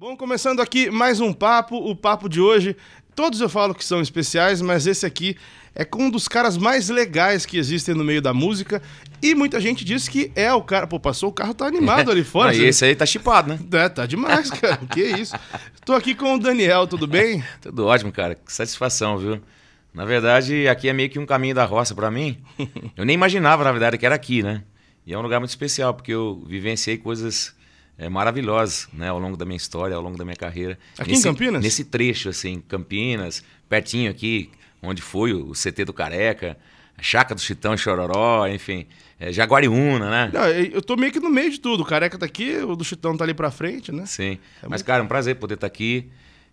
Bom, começando aqui mais um papo, o papo de hoje. Todos eu falo que são especiais, mas esse aqui é com um dos caras mais legais que existem no meio da música. E muita gente diz que é o cara. Pô, passou o carro, tá animado ali fora. E esse aí tá chipado, né? É, tá demais, cara. que isso. Tô aqui com o Daniel, tudo bem? tudo ótimo, cara. Que satisfação, viu? Na verdade, aqui é meio que um caminho da roça para mim. Eu nem imaginava, na verdade, que era aqui, né? E é um lugar muito especial, porque eu vivenciei coisas é, maravilhosos né, ao longo da minha história, ao longo da minha carreira. Aqui nesse, em Campinas? Nesse trecho, assim, Campinas, pertinho aqui, onde foi o CT do Careca, a Chaca do Chitão e Chororó, enfim, é, Jaguariúna, né? Não, eu tô meio que no meio de tudo. O Careca tá aqui, o do Chitão tá ali pra frente, né? Sim. É Mas, cara, é um prazer poder estar tá aqui.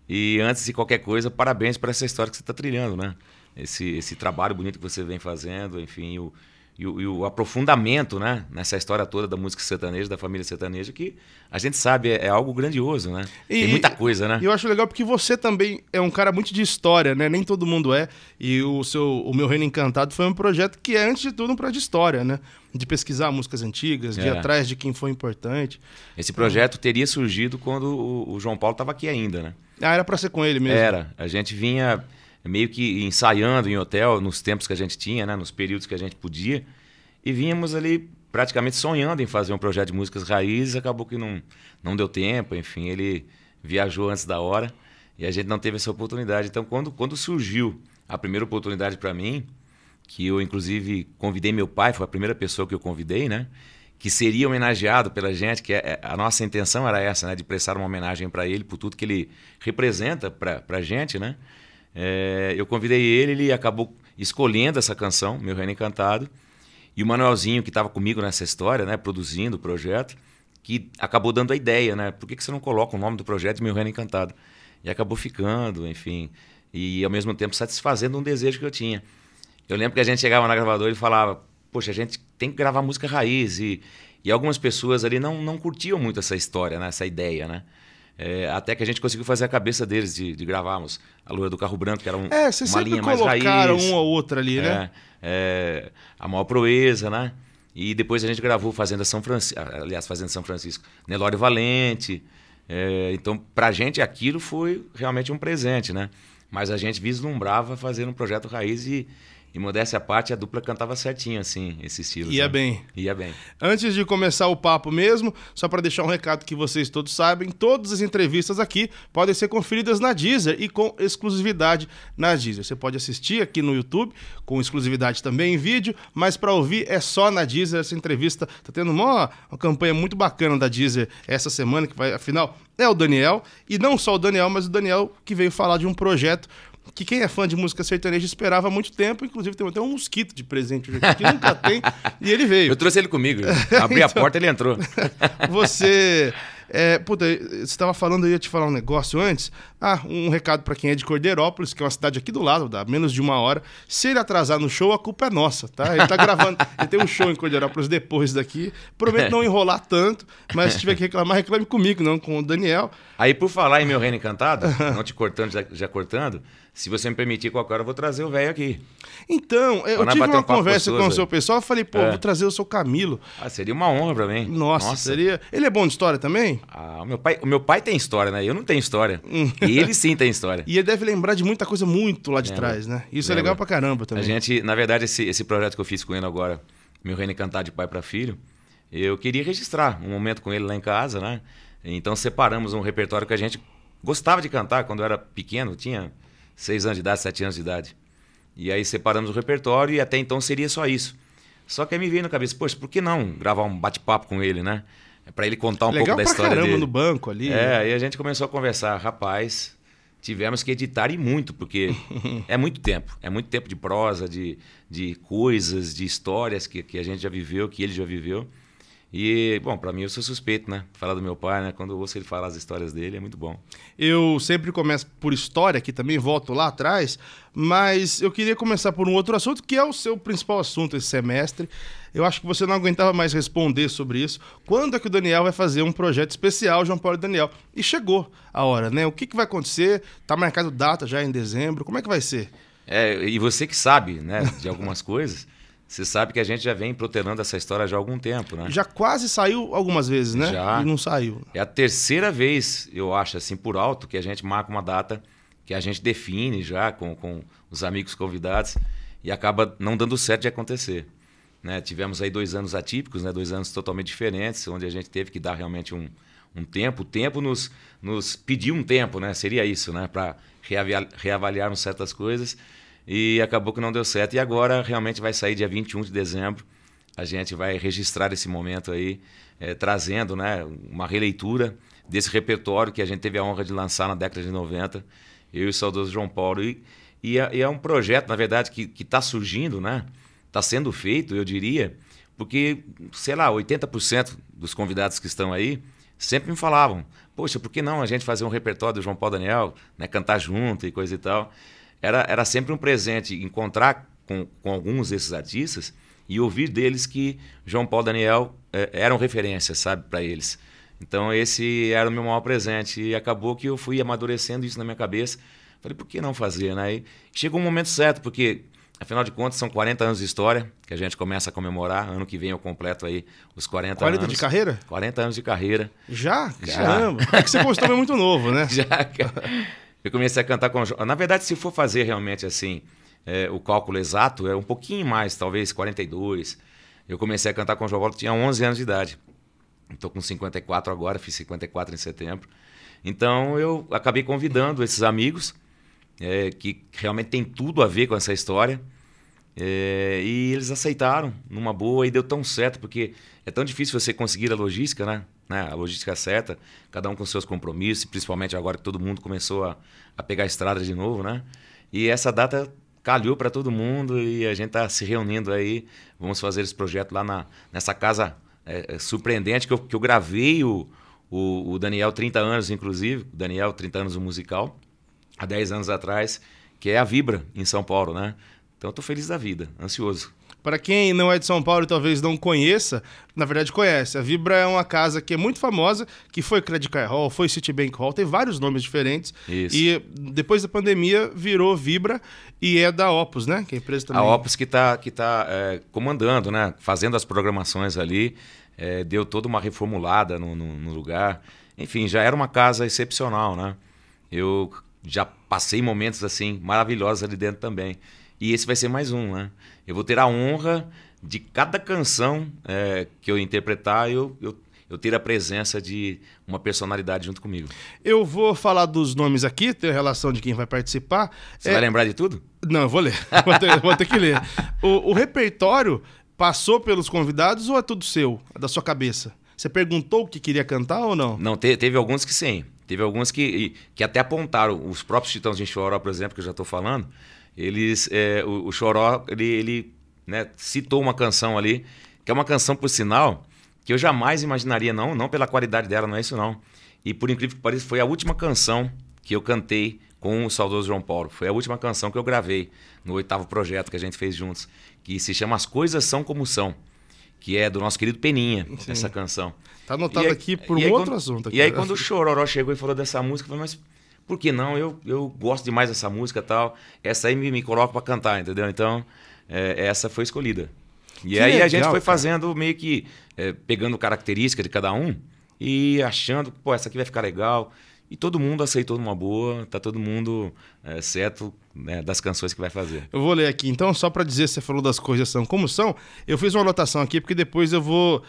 E antes de qualquer coisa, parabéns por essa história que você está trilhando, né? Esse, esse trabalho bonito que você vem fazendo, enfim, o, e o, e o, aprofundamento né, nessa história toda da música sertaneja, da família sertaneja, que a gente sabe é, é algo grandioso, né? E, Tem muita coisa, né? E eu acho legal porque você também é um cara muito de história, né? Nem todo mundo é. E o, seu, o Meu Reino Encantado foi um projeto que é, antes de tudo, um projeto de história, né? De pesquisar músicas antigas, de é. ir atrás de quem foi importante. Esse projeto então... teria surgido quando o, o João Paulo estava aqui ainda, né? Ah, era para ser com ele mesmo? Era. A gente vinha meio que ensaiando em hotel nos tempos que a gente tinha, né? nos períodos que a gente podia, e vínhamos ali praticamente sonhando em fazer um projeto de músicas raízes, acabou que não, não deu tempo, enfim, ele viajou antes da hora e a gente não teve essa oportunidade. Então, quando, quando surgiu a primeira oportunidade para mim, que eu inclusive convidei meu pai, foi a primeira pessoa que eu convidei, né? Que seria homenageado pela gente, que é, é, a nossa intenção era essa, né? De prestar uma homenagem para ele por tudo que ele representa para a gente, né? É, eu convidei ele, ele acabou escolhendo essa canção, Meu Reino Encantado. E o Manuelzinho, que estava comigo nessa história, né, produzindo o projeto, que acabou dando a ideia, né? Por que, que você não coloca o nome do projeto Meu Reino Encantado? E acabou ficando, enfim. E ao mesmo tempo satisfazendo um desejo que eu tinha. Eu lembro que a gente chegava na gravadora e falava: Poxa, a gente tem que gravar música raiz. E, e algumas pessoas ali não, não curtiam muito essa história, né? essa ideia, né? É, até que a gente conseguiu fazer a cabeça deles de, de gravarmos a Lua do Carro Branco, que era um, é, uma linha mais raiz. um ou outra ali, né? É, é, a maior proeza, né? E depois a gente gravou Fazenda São Francisco, aliás, Fazenda São Francisco, Nelório Valente. É, então, pra gente aquilo foi realmente um presente, né? Mas a gente vislumbrava fazer um projeto raiz e, e modéstia à parte, a dupla cantava certinho, assim, esse estilo. Ia sabe? Né? bem. Ia bem. Antes de começar o papo mesmo, só para deixar um recado que vocês todos sabem, todas as entrevistas aqui podem ser conferidas na Deezer e com exclusividade na Deezer. Você pode assistir aqui no YouTube, com exclusividade também em vídeo, mas para ouvir é só na Deezer. Essa entrevista tá tendo uma, uma campanha muito bacana da Deezer essa semana, que vai, afinal, é o Daniel. E não só o Daniel, mas o Daniel que veio falar de um projeto que quem é fã de música sertaneja esperava há muito tempo. Inclusive, tem até um mosquito de presente hoje aqui, que nunca tem. E ele veio. Eu trouxe ele comigo. Abri então, a porta ele entrou. você é, puta, você estava falando, eu ia te falar um negócio antes. Ah, um recado para quem é de Cordeirópolis, que é uma cidade aqui do lado, dá menos de uma hora. Se ele atrasar no show, a culpa é nossa, tá? Ele tá gravando, ele tem um show em Cordeirópolis depois daqui. Prometo não é. enrolar tanto, mas se tiver que reclamar, reclame comigo, não com o Daniel. Aí, por falar em Meu Reino Encantado, não te cortando, já, já cortando, se você me permitir qualquer hora, eu vou trazer o velho aqui. Então, eu Quando tive uma um conversa com o seu pessoal, eu falei, pô, é. vou trazer o seu Camilo. Ah, seria uma honra pra mim. Nossa, Nossa, seria. Ele é bom de história também? Ah, o meu pai, o meu pai tem história, né? Eu não tenho história. Hum. ele sim tem história. E ele deve lembrar de muita coisa muito lá de lembra, trás, né? Isso é lembra. é legal pra caramba também. A gente, na verdade, esse, esse projeto que eu fiz com ele agora, Meu Reino Encantado de Pai para Filho, eu queria registrar um momento com ele lá em casa, né? Então separamos um repertório que a gente gostava de cantar quando eu era pequeno, tinha seis anos de idade, sete anos de idade. E aí separamos o repertório e até então seria só isso. Só que aí me veio na cabeça, poxa, por que não gravar um bate-papo com ele, né? É para ele contar um Legal pouco da história caramba, dele. no banco ali. É, aí a gente começou a conversar, rapaz, tivemos que editar e muito, porque é muito tempo. É muito tempo de prosa, de, de coisas, de histórias que, que a gente já viveu, que ele já viveu. E, bom, para mim eu sou suspeito, né? Falar do meu pai, né? Quando eu ouço ele falar as histórias dele, é muito bom. Eu sempre começo por história, aqui também volto lá atrás, mas eu queria começar por um outro assunto, que é o seu principal assunto esse semestre, eu acho que você não aguentava mais responder sobre isso. Quando é que o Daniel vai fazer um projeto especial, João Paulo e Daniel? E chegou a hora, né? O que, que vai acontecer? Tá marcado data já em dezembro. Como é que vai ser? É, e você que sabe, né, de algumas coisas. Você sabe que a gente já vem protelando essa história já há algum tempo, né? Já quase saiu algumas vezes, né? Já. E não saiu. É a terceira vez, eu acho, assim, por alto, que a gente marca uma data que a gente define já com, com os amigos convidados e acaba não dando certo de acontecer. Né? Tivemos aí dois anos atípicos, né? dois anos totalmente diferentes, onde a gente teve que dar realmente um, um tempo. O tempo nos, nos pediu um tempo, né? seria isso, né? para reavaliarmos certas coisas. E acabou que não deu certo. E agora realmente vai sair dia 21 de dezembro. A gente vai registrar esse momento aí, é, trazendo né, uma releitura desse repertório que a gente teve a honra de lançar na década de 90. Eu e o saudoso João Paulo. E, e é, e é um projeto, na verdade, que está surgindo, né? está sendo feito, eu diria, porque, sei lá, 80% dos convidados que estão aí sempre me falavam: poxa, por que não a gente fazer um repertório do João Paulo Daniel, né, cantar junto e coisa e tal? Era, era sempre um presente encontrar com, com alguns desses artistas e ouvir deles que João Paulo Daniel é, eram referência, sabe, para eles. Então esse era o meu maior presente e acabou que eu fui amadurecendo isso na minha cabeça. Falei, por que não fazer, né? E chegou um momento certo, porque Afinal de contas, são 40 anos de história que a gente começa a comemorar. Ano que vem eu completo aí os 40, 40 anos. de carreira? 40 anos de carreira. Já? Já. Caramba! É que você costuma é muito novo, né? Já, Eu comecei a cantar com... Na verdade, se for fazer realmente assim, é, o cálculo exato, é um pouquinho mais, talvez 42. Eu comecei a cantar com o João Paulo, tinha 11 anos de idade. Estou com 54 agora, fiz 54 em setembro. Então, eu acabei convidando esses amigos é, que realmente tem tudo a ver com essa história. É, e eles aceitaram numa boa e deu tão certo, porque é tão difícil você conseguir a logística, né? né? A logística certa, cada um com seus compromissos, principalmente agora que todo mundo começou a, a pegar a estrada de novo, né? E essa data calhou para todo mundo e a gente está se reunindo aí. Vamos fazer esse projeto lá na, nessa casa é, é surpreendente que eu, que eu gravei o, o, o, Daniel 30 anos, inclusive. Daniel 30 anos, o musical há 10 anos atrás, que é a Vibra, em São Paulo, né? Então, estou feliz da vida, ansioso. Para quem não é de São Paulo e talvez não conheça, na verdade conhece. A Vibra é uma casa que é muito famosa, que foi Credit Card Hall, foi Citibank Hall, tem vários nomes diferentes. Isso. E depois da pandemia virou Vibra e é da Opus, né? Que é a empresa também. A Opus que está que tá, é, comandando, né? Fazendo as programações ali, é, deu toda uma reformulada no, no, no lugar. Enfim, já era uma casa excepcional, né? Eu já passei momentos assim maravilhosos ali dentro também. E esse vai ser mais um, né? Eu vou ter a honra de cada canção é, que eu interpretar, eu, eu, eu ter a presença de uma personalidade junto comigo. Eu vou falar dos nomes aqui, ter relação de quem vai participar. Você é... vai lembrar de tudo? Não, eu vou ler. Vou ter, vou ter que ler. O, o repertório passou pelos convidados ou é tudo seu, da sua cabeça? Você perguntou o que queria cantar ou não? Não, te, teve alguns que sim. Teve algumas que, que até apontaram, os próprios titãs de Choró, por exemplo, que eu já estou falando, eles, é, o, o Choró, ele, ele né, citou uma canção ali, que é uma canção, por sinal, que eu jamais imaginaria, não, não pela qualidade dela, não é isso não. E por incrível que pareça, foi a última canção que eu cantei com o saudoso João Paulo. Foi a última canção que eu gravei no oitavo projeto que a gente fez juntos, que se chama As Coisas São Como São que é do nosso querido Peninha, Sim. essa canção. Tá anotado aqui por um aí, outro quando, assunto. Aqui, e aí né? quando o Chororó chegou e falou dessa música, eu falei, mas por que não? Eu, eu gosto demais dessa música tal. Essa aí me, me coloca para cantar, entendeu? Então, é, essa foi escolhida. E que aí legal, a gente foi fazendo cara. meio que é, pegando características de cada um e achando, pô, essa aqui vai ficar legal. E todo mundo aceitou numa boa, tá todo mundo é, certo né, das canções que vai fazer. Eu vou ler aqui então, só para dizer, você falou das coisas são como são. Eu fiz uma anotação aqui, porque depois eu vou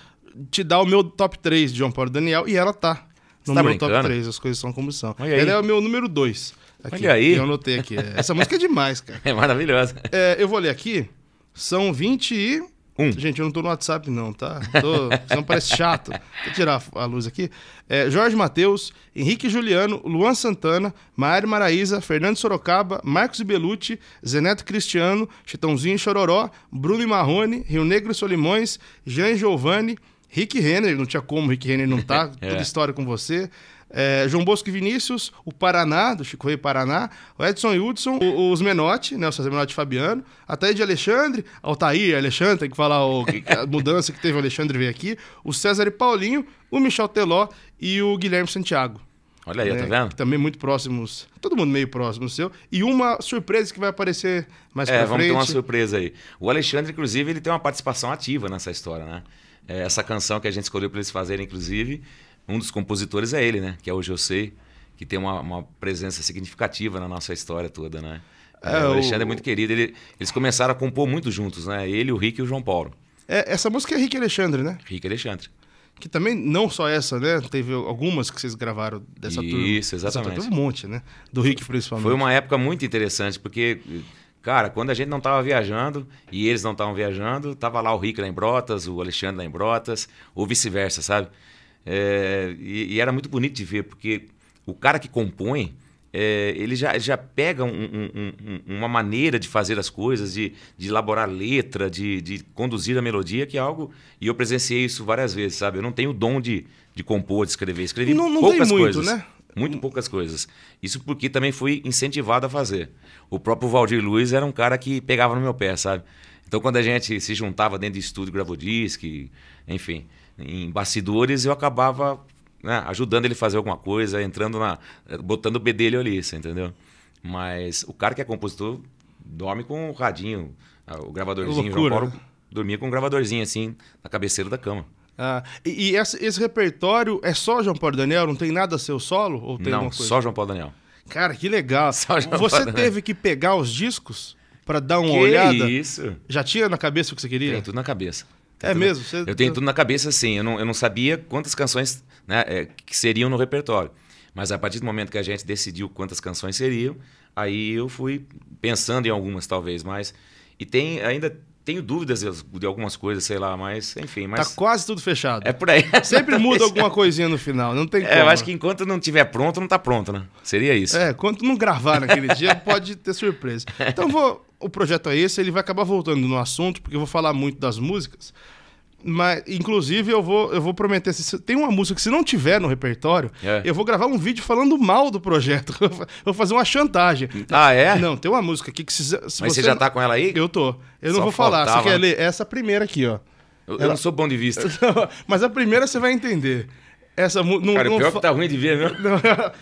te dar o meu top 3 de João Paulo Daniel, e ela tá no tá meu top 3, as coisas são como são. Ela é o meu número 2. Aqui, Olha aí. Eu anotei aqui. É, essa música é demais, cara. É maravilhosa. É, eu vou ler aqui. São 20 e. Um. Gente, eu não tô no WhatsApp, não, tá? Tô, senão é parece chato. Vou tirar a luz aqui. É, Jorge Matheus, Henrique Juliano, Luan Santana, Maíra Maraíza, Fernando Sorocaba, Marcos Belucci, Zeneto Cristiano, Chitãozinho Chororó, Bruno Marrone, Rio Negro Solimões, Jean Giovanni, Rick Renner, não tinha como, Rick Renner não tá, é. toda história com você é, João Bosco e Vinícius, o Paraná, do Chico Rei Paraná, o Edson e Hudson, o, os Menotti, né, o César Menotti e Fabiano, até de Alexandre, Altair, Alexandre, tem que falar o, a mudança que teve, o Alexandre veio aqui, o César e Paulinho, o Michel Teló e o Guilherme Santiago. Olha aí, né? tá vendo? Também muito próximos, todo mundo meio próximo seu. E uma surpresa que vai aparecer mais é, pra frente. É, vamos ter uma surpresa aí. O Alexandre, inclusive, ele tem uma participação ativa nessa história, né? É, essa canção que a gente escolheu para eles fazerem, inclusive, um dos compositores é ele, né? Que é hoje eu sei, que tem uma, uma presença significativa na nossa história toda, né? É, é o Alexandre o... é muito querido. Ele, eles começaram a compor muito juntos, né? Ele, o Rick e o João Paulo. É, essa música é Rick Alexandre, né? Rick Alexandre. Que também, não só essa, né? Teve algumas que vocês gravaram dessa Isso, turma. Isso, exatamente. Turma, teve um monte, né? Do Rick, principalmente. Foi uma época muito interessante, porque, cara, quando a gente não estava viajando e eles não estavam viajando, tava lá o Rick lá em Brotas, o Alexandre lá em Brotas, ou vice-versa, sabe? É, e, e, era muito bonito de ver, porque o cara que compõe, é, ele já, já pega um, um, um, uma maneira de fazer as coisas, de, de elaborar letra, de, de conduzir a melodia, que é algo. E eu presenciei isso várias vezes, sabe? Eu não tenho o dom de, de compor, de escrever. Escrevi não, não poucas muito, coisas. Né? Muito hum. poucas coisas. Isso porque também fui incentivado a fazer. O próprio Valdir Luiz era um cara que pegava no meu pé, sabe? Então, quando a gente se juntava dentro de estúdio, gravou disco, enfim, em bastidores, eu acabava né, ajudando ele a fazer alguma coisa, entrando na. botando o bedelho ali, você entendeu? Mas o cara que é compositor dorme com o radinho, o gravadorzinho. Loucura, João Paulo né? dormia com o gravadorzinho assim, na cabeceira da cama. Ah, e, e esse, esse, repertório é só João Paulo Daniel? Não tem nada seu solo? Ou tem não, só João Paulo Daniel. Cara, que legal. Você Paulo teve que pegar os discos para dar uma que olhada? isso. Já tinha na cabeça o que você queria? Tem tudo na cabeça. É tudo, mesmo? Você... Eu tenho tá tudo na cabeça, assim. Eu não, eu não sabia quantas canções né, é, que seriam no repertório. Mas a partir do momento que a gente decidiu quantas canções seriam, aí eu fui pensando em algumas, talvez, mas... E tem ainda tenho dúvidas de algumas coisas, sei lá, mas enfim. Tá mas... Tá quase tudo fechado. É por aí. Sempre muda alguma coisinha no final, não tem é, como. eu acho que enquanto não tiver pronto, não tá pronto, né? Seria isso. É, enquanto não gravar naquele dia, pode ter surpresa. Então vou o projeto é esse, ele vai acabar voltando no assunto, porque eu vou falar muito das músicas. Mas, inclusive, eu vou, eu vou prometer. Se tem uma música que, se não tiver no repertório, é. eu vou gravar um vídeo falando mal do projeto. Eu vou fazer uma chantagem. Ah, é? Não, tem uma música aqui que se. se Mas você já tá com ela aí? Eu tô. Eu Só não vou faltava. falar. Você quer ler? Essa primeira aqui, ó. Eu, ela... eu não sou bom de vista. Mas a primeira você vai entender. Essa música Cara, não, o pior não... É que tá ruim de ver, né?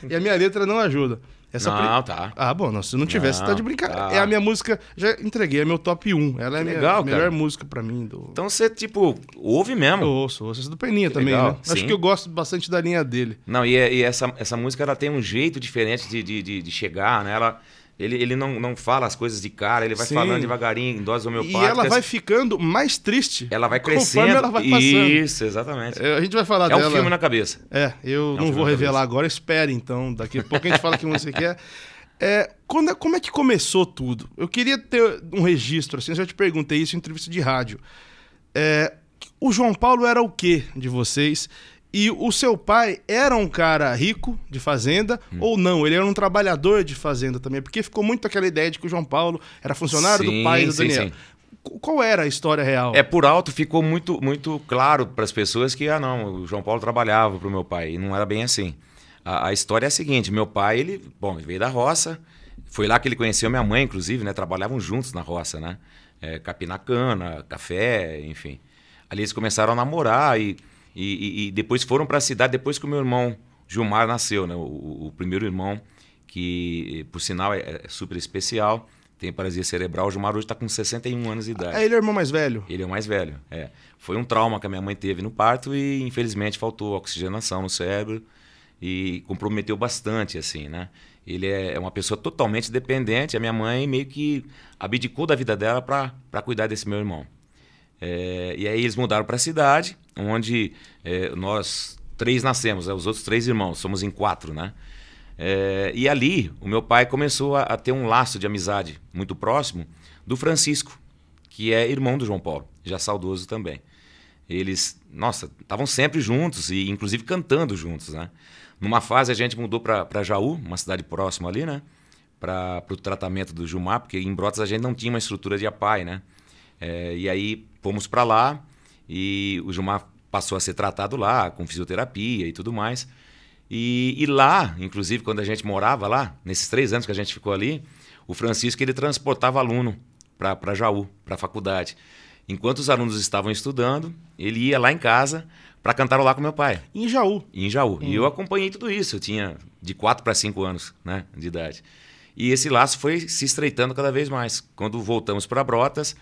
e a minha letra não ajuda. Essa é não, pre... tá. Ah, bom, não, se não tivesse, não, tá de brincadeira. Tá. É a minha música, já entreguei, é meu top 1. Ela é a minha legal, melhor cara. música para mim. Do... Então você, tipo, ouve mesmo. Eu ouço, ouço. Essa do Peninha que também, legal. né? Sim. Acho que eu gosto bastante da linha dele. Não, e, é, e, essa, essa música, ela tem um jeito diferente de, de, de, de chegar, né? Ela ele, ele não, não fala as coisas de cara, ele vai Sim. falando devagarinho, em doses homeopáticas. E ela vai ficando mais triste. Ela vai crescendo. Ela vai Isso, exatamente. É, a gente vai falar é dela. É um filme na cabeça. É, eu é um não vou revelar agora, espere então. Daqui a pouco a gente fala que você quer o que é. é quando, é, como é que começou tudo? Eu queria ter um registro, assim, eu já te perguntei isso em entrevista de rádio. É, o João Paulo era o que de vocês? E o seu pai era um cara rico de fazenda hum. ou não? Ele era um trabalhador de fazenda também, porque ficou muito aquela ideia de que o João Paulo era funcionário sim, do pai do sim, Daniel. Sim. Qual era a história real? É por alto ficou muito muito claro para as pessoas que ah não, o João Paulo trabalhava para o meu pai e não era bem assim. A, a, história é a seguinte: meu pai ele bom veio da roça, foi lá que ele conheceu minha mãe inclusive, né? Trabalhavam juntos na roça, né? É, café, enfim. Ali eles começaram a namorar e e, e, depois foram para a cidade, depois que o meu irmão Gilmar nasceu, né? O, o primeiro irmão, que eh, por sinal é, é super especial tem paralisia cerebral. O Gilmar hoje está com 61 anos de idade. é ele é o irmão mais velho? Ele é o mais velho, é. Foi um trauma que a minha mãe teve no parto e, infelizmente, faltou oxigenação no cérebro e comprometeu bastante, assim, né? Ele é, é uma pessoa totalmente dependente. A minha mãe meio que abdicou da vida dela para cuidar desse meu irmão. É, e aí eles mudaram para a cidade onde é, nós três nascemos, né? os outros três irmãos, somos em quatro, né? É, e ali o meu pai começou a, a, ter um laço de amizade muito próximo do Francisco, que é irmão do João Paulo, já saudoso também. Eles, nossa, estavam sempre juntos e inclusive cantando juntos, né? Numa fase a gente mudou para Jaú, uma cidade próxima ali, né? Para o tratamento do Gilmar, porque em Brotas a gente não tinha uma estrutura de APAI, né? É, e aí fomos para lá e o Gilmar passou a ser tratado lá, com fisioterapia e tudo mais. E, e, lá, inclusive, quando a gente morava lá, nesses três anos que a gente ficou ali, o Francisco ele transportava aluno para Jaú, para a faculdade. Enquanto os alunos estavam estudando, ele ia lá em casa para cantar lá com meu pai. Em Jaú? Em Jaú. Hum. E eu hum. acompanhei tudo isso. Eu tinha de 4 para 5 anos né, de idade. E esse laço foi se estreitando cada vez mais. Quando voltamos para Brotas,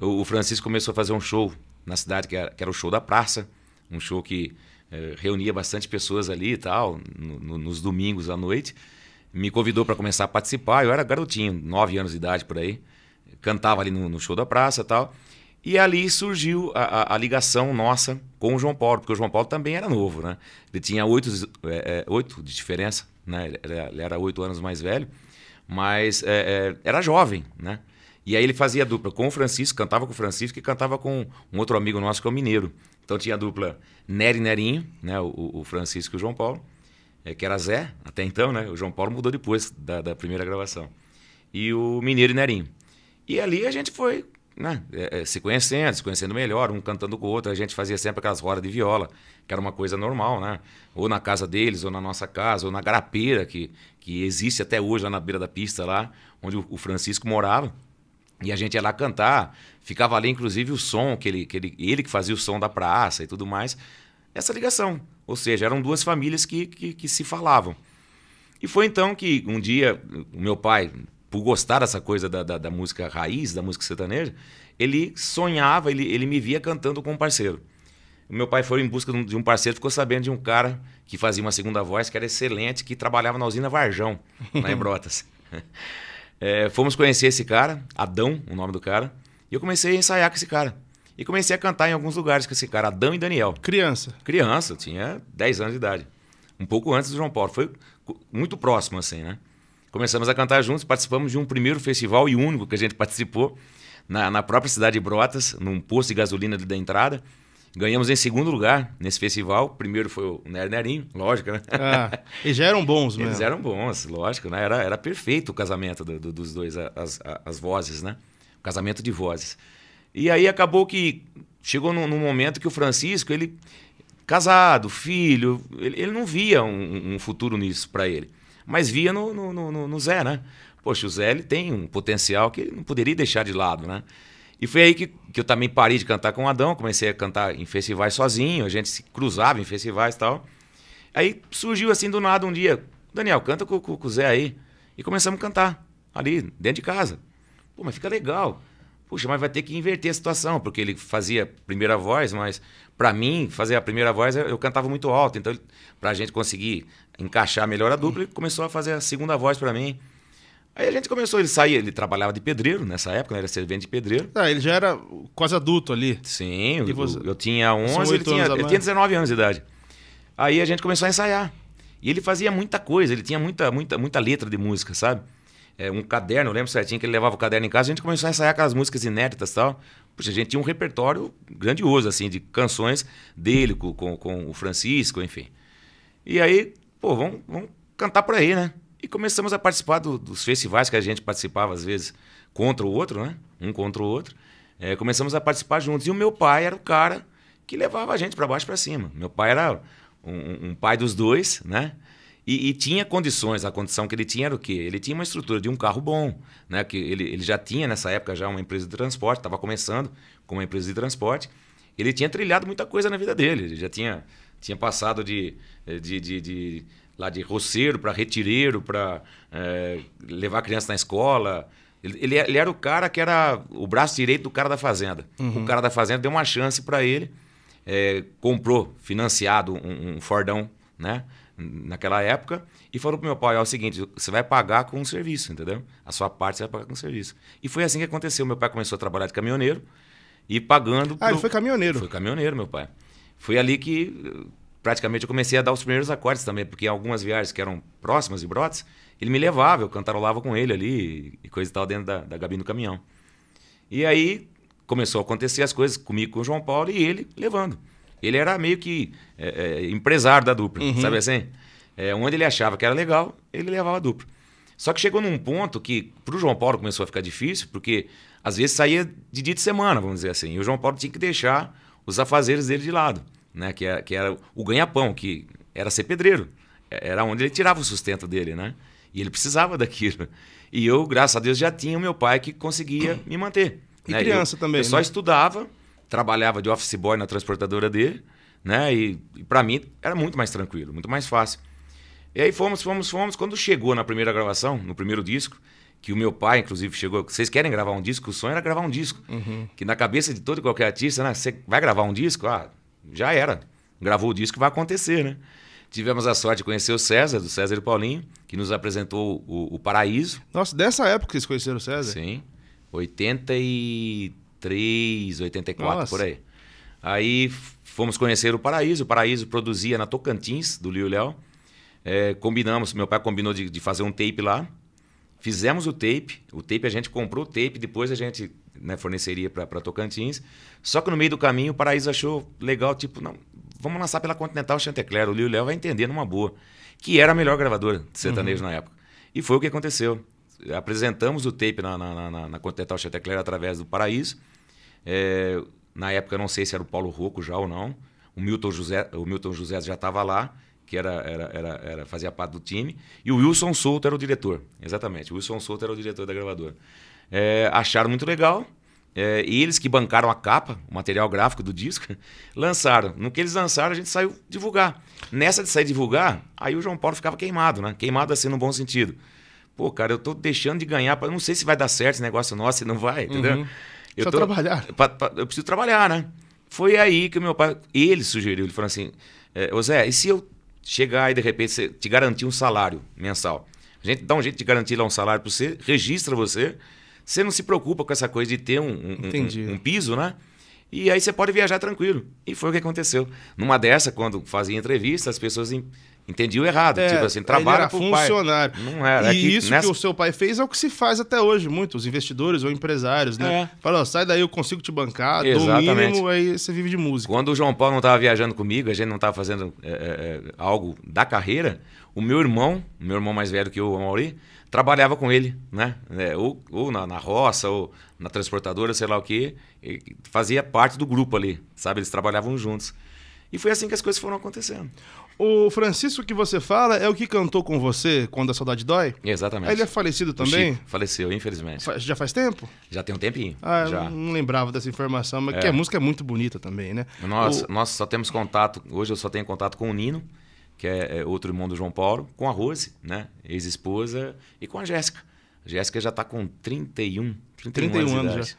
o Francisco começou a fazer um show na cidade, que era, que era o show da praça, um show que eh, reunia bastante pessoas ali e tal, no, no, nos domingos à noite. Me convidou para começar a participar, eu era garotinho, 9 anos de idade por aí, cantava ali no, no show da praça e tal. E ali surgiu a, a, a, ligação nossa com o João Paulo, porque o João Paulo também era novo, né? Ele tinha oito, é, oito de diferença, né? Ele era oito anos mais velho, mas é, era jovem, né? E aí ele fazia dupla com o Francisco, cantava com o Francisco e cantava com um outro amigo nosso que é o Mineiro. Então tinha a dupla Nery Nerinho, né, o, o Francisco e o João Paulo, é, que era Zé até então, né? O João Paulo mudou depois da, da primeira gravação. E o Mineiro e Nerinho. E ali a gente foi né, é, se conhecendo, se conhecendo melhor, um cantando com o outro. A gente fazia sempre aquelas rodas de viola, que era uma coisa normal, né? Ou na casa deles, ou na nossa casa, ou na garapeira, que, que existe até hoje lá na beira da pista, lá onde o Francisco morava. E a gente ia lá cantar, ficava ali inclusive o som, que ele, que ele, ele que fazia o som da praça e tudo mais, essa ligação. Ou seja, eram duas famílias que, que, que se falavam. E foi então que um dia o meu pai, por gostar dessa coisa da, da, da, música raiz, da música sertaneja, ele sonhava, ele, ele me via cantando com um parceiro. O meu pai foi em busca de um parceiro, ficou sabendo de um cara que fazia uma segunda voz, que era excelente, que trabalhava na usina Varjão, na Embrotas É, fomos conhecer esse cara, Adão, o nome do cara, e eu comecei a ensaiar com esse cara. E comecei a cantar em alguns lugares com esse cara, Adão e Daniel. Criança. Criança, tinha 10 anos de idade. Um pouco antes do João Paulo. Foi muito próximo, assim, né? Começamos a cantar juntos, participamos de um primeiro festival e único que a gente participou na, na própria cidade de Brotas, num posto de gasolina da entrada. Ganhamos em segundo lugar nesse festival. Primeiro foi o Ner Nerinho, lógico, né? Ah, e já eram bons mesmo. Eles eram bons, lógico, né? Era, era perfeito o casamento do, do, dos dois, as, as vozes, né? O casamento de vozes. E aí acabou que chegou num, num momento que o Francisco, ele casado, filho, ele, ele não via um, um futuro nisso para ele. Mas via no, no, no, no Zé, né? Poxa, o Zé ele tem um potencial que ele não poderia deixar de lado, né? E foi aí que, que eu também parei de cantar com o Adão, comecei a cantar em festivais sozinho, a gente se cruzava em festivais e tal. Aí surgiu assim do nada um dia, Daniel, canta com, com, com o Zé aí. E começamos a cantar ali, dentro de casa. Pô, mas fica legal. Puxa, mas vai ter que inverter a situação, porque ele fazia primeira voz, mas para mim, fazer a primeira voz eu cantava muito alto. Então, para a gente conseguir encaixar melhor a dupla, ele começou a fazer a segunda voz para mim. Aí a gente começou, ele saía, ele trabalhava de pedreiro nessa época, né? Ele era servente de pedreiro. Ah, ele já era quase adulto ali. Sim, eu, você... eu, tinha 11, ele tinha, ele tinha 19 anos de idade. Aí a gente começou a ensaiar. E ele fazia muita coisa, ele tinha muita, muita, muita letra de música, sabe? É, um caderno, eu lembro certinho que ele levava o caderno em casa, a gente começou a ensaiar aquelas músicas inéditas e tal. Poxa, a gente tinha um repertório grandioso, assim, de canções dele, com, com, com o Francisco, enfim. E aí, pô, vamos, vamos cantar por aí, né? E começamos a participar do, dos festivais que a gente participava, às vezes, contra o outro, né? Um contra o outro. É, começamos a participar juntos. E o meu pai era o cara que levava a gente para baixo para cima. Meu pai era um, um pai dos dois, né? E, e, tinha condições. A condição que ele tinha era o quê? Ele tinha uma estrutura de um carro bom, né? Que ele, ele já tinha nessa época já uma empresa de transporte, estava começando com uma empresa de transporte. Ele tinha trilhado muita coisa na vida dele. Ele já tinha, tinha passado de, de, de, de lá de roceiro para retireiro, para é, levar a criança na escola. Ele, ele, era o cara que era o braço direito do cara da fazenda. Uhum. O cara da fazenda deu uma chance para ele, é, comprou financiado um, um, Fordão, né? Naquela época, e falou para meu pai: é o seguinte, você vai pagar com o serviço, entendeu? A sua parte você vai pagar com o serviço. E foi assim que aconteceu. Meu pai começou a trabalhar de caminhoneiro e pagando. Ah, pro... ele foi caminhoneiro. Foi caminhoneiro, meu pai. Foi ali que praticamente eu comecei a dar os primeiros acordes também, porque algumas viagens que eram próximas de Brotas, ele me levava, eu cantarolava com ele ali e coisa e tal dentro da, da gabine do caminhão. E aí começou a acontecer as coisas comigo, com o João Paulo e ele levando. Ele era meio que é, é, empresário da dupla, uhum. sabe assim? É, onde ele achava que era legal, ele levava a dupla. Só que chegou num ponto que para o João Paulo começou a ficar difícil, porque às vezes saía de dia de semana, vamos dizer assim, e o João Paulo tinha que deixar os afazeres dele de lado né? Que era, é, que era o ganha-pão, que era ser pedreiro. É, era onde ele tirava o sustento dele, né? E ele precisava daquilo. E eu, graças a Deus, já tinha o meu pai que conseguia me manter. E né? criança eu, também. Eu né? só estudava, trabalhava de office boy na transportadora dele, né? E, e para mim era muito mais tranquilo, muito mais fácil. E aí fomos, fomos, fomos. Quando chegou na primeira gravação, no primeiro disco, que o meu pai, inclusive, chegou. Vocês querem gravar um disco? O sonho era gravar um disco. Uhum. Que na cabeça de todo e qualquer artista, né? Você vai gravar um disco? Ah, já era. Gravou o disco que vai acontecer, né? Tivemos a sorte de conhecer o César, do César e Paulinho, que nos apresentou o, o Paraíso. Nossa, dessa época vocês conheceram o César? Sim. 83, 84, Nossa. por aí. Aí fomos conhecer o Paraíso. O Paraíso produzia na Tocantins, do Liu Léo. É, combinamos, meu pai combinou de, de fazer um tape lá. Fizemos o tape. O tape a gente comprou o tape, depois a gente né, forneceria para Tocantins. Só que no meio do caminho o Paraíso achou legal, tipo, não, vamos lançar pela Continental Chantecler, o Lio Léo vai entender numa boa, que era a melhor gravadora de sertanejo uhum. na época. E foi o que aconteceu. Apresentamos o tape na, na, na, na Continental Chantecler através do Paraíso. É, na época, não sei se era o Paulo Rocco já ou não. O Milton José, o Milton José já estava lá, que era, era, era, era, fazia parte do time. E o Wilson Souto era o diretor. Exatamente, o Wilson Souto era o diretor da gravadora é, acharam muito legal. É, eles que bancaram a capa, o material gráfico do disco, lançaram. No que eles lançaram, a gente saiu divulgar. Nessa de sair divulgar, aí o João Paulo ficava queimado, né? Queimado assim no bom sentido. Pô, cara, eu tô deixando de ganhar, pra... não sei se vai dar certo esse negócio nosso, se não vai, entendeu? Uhum. Eu preciso tô... trabalhar. Pra, pra... eu preciso trabalhar, né? Foi aí que o meu pai, ele sugeriu, ele falou assim, é, ô Zé, e se eu chegar e de repente te garantir um salário mensal? A gente dá um jeito de garantir lá um salário pra você, registra você, você não se preocupa com essa coisa de ter um, um, um, um piso, né? E aí você pode viajar tranquilo. E foi o que aconteceu. Numa dessa, quando fazia entrevista, as pessoas entendiam errado. É, tipo assim, trabalha era funcionário. Pai. Não era. É e é que isso nessa... que o seu pai fez é o que se faz até hoje, muitos investidores ou empresários, né? É. Falam, sai daí, eu consigo te bancar, Exatamente. dou mínimo, aí você vive de música. Quando o João Paulo não estava viajando comigo, a gente não estava fazendo é, é, é, algo da carreira, o meu irmão, meu irmão mais velho que eu, o Mauri, trabalhava com ele, né? É, ou, ou na, na, roça, ou na transportadora, sei lá o quê. fazia parte do grupo ali, sabe? Eles trabalhavam juntos. E foi assim que as coisas foram acontecendo. O Francisco que você fala é o que cantou com você quando a saudade dói? Exatamente. Ele é falecido também? Chico, faleceu, infelizmente. Fa já faz tempo? Já tem um tempinho. Ah, já. não lembrava dessa informação, mas é. que a música é muito bonita também, né? Nós, o... nós só temos contato, hoje eu só tenho contato com o Nino, que é, é outro irmão do João Paulo, com a Rose, né? Ex-esposa, e com a Jéssica. A Jéssica já está com 31, 31, 31 anos. anos já.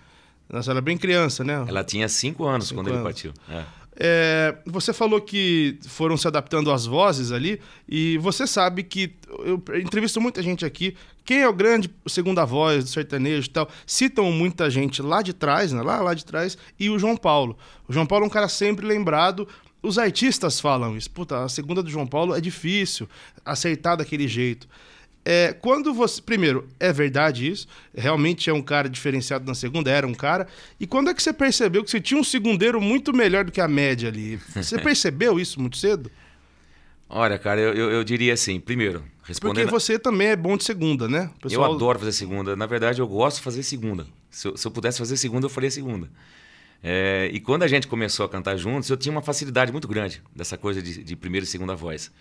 Nossa, ela é bem criança, né? Ela tinha 5 anos cinco quando anos. ele partiu. É. É, você falou que foram se adaptando às vozes ali, e você sabe que eu entrevisto muita gente aqui. Quem é o grande segunda voz do sertanejo e tal? Citam muita gente lá de trás, né? Lá, lá de trás, e o João Paulo. O João Paulo é um cara sempre lembrado os artistas falam isso. Puta, a segunda do João Paulo é difícil aceitar daquele jeito. É, quando você. Primeiro, é verdade isso. Realmente é um cara diferenciado na segunda, era um cara. E quando é que você percebeu que você tinha um segundeiro muito melhor do que a média ali? Você percebeu isso muito cedo? Olha, cara, eu, eu, eu, diria assim, primeiro, respondendo... Porque você também é bom de segunda, né? Pessoal... Eu adoro fazer segunda. Na verdade, eu gosto de fazer segunda. Se eu, se eu pudesse fazer segunda, eu faria segunda. É, e quando a gente começou a cantar juntos, eu tinha uma facilidade muito grande dessa coisa de, de primeira e segunda voz.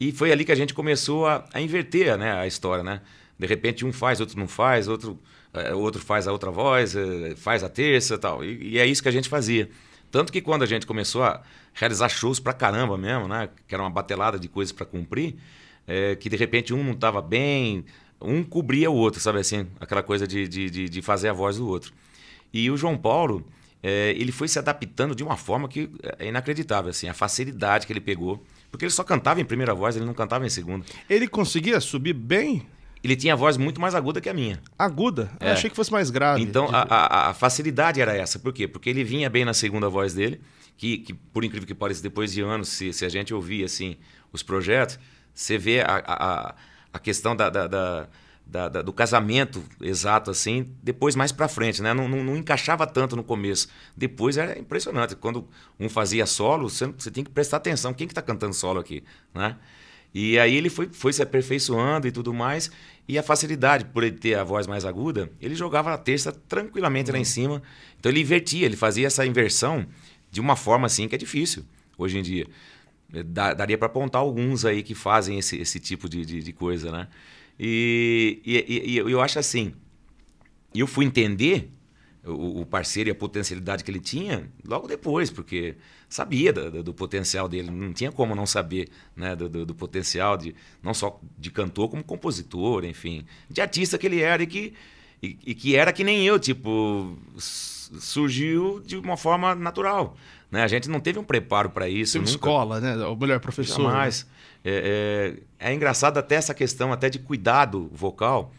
E foi ali que a gente começou a, a inverter né, a história, né? De repente um faz, outro não faz, outro, é, outro faz a outra voz, é, faz a terça tal. e tal. E é isso que a gente fazia. Tanto que quando a gente começou a realizar shows pra caramba mesmo, né? Que era uma batelada de coisas para cumprir, é, que de repente um não estava bem, um cobria o outro, sabe assim? Aquela coisa de, de, de fazer a voz do outro. E o João Paulo é, ele foi se adaptando de uma forma que é inacreditável, assim, a facilidade que ele pegou. Porque ele só cantava em primeira voz, ele não cantava em segunda. Ele conseguia subir bem? Ele tinha a voz muito mais aguda que a minha. Aguda? É. Eu achei que fosse mais grave. Então, de... a, a, a, facilidade era essa. Por quê? Porque ele vinha bem na segunda voz dele, que, que por incrível que pareça, depois de anos, se, se a gente ouvir assim, os projetos, você vê a, a, a questão da, da, da da, da, do casamento exato, assim, depois mais para frente, né? Não, não, não, encaixava tanto no começo. Depois era impressionante. Quando um fazia solo, você, você tem que prestar atenção, quem que tá cantando solo aqui, né? E aí ele foi, foi se aperfeiçoando e tudo mais. E a facilidade, por ele ter a voz mais aguda, ele jogava a terça tranquilamente uhum. lá em uhum. cima. Então ele invertia, ele fazia essa inversão de uma forma assim que é difícil hoje em dia. Eh, daria para apontar alguns aí que fazem esse, esse tipo de, de, de coisa, né? E, e, e, eu acho assim, eu fui entender o, o, parceiro e a potencialidade que ele tinha logo depois, porque sabia do, do potencial dele, não tinha como não saber né, do, do, do, potencial de não só de cantor, como compositor, enfim, de artista que ele era e que, e, e que era que nem eu, tipo surgiu de uma forma natural. Né? A gente não teve um preparo para isso. nunca. escola, né? O melhor, professor. Né? Jamais. Né? É, é, é, engraçado até essa questão até de cuidado vocal,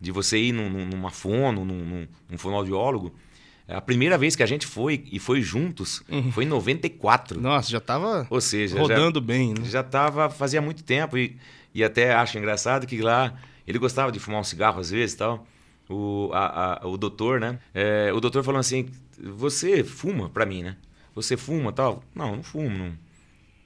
de você ir num, numa fono, num, num, num fonoaudiólogo. A primeira vez que a gente foi, e foi juntos, uhum. foi em 94. Nossa, já estava rodando já, bem. Né? Já estava fazia muito tempo. E, e até acho engraçado que lá ele gostava de fumar um cigarro às vezes e tal o, a, a, o doutor, né? É, o doutor falou assim: Você fuma pra mim, né? Você fuma tal? Não, não fumo. Não.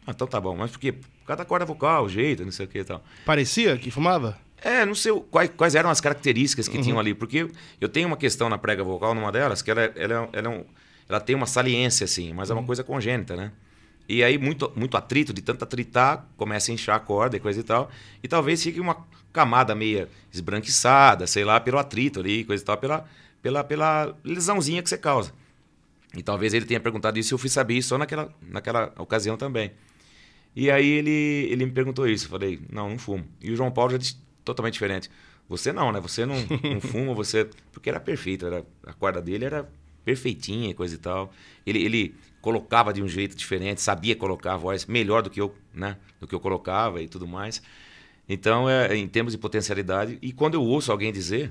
Ah, então tá bom. Mas por quê? Por causa da corda vocal, jeito, não sei o que e tal. Parecia que fumava? É, não sei quais, quais eram as características que uhum. tinham ali. Porque eu tenho uma questão na prega vocal, numa delas, que ela, é, ela, é ela, é ela tem uma saliência, assim, mas uhum. é uma uhum. coisa congênita, né? E aí, muito, muito atrito, de tanto atritar, começa a inchar a corda e coisa e tal. E talvez fique uma camada meia esbranquiçada, sei lá, pelo atrito ali, coisa e tal, pela, pela, pela lesãozinha que você causa. E talvez ele tenha perguntado isso e eu fui saber isso só naquela, naquela ocasião também. E aí ele, ele me perguntou isso. Eu falei, não, não fumo. E o João Paulo já disse totalmente diferente. Você não, né? Você não, não fuma, você. Porque era perfeito, era, a corda dele era perfeitinha e coisa e tal. Ele, ele, colocava de um jeito diferente, sabia colocar a voz melhor do que eu, né? Do que eu colocava e tudo mais. Então, é, em termos de potencialidade, e quando eu ouço alguém dizer,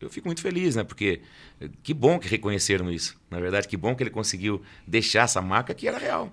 eu fico muito feliz, né? Porque eh, que bom que reconheceram isso. Na verdade, que bom que ele conseguiu deixar essa marca que era real.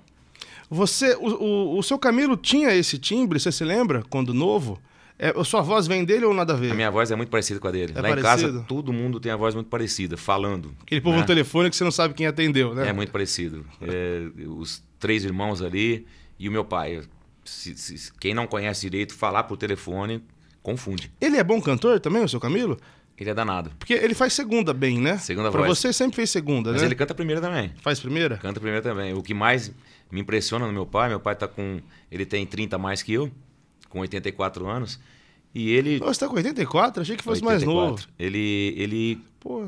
Você, o, o, o seu Camilo tinha esse timbre, você se lembra, quando novo? É, a sua voz vem dele ou nada a ver? A minha voz é muito parecida com a dele. É Lá parecido? em casa, todo mundo tem a voz muito parecida, falando. Aquele povo né? no telefone que você não sabe quem atendeu, né? É muito parecido. É, os três irmãos ali e o meu pai. Se, se, quem não conhece direito, falar por telefone confunde. Ele é bom cantor também, o seu Camilo? Ele é danado. Porque ele faz segunda bem, né? Segunda pra voz. você sempre fez segunda, Mas né? Mas ele canta primeira também. Faz primeira? Canta primeira também. O que mais me impressiona no meu pai, meu pai tá com. Ele tem 30 mais que eu com 84 anos. E ele. Nossa, tá com 84? Achei que fosse 84. mais novo. Ele. ele Pô.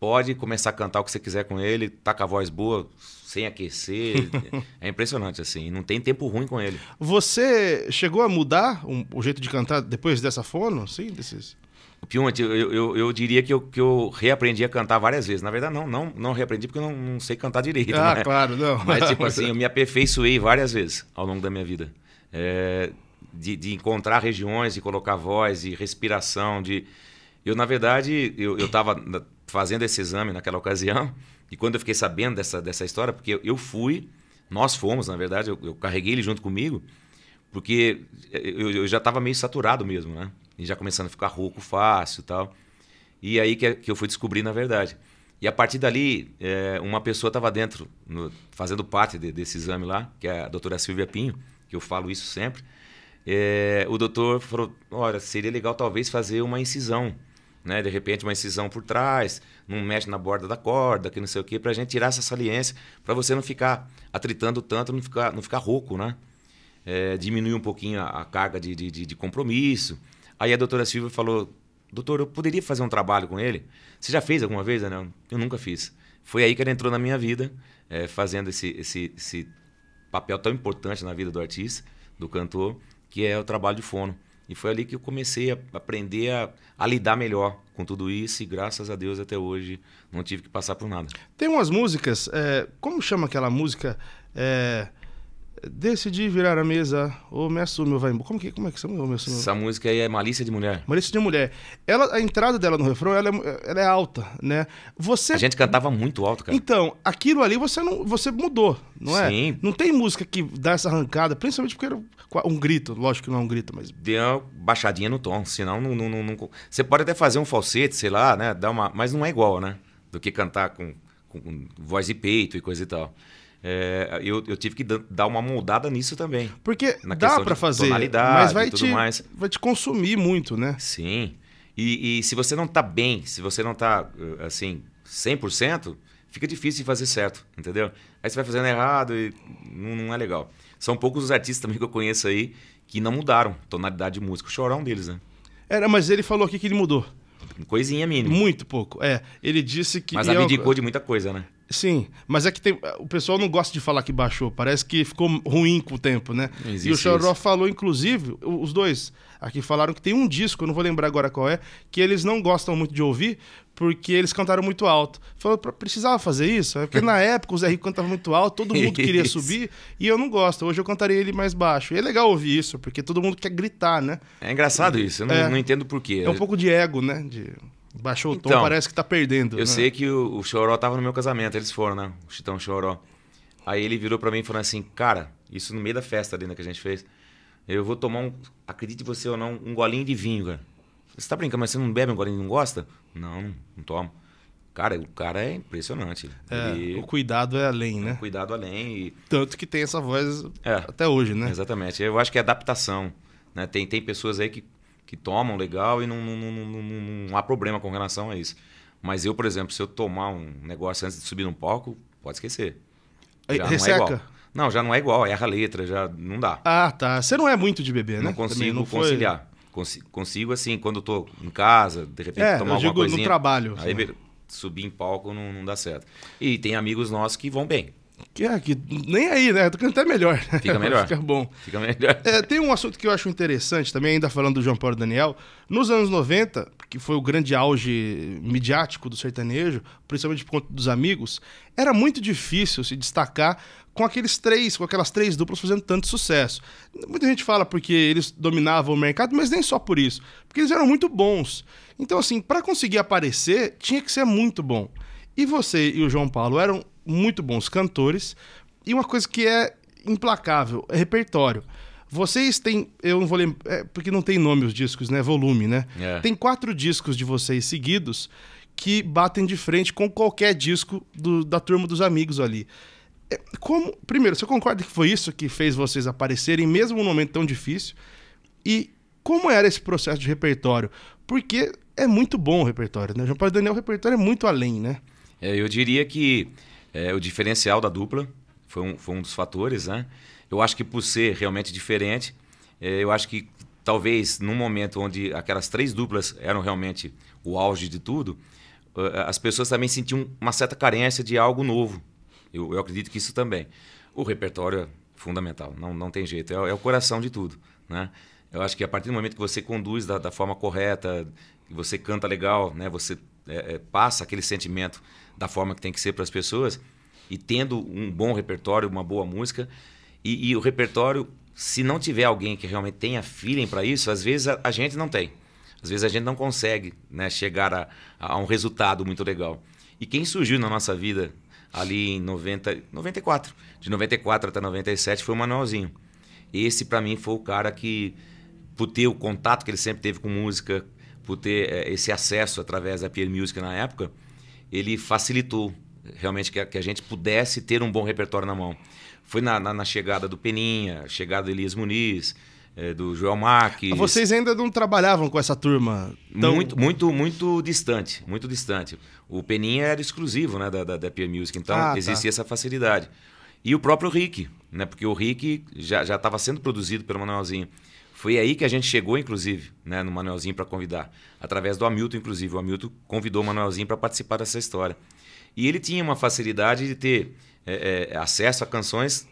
Pode começar a cantar o que você quiser com ele, tá com a voz boa, sem aquecer. é impressionante, assim. Não tem tempo ruim com ele. Você chegou a mudar um, o jeito de cantar depois dessa fono? Sim, desses. Piunt, eu, eu, eu, diria que eu, que eu reaprendi a cantar várias vezes. Na verdade, não, não, não reaprendi porque eu não, não sei cantar direito. Ah, né? claro, não. Mas, tipo assim, eu me aperfeiçoei várias vezes ao longo da minha vida. É, de, de encontrar regiões e colocar voz e respiração. De... Eu, na verdade, eu estava fazendo esse exame naquela ocasião e quando eu fiquei sabendo dessa, dessa história, porque eu fui, nós fomos, na verdade, eu, eu carreguei ele junto comigo, porque eu, eu já estava meio saturado mesmo, né? E já começando a ficar rouco fácil e tal. E aí que, que eu fui descobrir, na verdade. E a partir dali, é, uma pessoa estava dentro, no, fazendo parte de, desse exame lá, que é a doutora Silvia Pinho, que eu falo isso sempre é, o doutor falou: olha, seria legal talvez fazer uma incisão. Né? De repente, uma incisão por trás, não mexe na borda da corda, que não sei o quê, para a gente tirar essa saliência, para você não ficar atritando tanto, não ficar, não ficar rouco, né? É, diminuir um pouquinho a, a carga de, de, de, compromisso. Aí a doutora Silva falou: Doutor, eu poderia fazer um trabalho com ele? Você já fez alguma vez, Daniel? Eu nunca fiz. Foi aí que ela entrou na minha vida, é, fazendo esse, esse, esse papel tão importante na vida do artista, do cantor, que é o trabalho de fono. E foi ali que eu comecei a aprender a, a, lidar melhor com tudo isso e graças a Deus até hoje não tive que passar por nada. Tem umas músicas, é, como chama aquela música? É, Decidi virar a mesa, ou me assume, ou vai embora. Como que, como é que ou me assume? Essa música aí é Malícia de Mulher. Malícia de Mulher. Ela, a entrada dela no refrão, ela é, ela é alta, né? Você... A gente cantava muito alto, cara. Então, aquilo ali você não, você mudou, não Sim. é? Sim. Não tem música que dá essa arrancada, principalmente porque era um grito, lógico que não é um grito, mas... Deu uma baixadinha no tom, senão não, não, não, não... Você pode até fazer um falsete, sei lá, né? dá uma... Mas não é igual, né? Do que cantar com, com, com voz e peito e coisa e tal é, eu, eu, tive que dar uma moldada nisso também. Porque dá para fazer, mas vai te, mais. vai te consumir muito, né? Sim. E, e se você não tá bem, se você não tá, eh, assim, 100%, fica difícil de fazer certo, entendeu? Aí você vai fazendo errado e não, não é legal. São poucos os artistas também que eu conheço aí que não mudaram tonalidade de música. O Chorão deles, né? Era, mas ele falou aqui que ele mudou. Coisinha mínima. Muito pouco, é. Ele disse que... Mas é abdicou de muita coisa, né? Sim, mas é que tem, o pessoal não gosta de falar que baixou, parece que ficou ruim com o tempo, né? E o Choró falou, inclusive, os dois aqui falaram que tem um disco, eu não vou lembrar agora qual é, que eles não gostam muito de ouvir porque eles cantaram muito alto. Falou, precisava fazer isso? É porque na época o Zé Rico cantava muito alto, todo mundo queria subir e eu não gosto. Hoje eu cantaria ele mais baixo. E é legal ouvir isso, porque todo mundo quer gritar, né? É engraçado isso, eu não, é, não entendo porquê. É um pouco de ego, né? De... Baixou então, o tom, então, parece que tá perdendo. Eu né? sei que o, o Choró tava no meu casamento, eles foram, né? O Chitão Choró. Aí ele virou para mim e falou assim: Cara, isso no meio da festa linda que a gente fez. Eu vou tomar um, acredite você ou não, um golinho de vinho, cara. Você tá brincando, mas você não bebe um golinho não gosta? Não, não, não tomo. Cara, o cara é impressionante. É, ele... O cuidado é além, é né? O cuidado além. E... Tanto que tem essa voz é, até hoje, né? Exatamente. Eu acho que é adaptação. Né? Tem, tem pessoas aí que que tomam legal e não, não, não, não, há problema com relação a isso. Mas eu, por exemplo, se eu tomar um negócio antes de subir num palco, pode esquecer. Já Resseca? Não, é igual. não, já não é igual, erra a letra, já não dá. Ah, tá. Você não é muito de beber, né? Não consigo conciliar. Consigo, assim, quando eu tô em casa, de repente é, tomar eu alguma digo no trabalho. Aí, né? subir em palco não, não dá certo. E tem amigos nossos que vão bem. Que, é, que nem aí, né? Tô cantando até melhor. Fica melhor. Fica bom. Fica melhor. É, tem um assunto que eu acho interessante também, ainda falando do João Paulo Daniel. Nos anos 90, que foi o grande auge midiático do sertanejo, principalmente por conta dos amigos, era muito difícil se destacar com aqueles três, com aquelas três duplas fazendo tanto sucesso. Muita gente fala porque eles dominavam o mercado, mas nem só por isso, porque eles eram muito bons. Então, assim, para conseguir aparecer, tinha que ser muito bom. E você e o João Paulo eram muito bons cantores e uma coisa que é implacável, é repertório. Vocês têm, eu não vou lembrar, é, porque não tem nome os discos, né? Volume, né? É. Tem quatro discos de vocês seguidos que batem de frente com qualquer disco do, da turma dos amigos ali. É, como, primeiro, você concorda que foi isso que fez vocês aparecerem, mesmo num momento tão difícil? E como era esse processo de repertório? Porque é muito bom o repertório, né? João Paulo Daniel, o repertório é muito além, né? É, eu diria que é, o diferencial da dupla, foi um, foi um dos fatores, né? Eu acho que por ser realmente diferente, é, eu acho que talvez num momento onde aquelas três duplas eram realmente o auge de tudo, é, é, as pessoas também sentiam uma certa carência de algo novo. Eu, eu acredito que isso também. O repertório é fundamental, não, não tem jeito, é, é, o coração de tudo, né? Eu acho que a partir do momento que você conduz da, da forma correta, você canta legal, né? Você é, é, passa aquele sentimento da forma que tem que ser para as pessoas e tendo um bom repertório, uma boa música e, e o repertório, se não tiver alguém que realmente tenha feeling para isso, às vezes a, a, gente não tem, às vezes a gente não consegue né, chegar a, a um resultado muito legal. E quem surgiu na nossa vida ali em 90, 94, de 94 até 97 foi o Manuelzinho. Esse para mim foi o cara que por ter o contato que ele sempre teve com música, por ter eh, esse acesso através da Peer Music na época, ele facilitou realmente que a, que a gente pudesse ter um bom repertório na mão. Foi na, na, na chegada do Peninha, chegada do Elias Muniz, é, do Joel Marques. Vocês ainda não trabalhavam com essa turma? Tão... Muito, muito, muito distante, muito distante. O Peninha era exclusivo né, da, da, da Peer Music, então ah, tá. existia tá. essa facilidade. E o próprio Rick, né, porque o Rick já estava sendo produzido pelo Manuelzinho. Foi aí que a gente chegou, inclusive, né, no Manuelzinho para convidar. Através do Hamilton, inclusive. O Hamilton convidou o Manuelzinho para participar dessa história. E ele tinha uma facilidade de ter é, é, acesso a canções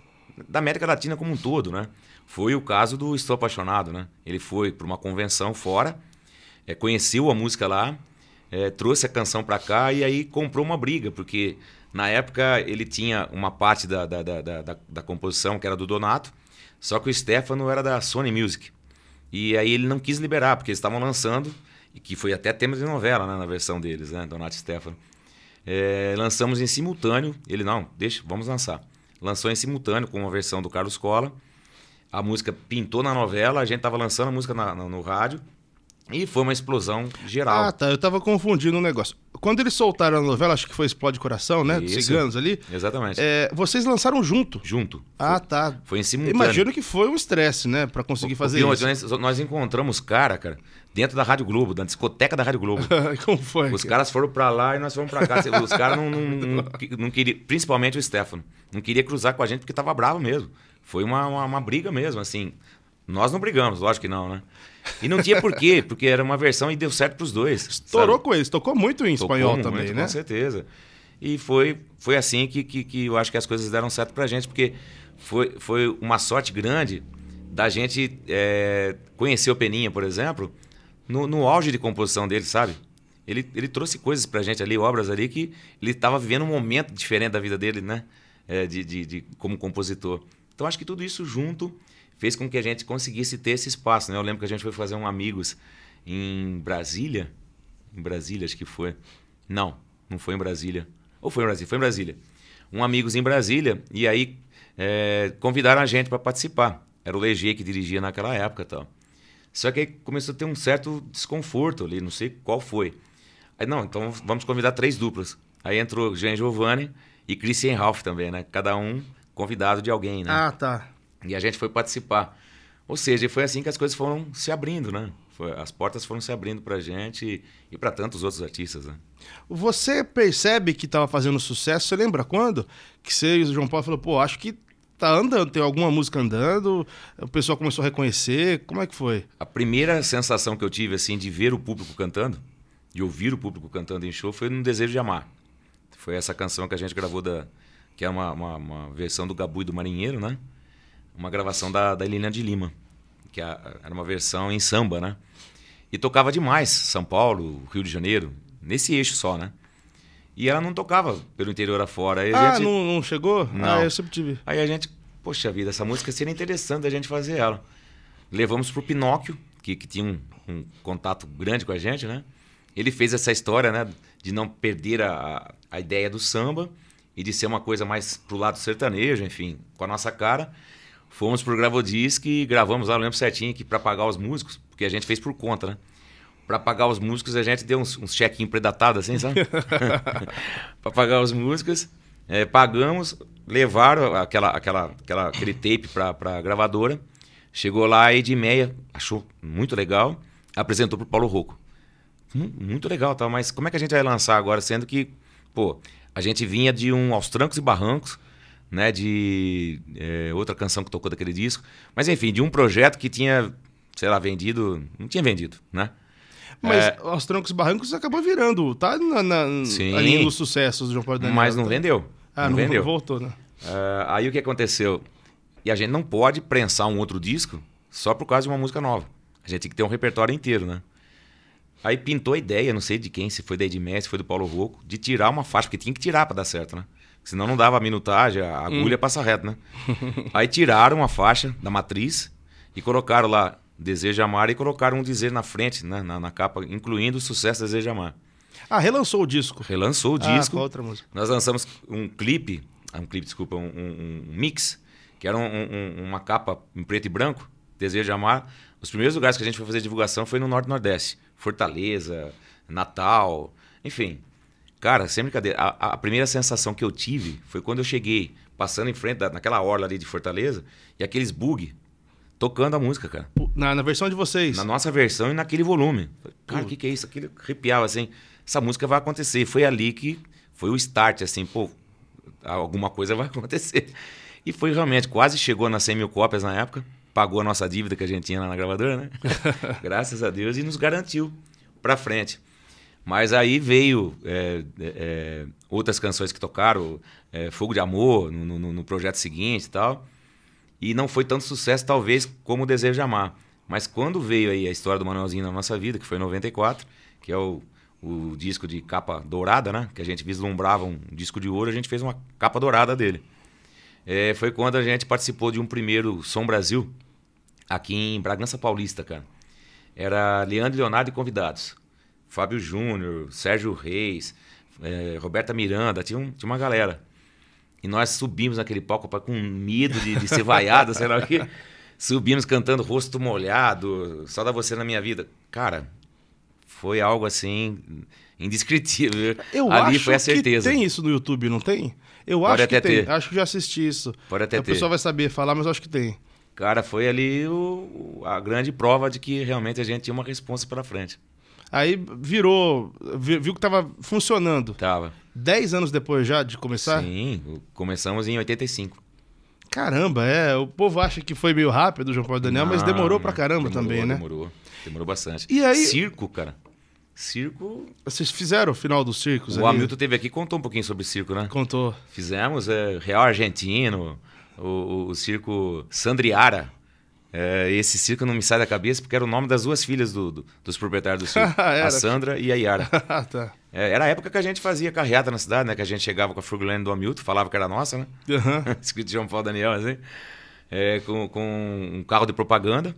da América Latina como um todo, né? Foi o caso do Estou Apaixonado, né? Ele foi para uma convenção fora, é, conheceu a música lá, é, trouxe a canção para cá e aí comprou uma briga, porque na época ele tinha uma parte da, da, da, da, da composição que era do Donato, só que o Stefano era da Sony Music. E aí ele não quis liberar, porque eles estavam lançando, e que foi até tema de novela né, na versão deles, né, Donato e Stefano. É, lançamos em simultâneo. Ele, não, deixa, vamos lançar. Lançou em simultâneo com uma versão do Carlos Cola. A música pintou na novela, a gente estava lançando a música na, no rádio. E foi uma explosão geral. Ah, tá. Eu tava confundindo o um negócio. Quando eles soltaram a novela, acho que foi Explode Coração, né? Isso. Dos ciganos ali. Exatamente. É, vocês lançaram junto. Junto. Ah, foi, tá. Foi em simultâneo. Imagino que foi um estresse, né? para conseguir o, fazer o isso. Nós, nós encontramos cara, cara, dentro da Rádio Globo, da discoteca da Rádio Globo. Como foi? Os cara? caras foram para lá e nós fomos para cá. Os caras não, não, não, não queriam, principalmente o Stefano, não queria cruzar com a gente porque tava bravo mesmo. Foi uma, uma, uma briga mesmo, assim. Nós não brigamos, lógico que não, né? E não tinha porquê, porque era uma versão e deu certo para os dois. Estourou sabe? com eles, tocou muito em tocou espanhol também, né? Com certeza. E foi, foi assim que, que, que eu acho que as coisas deram certo para gente, porque foi, foi uma sorte grande da gente é, conhecer o Peninha, por exemplo, no, no auge de composição dele, sabe? Ele, ele trouxe coisas a gente ali, obras ali, que ele estava vivendo um momento diferente da vida dele, né? É, de, de, de, como compositor. Então acho que tudo isso junto fez com que a gente conseguisse ter esse espaço. Né? Eu lembro que a gente foi fazer um Amigos em Brasília. Em Brasília, acho que foi. Não, não foi em Brasília. Ou foi em Brasília? Foi em Brasília. Um Amigos em Brasília. E aí é, convidaram a gente para participar. Era o Leger que dirigia naquela época tal. Só que aí começou a ter um certo desconforto ali, não sei qual foi. Aí, não, então vamos convidar três duplas. Aí entrou Jean Giovanni e Christian Ralph também, né? Cada um convidado de alguém, né? Ah, tá. E a gente foi participar. Ou seja, foi assim que as coisas foram se abrindo, né? Foi, as portas foram se abrindo para a gente e, e para tantos outros artistas, né? Você percebe que estava fazendo sucesso, você lembra quando? Que você e o João Paulo falou, pô, acho que tá andando, tem alguma música andando, o pessoal começou a reconhecer, como é que foi? A primeira sensação que eu tive, assim, de ver o público cantando, de ouvir o público cantando em show, foi no Desejo de Amar. Foi essa canção que a gente gravou, da, que é uma, uma, uma versão do Gabu e do Marinheiro, né? uma gravação da, da Helena de Lima, que era uma versão em samba, né? E tocava demais São Paulo, Rio de Janeiro, nesse eixo só, né? E ela não tocava pelo interior afora. Aí ah, gente... não, não, chegou? Ah, não. Ah, eu sempre tive. Aí a gente, poxa vida, essa música seria interessante a gente fazer ela. Levamos pro Pinóquio, que, que tinha um, um, contato grande com a gente, né? Ele fez essa história, né? De não perder a, a ideia do samba e de ser uma coisa mais pro lado sertanejo, enfim, com a nossa cara. Fomos pro Gravodisc e gravamos lá, eu lembro certinho, que para pagar os músicos, porque a gente fez por conta, né? Para pagar os músicos, a gente deu uns, uns chequinhos predatados, assim, sabe? para pagar os músicos, é, pagamos, levaram aquela, aquela, aquela, aquele tape para pra gravadora. Chegou lá, de meia achou muito legal, apresentou pro Paulo Rocco. Hum, muito legal, tá? mas como é que a gente vai lançar agora, sendo que, pô, a gente vinha de um aos trancos e barrancos, né? De é, outra canção que tocou daquele disco. Mas enfim, de um projeto que tinha, sei lá, vendido. Não tinha vendido, né? Mas é... Os Troncos Barrancos acabou virando, tá na, na, Sim, ali nos sucessos do João Paulo Daniel. Mas não tá? vendeu. Ah, não, não vendeu. voltou, né? Uh, aí o que aconteceu? E a gente não pode prensar um outro disco só por causa de uma música nova. A gente tem que ter um repertório inteiro, né? Aí pintou a ideia, não sei de quem, se foi da Edmé, se foi do Paulo Rocco, de tirar uma faixa, porque tinha que tirar para dar certo, né? Senão não dava a minutagem, a agulha hum. passa reto, né? Aí tiraram a faixa da matriz e colocaram lá Deseja Amar e colocaram um dizer na frente, né? na, na capa, incluindo o sucesso Deseja Amar. Ah, relançou o disco. Relançou o ah, disco. outra música? Nós lançamos um clipe, ah, um clipe, desculpa, um, um, um mix, que era um, uma capa em preto e branco, Deseja Amar. Os primeiros lugares que a gente foi fazer divulgação foi no Norte e Nordeste. Fortaleza, Natal, enfim. Cara, sem brincadeira, a, a, primeira sensação que eu tive foi quando eu cheguei passando em frente da, naquela orla ali de Fortaleza e aqueles bug tocando a música, cara. Na, na versão de vocês? Na nossa versão e naquele volume. Cara, o que, que é isso? aquele arrepiava assim. Essa música vai acontecer. E foi ali que foi o start, assim, pô, alguma coisa vai acontecer. E foi realmente, quase chegou nas 100 mil cópias na época, pagou a nossa dívida que a gente tinha lá na gravadora, né? Graças a Deus, e nos garantiu pra frente. Mas aí veio é, é, é, outras canções que tocaram, é, Fogo de Amor, no, no, no, projeto seguinte e tal. E não foi tanto sucesso, talvez, como o Desejo de Amar. Mas quando veio aí a história do Manuelzinho na nossa vida, que foi em 94, que é o, o disco de capa dourada, né? Que a gente vislumbrava um disco de ouro, a gente fez uma capa dourada dele. É, foi quando a gente participou de um primeiro Som Brasil, aqui em Bragança Paulista, cara. Era Leandro e Leonardo e convidados. Fábio Júnior, Sérgio Reis, é, Roberta Miranda, tinha, um, tinha uma galera. E nós subimos naquele palco pra, com medo de, de ser vaiado, sei lá o quê. Subimos cantando Rosto Molhado, Só da Você na Minha Vida. Cara, foi algo assim indescritível. Eu Ali acho foi a certeza. que tem isso no YouTube, não tem? Eu Pode acho que tem. Acho que já assisti isso. Pode até ter. O pessoal vai saber falar, mas eu acho que tem. Cara, foi ali o, a grande prova de que realmente a gente tinha uma resposta para frente. Aí virou, viu que tava funcionando. Tava. Dez anos depois já de começar? Sim, começamos em 85. Caramba, é. O povo acha que foi meio rápido, João Paulo Daniel, não, mas demorou pra caramba demorou, também, né? Demorou, demorou bastante. E aí... Circo, cara. Circo. Vocês fizeram o final dos circos? O ali? Hamilton teve aqui contou um pouquinho sobre circo, né? Contou. Fizemos é, Real Argentino, o, o, o circo Sandriara. É, esse circo não me sai da cabeça porque era o nome das duas filhas do, do dos proprietários do circo, ah, a Sandra e a Yara. Ah, tá. é, era a época que a gente fazia carreata na cidade, né? Que a gente chegava com a Furgulane do Hamilton, falava que era nossa, né? Uhum. Escrito João Paulo Daniel, assim. É, com, com um carro de propaganda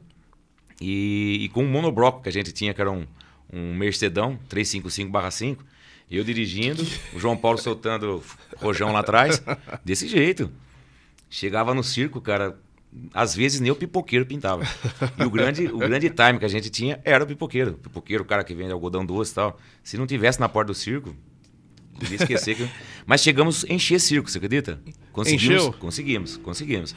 e, e, com um monobloco que a gente tinha, que era um, um Mercedão 355-5, eu dirigindo, o João Paulo soltando rojão lá atrás, desse jeito. Chegava no circo, cara, às vezes nem o pipoqueiro pintava. E o grande, o grande time que a gente tinha era o pipoqueiro. O pipoqueiro, o cara que vende algodão doce e tal. Se não tivesse na porta do circo, podia esquecer que. Mas chegamos a encher circo, você acredita? Conseguimos, Encheu? conseguimos, conseguimos.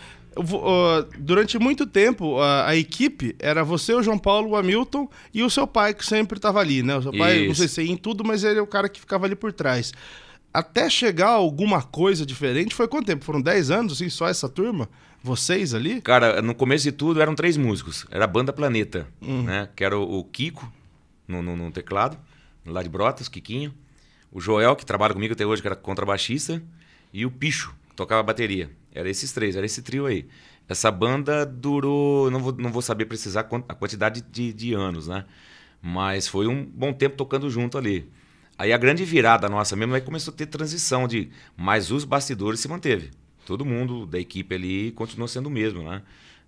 Durante muito tempo, a, equipe era você, o João Paulo, o Hamilton e o seu pai, que sempre estava ali, né? O seu pai, Isso. não sei se ia em tudo, mas ele é o cara que ficava ali por trás até chegar alguma coisa diferente, foi quanto tempo? Foram 10 anos, assim, só essa turma? Vocês ali? Cara, no começo de tudo eram três músicos. Era a banda Planeta, uhum. né? Que era o, Kiko no, no, no, teclado, lá de Brotas, Kikinho. O Joel, que trabalha comigo até hoje, que era contrabaixista. E o Picho, que tocava bateria. Era esses três, era esse trio aí. Essa banda durou, não vou, não vou saber precisar a quantidade de, de anos, né? Mas foi um bom tempo tocando junto ali. Aí a grande virada nossa mesmo é que começou a ter transição de... Mas os bastidores se manteve todo mundo da equipe ali continua sendo o mesmo, né?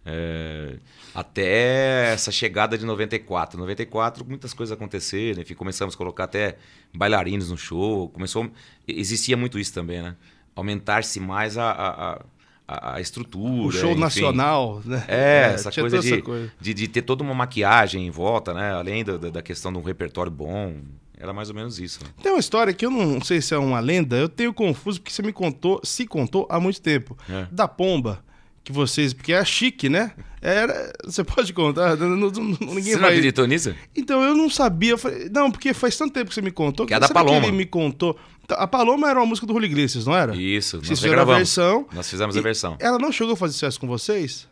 É, até essa chegada de 94. 94, muitas coisas aconteceram, enfim, começamos a colocar até bailarinos no show. Começou, existia muito isso também, né? Aumentar-se mais a, a, a, a, estrutura. O show enfim. nacional, né? É, é essa, coisa de, essa coisa, de, De, ter toda uma maquiagem em volta, né? Além da, da questão de um repertório bom, era mais ou menos isso. Né? Tem uma história que eu não sei se é uma lenda, eu tenho confuso porque você me contou, se contou há muito tempo. É. Da pomba que vocês. Porque é chique, né? Era, você pode contar? Não, não, ninguém você vai... não acreditou nisso? Então eu não sabia. Eu falei, não, porque faz tanto tempo que você me contou. Que é da Paloma. Que ele me contou. Então, a Paloma era uma música do Julio Iglesias, não era? Isso, vocês nós fizeram a versão. Nós fizemos a versão. Ela não chegou a fazer sucesso com vocês?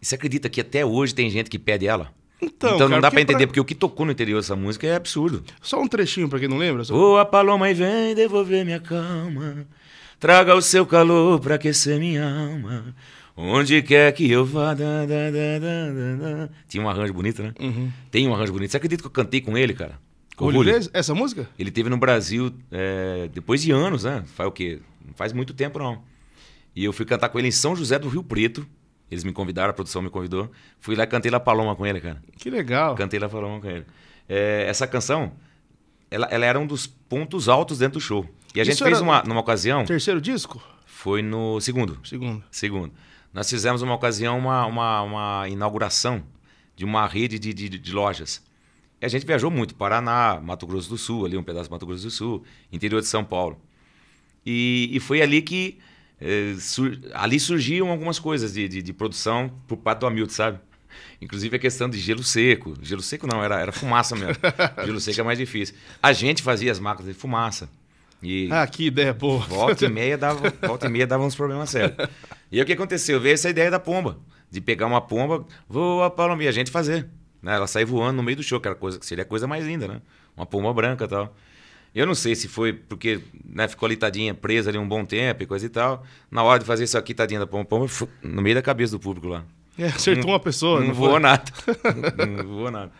E você acredita que até hoje tem gente que pede ela? Então, então não cara, dá pra entender, pra... porque o que tocou no interior dessa música é absurdo. Só um trechinho pra quem não lembra. Só... a paloma e vem devolver minha calma. Traga o seu calor pra aquecer minha alma. Onde quer que eu vá. Da, da, da, Tinha um arranjo bonito, né? Uhum. Tem um arranjo bonito. Você acredita que eu cantei com ele, cara? Com o Uli? Essa música? Ele teve no Brasil é, depois de anos, né? Faz o quê? Não faz muito tempo, não. E eu fui cantar com ele em São José do Rio Preto. Eles me convidaram, a produção me convidou. Fui lá cantei La Paloma com ele, cara. Que legal. Cantei La Paloma com ele. É, essa canção, ela, ela, era um dos pontos altos dentro do show. E a Isso gente fez uma, numa ocasião. Terceiro disco? Foi no segundo. Segundo. Segundo. Nós fizemos uma ocasião, uma, uma, uma inauguração de uma rede de, de, de lojas. E a gente viajou muito, Paraná, Mato Grosso do Sul, ali um pedaço do Mato Grosso do Sul, interior de São Paulo. E, e foi ali que é, sur... ali surgiam algumas coisas de, de, de produção por parte do Hamilton, sabe? Inclusive a questão de gelo seco. Gelo seco não, era, era fumaça mesmo. gelo seco é mais difícil. A gente fazia as máquinas de fumaça. E ah, que ideia boa. Volta e meia dava, volta e meia dava uns problemas sérios. E aí, o que aconteceu? Veio essa ideia da pomba. De pegar uma pomba, voa, Paloma, a gente fazer. Né? Ela sai voando no meio do show, que, era coisa, que seria a coisa mais linda, né? Uma pomba branca e tal. Eu não sei se foi porque né, ficou ali tadinha presa ali um bom tempo e coisa e tal. Na hora de fazer isso aqui, tadinha da pomba no meio da cabeça do público lá. É, acertou uma pessoa. Não, não voou nada. não voou nada.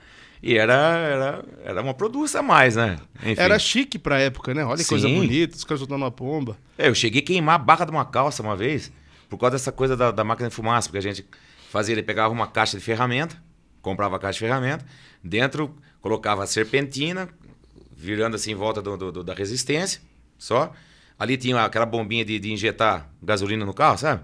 E era, era, era uma produção a mais, né? Enfim. Era chique pra época, né? Olha que coisa bonita, os caras soltando uma pomba. É, eu cheguei a queimar a barra de uma calça uma vez, por causa dessa coisa da, da máquina de fumaça, porque a gente fazia, ele pegava uma caixa de ferramenta, comprava a caixa de ferramenta, dentro colocava a serpentina, virando assim em volta do, do, do, da resistência, só. Ali tinha aquela bombinha de, de injetar gasolina no carro, sabe?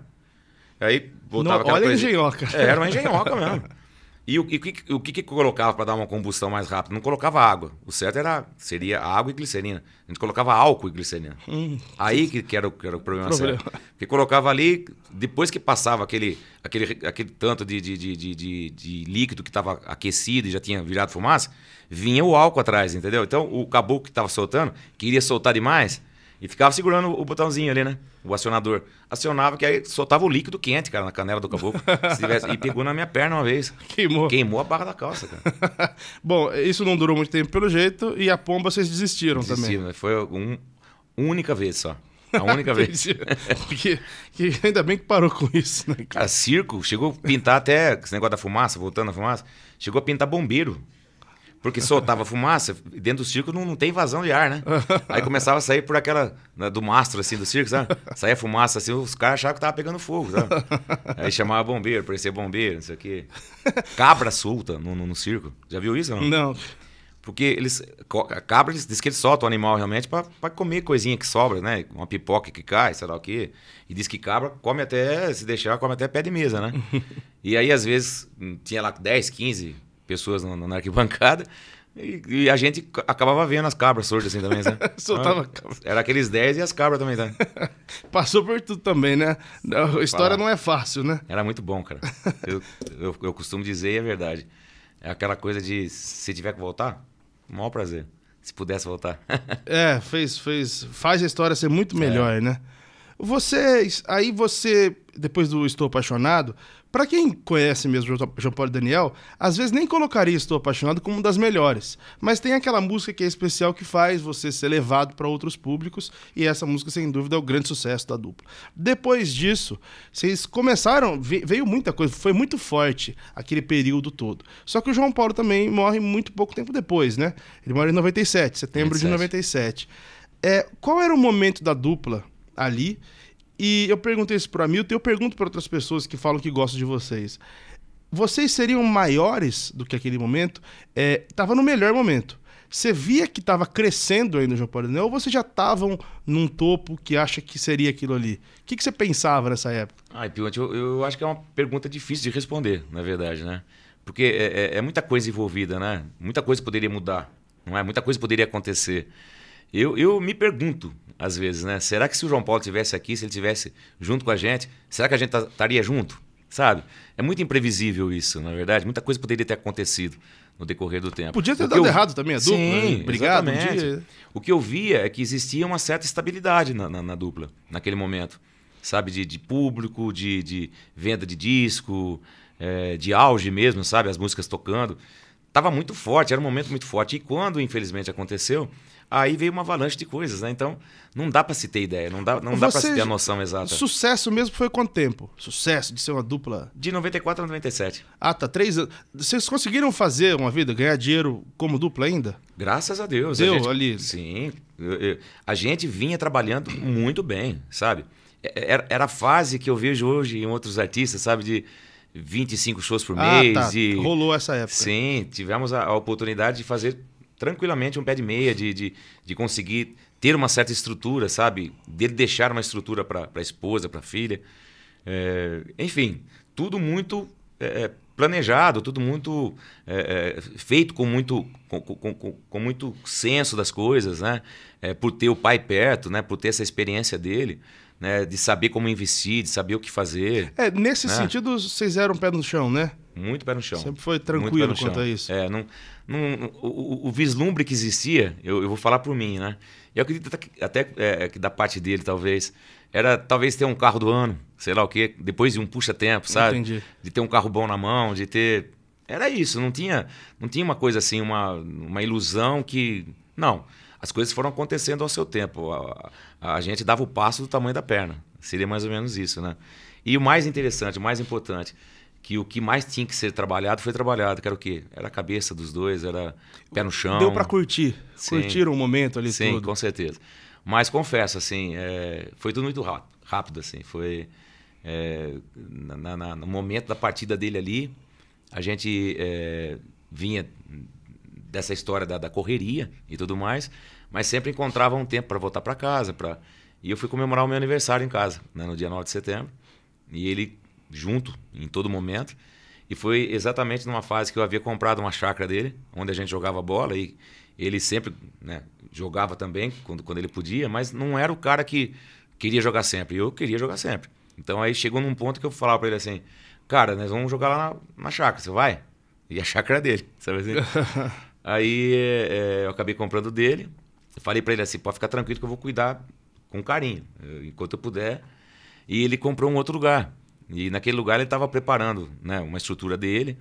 Aí botava Não, aquela olha coisa... engenhoca. É, era uma engenhoca mesmo. E o, e o que, que colocava para dar uma combustão mais rápida? Não colocava água. O certo era, seria água e glicerina. A gente colocava álcool e glicerina. Hum. Aí que, que, era o, que, era, o problema, problema. sério. Porque colocava ali, depois que passava aquele, aquele, aquele tanto de, de, de, de, de líquido que estava aquecido e já tinha virado fumaça, vinha o álcool atrás, entendeu? Então o caboclo que estava soltando, queria soltar demais, e ficava segurando o botãozinho ali, né? O acionador. Acionava, que aí soltava o líquido quente, cara, na canela do caboclo. Tivesse... E pegou na minha perna uma vez. Queimou. Queimou a barra da calça, cara. Bom, isso não durou muito tempo pelo jeito. E a pomba vocês desistiram Desistimos, também. Né? Foi uma única vez só. A única vez. que, que, ainda bem que parou com isso, né? Cara, circo chegou a pintar até. Esse negócio da fumaça, voltando a fumaça, chegou a pintar bombeiro. Porque soltava fumaça, dentro do circo não, não tem vazão de ar, né? Aí começava a sair por aquela. Né, do mastro, assim, do circo, sabe? Saía fumaça, assim, os caras achavam que tava pegando fogo, sabe? Aí chamava bombeiro, parecia bombeiro, não sei o quê. Cabra solta no, no, no circo. Já viu isso não? Não. Porque eles. Cabra, eles, diz que eles soltam o animal realmente para comer coisinha que sobra, né? Uma pipoca que cai, sei lá o quê. E diz que cabra come até. Se deixar, come até pé de mesa, né? e aí, às vezes, hum, tinha lá 10, 15 pessoas na, na arquibancada. E, e, a gente acabava vendo as cabras surdas assim também, né? Soltava cabra. Ah, era aqueles 10 e as cabras também, tá? Passou por tudo também, né? A história Fala. não é fácil, né? Era muito bom, cara. eu, eu, eu, costumo dizer e é verdade. É aquela coisa de se tiver que voltar, o maior prazer. Se pudesse voltar. é, fez, fez. Faz a história ser muito é. melhor, é. né? Vocês, aí você, depois do Estou Apaixonado, para quem conhece mesmo João Paulo e Daniel, às vezes nem colocaria Estou Apaixonado como uma das melhores. Mas tem aquela música que é especial que faz você ser levado para outros públicos, e essa música, sem dúvida, é o grande sucesso da dupla. Depois disso, vocês começaram, veio muita coisa, foi muito forte aquele período todo. Só que o João Paulo também morre muito pouco tempo depois, né? Ele morre em 97, setembro 97. de 97. É, qual era o momento da dupla ali. E eu perguntei isso para Milton e eu pergunto para outras pessoas que falam que gostam de vocês. Vocês seriam maiores do que aquele momento? É, tava no melhor momento. Você via que tava crescendo aí no Japão, né? ou vocês já estavam num topo que acha que seria aquilo ali? O que, que você pensava nessa época? Ai, Pionte, eu, eu acho que é uma pergunta difícil de responder, na verdade, né? Porque é, é, é muita coisa envolvida, né? Muita coisa poderia mudar, não é? Muita coisa poderia acontecer. Eu, eu me pergunto às vezes, né? Será que se o João Paulo tivesse aqui, se ele tivesse junto com a gente, será que a gente estaria junto? Sabe? É muito imprevisível isso, na é verdade. Muita coisa poderia ter acontecido no decorrer do tempo. Podia ter o dado eu... errado também a dupla. Sim, né? Obrigado. Um o que eu via é que existia uma certa estabilidade na, na, na dupla, naquele momento. Sabe? De, de público, de, de, venda de disco, é, de auge mesmo, sabe? As músicas tocando. Tava muito forte, era um momento muito forte. E quando, infelizmente, aconteceu, aí veio uma avalanche de coisas, né? Então, não dá para se ter ideia, não dá, não dá para se ter a noção exata. Sucesso mesmo foi quanto tempo? Sucesso de ser uma dupla? De 94 a 97. Ah, tá, três anos. Vocês conseguiram fazer uma vida, ganhar dinheiro como dupla ainda? Graças a Deus. Deu a gente, ali? Sim. Eu, eu, a gente vinha trabalhando muito bem, sabe? Era, era a fase que eu vejo hoje em outros artistas, sabe? De... 25 shows por ah, tá. mês. Tá. E... Rolou essa época. Sim, tivemos a, a oportunidade de fazer tranquilamente um pé de meia, de, de, de conseguir ter uma certa estrutura, sabe? Dele de deixar uma estrutura para a esposa, para a filha. É, enfim, tudo muito é, é planejado, tudo muito é, é feito com muito, com, com, com, com, muito senso das coisas, né? É, por ter o pai perto, né? por ter essa experiência dele. Né, de saber como investir, de saber o que fazer. É, nesse né? sentido, vocês eram pé no chão, né? Muito pé no chão. Sempre foi tranquilo quanto a isso. É, não, num, o, o, vislumbre que existia, eu, eu, vou falar por mim, né? Eu acredito que, até é, que da parte dele, talvez, era talvez ter um carro do ano, sei lá o quê, depois de um puxa-tempo, sabe? Entendi. De ter um carro bom na mão, de ter. Era isso, não tinha, não tinha uma coisa assim, uma, uma ilusão que. Não. As coisas foram acontecendo ao seu tempo. A, a, a gente dava o passo do tamanho da perna. Seria mais ou menos isso, né? E o mais interessante, o mais importante, que o que mais tinha que ser trabalhado foi trabalhado, que era o quê? Era a cabeça dos dois, era pé no chão. Deu para curtir, sim, curtiram o momento ali sim, tudo. com certeza. Mas confesso, assim, é, foi tudo muito rápido, rápido assim, foi é, na, na, no momento da partida dele ali, a gente é, vinha dessa história da, da, correria e tudo mais, mas sempre encontrava um tempo para voltar para casa, para e eu fui comemorar o meu aniversário em casa, né, no dia 9 de setembro, e ele junto em todo momento. E foi exatamente numa fase que eu havia comprado uma chácara dele, onde a gente jogava bola e ele sempre né, jogava também quando, quando ele podia, mas não era o cara que queria jogar sempre. Eu queria jogar sempre. Então aí chegou num ponto que eu falava para ele assim: Cara, nós vamos jogar lá na, na chácara, você vai? E a chácara dele, sabe assim? aí é, eu acabei comprando dele. Falei para ele assim: Pode ficar tranquilo que eu vou cuidar com carinho, eh, enquanto eu puder. E ele comprou um outro lugar. E naquele lugar ele estava preparando né, uma estrutura dele.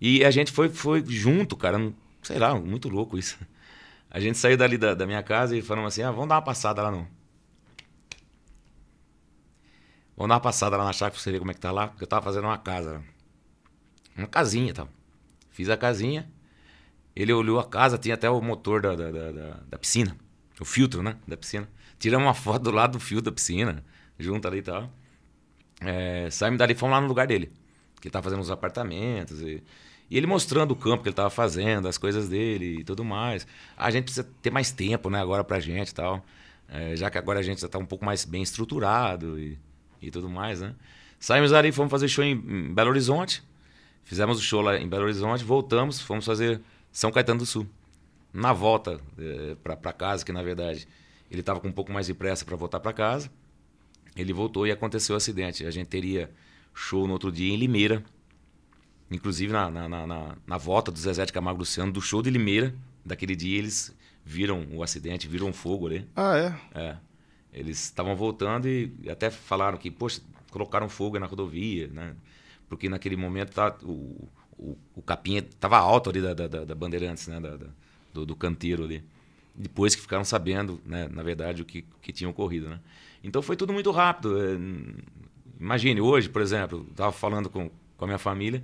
E a gente foi, foi junto, cara. Sei lá, muito louco isso. A gente saiu dali da, da minha casa e falamos assim: ah, vamos dar uma passada lá não. Vamos dar uma passada lá na chácara pra você ver como é que tá lá. Porque eu tava fazendo uma casa. Uma casinha e tal. Fiz a casinha. Ele olhou a casa, tinha até o motor da, da, da, da piscina. O filtro, né? Da piscina. Tiramos uma foto do lado do filtro da piscina. Junto ali e tal é, saímos dali e fomos lá no lugar dele. Que ele tava fazendo os apartamentos. E, e ele mostrando o campo que ele tava fazendo, as coisas dele e tudo mais. A gente precisa ter mais tempo, né, agora pra gente e tal. É, já que agora a gente já tá um pouco mais bem estruturado e, e tudo mais, né? Saímos dali e fomos fazer show em, em Belo Horizonte. Fizemos o show lá em Belo Horizonte, voltamos, fomos fazer São Caetano do Sul. Na volta é, para casa, que na verdade ele estava com um pouco mais de pressa para voltar para casa. Ele voltou e aconteceu o acidente. A gente teria show no outro dia em Limeira, inclusive na, na, na, na volta do Zezé de Camargo Luciano, do show de Limeira, daquele dia eles viram o acidente, viram fogo ali. Ah, é? É. Eles estavam voltando e até falaram que, poxa, colocaram fogo na rodovia, né? Porque naquele momento tá, o, o, o capim estava alto ali da, da, da Bandeirantes, né? Da, da, do, do canteiro ali. Depois que ficaram sabendo, né? na verdade, o que, que tinha ocorrido, né? Então foi tudo muito rápido. É, imagine, hoje, por exemplo, estava falando com, com a minha família,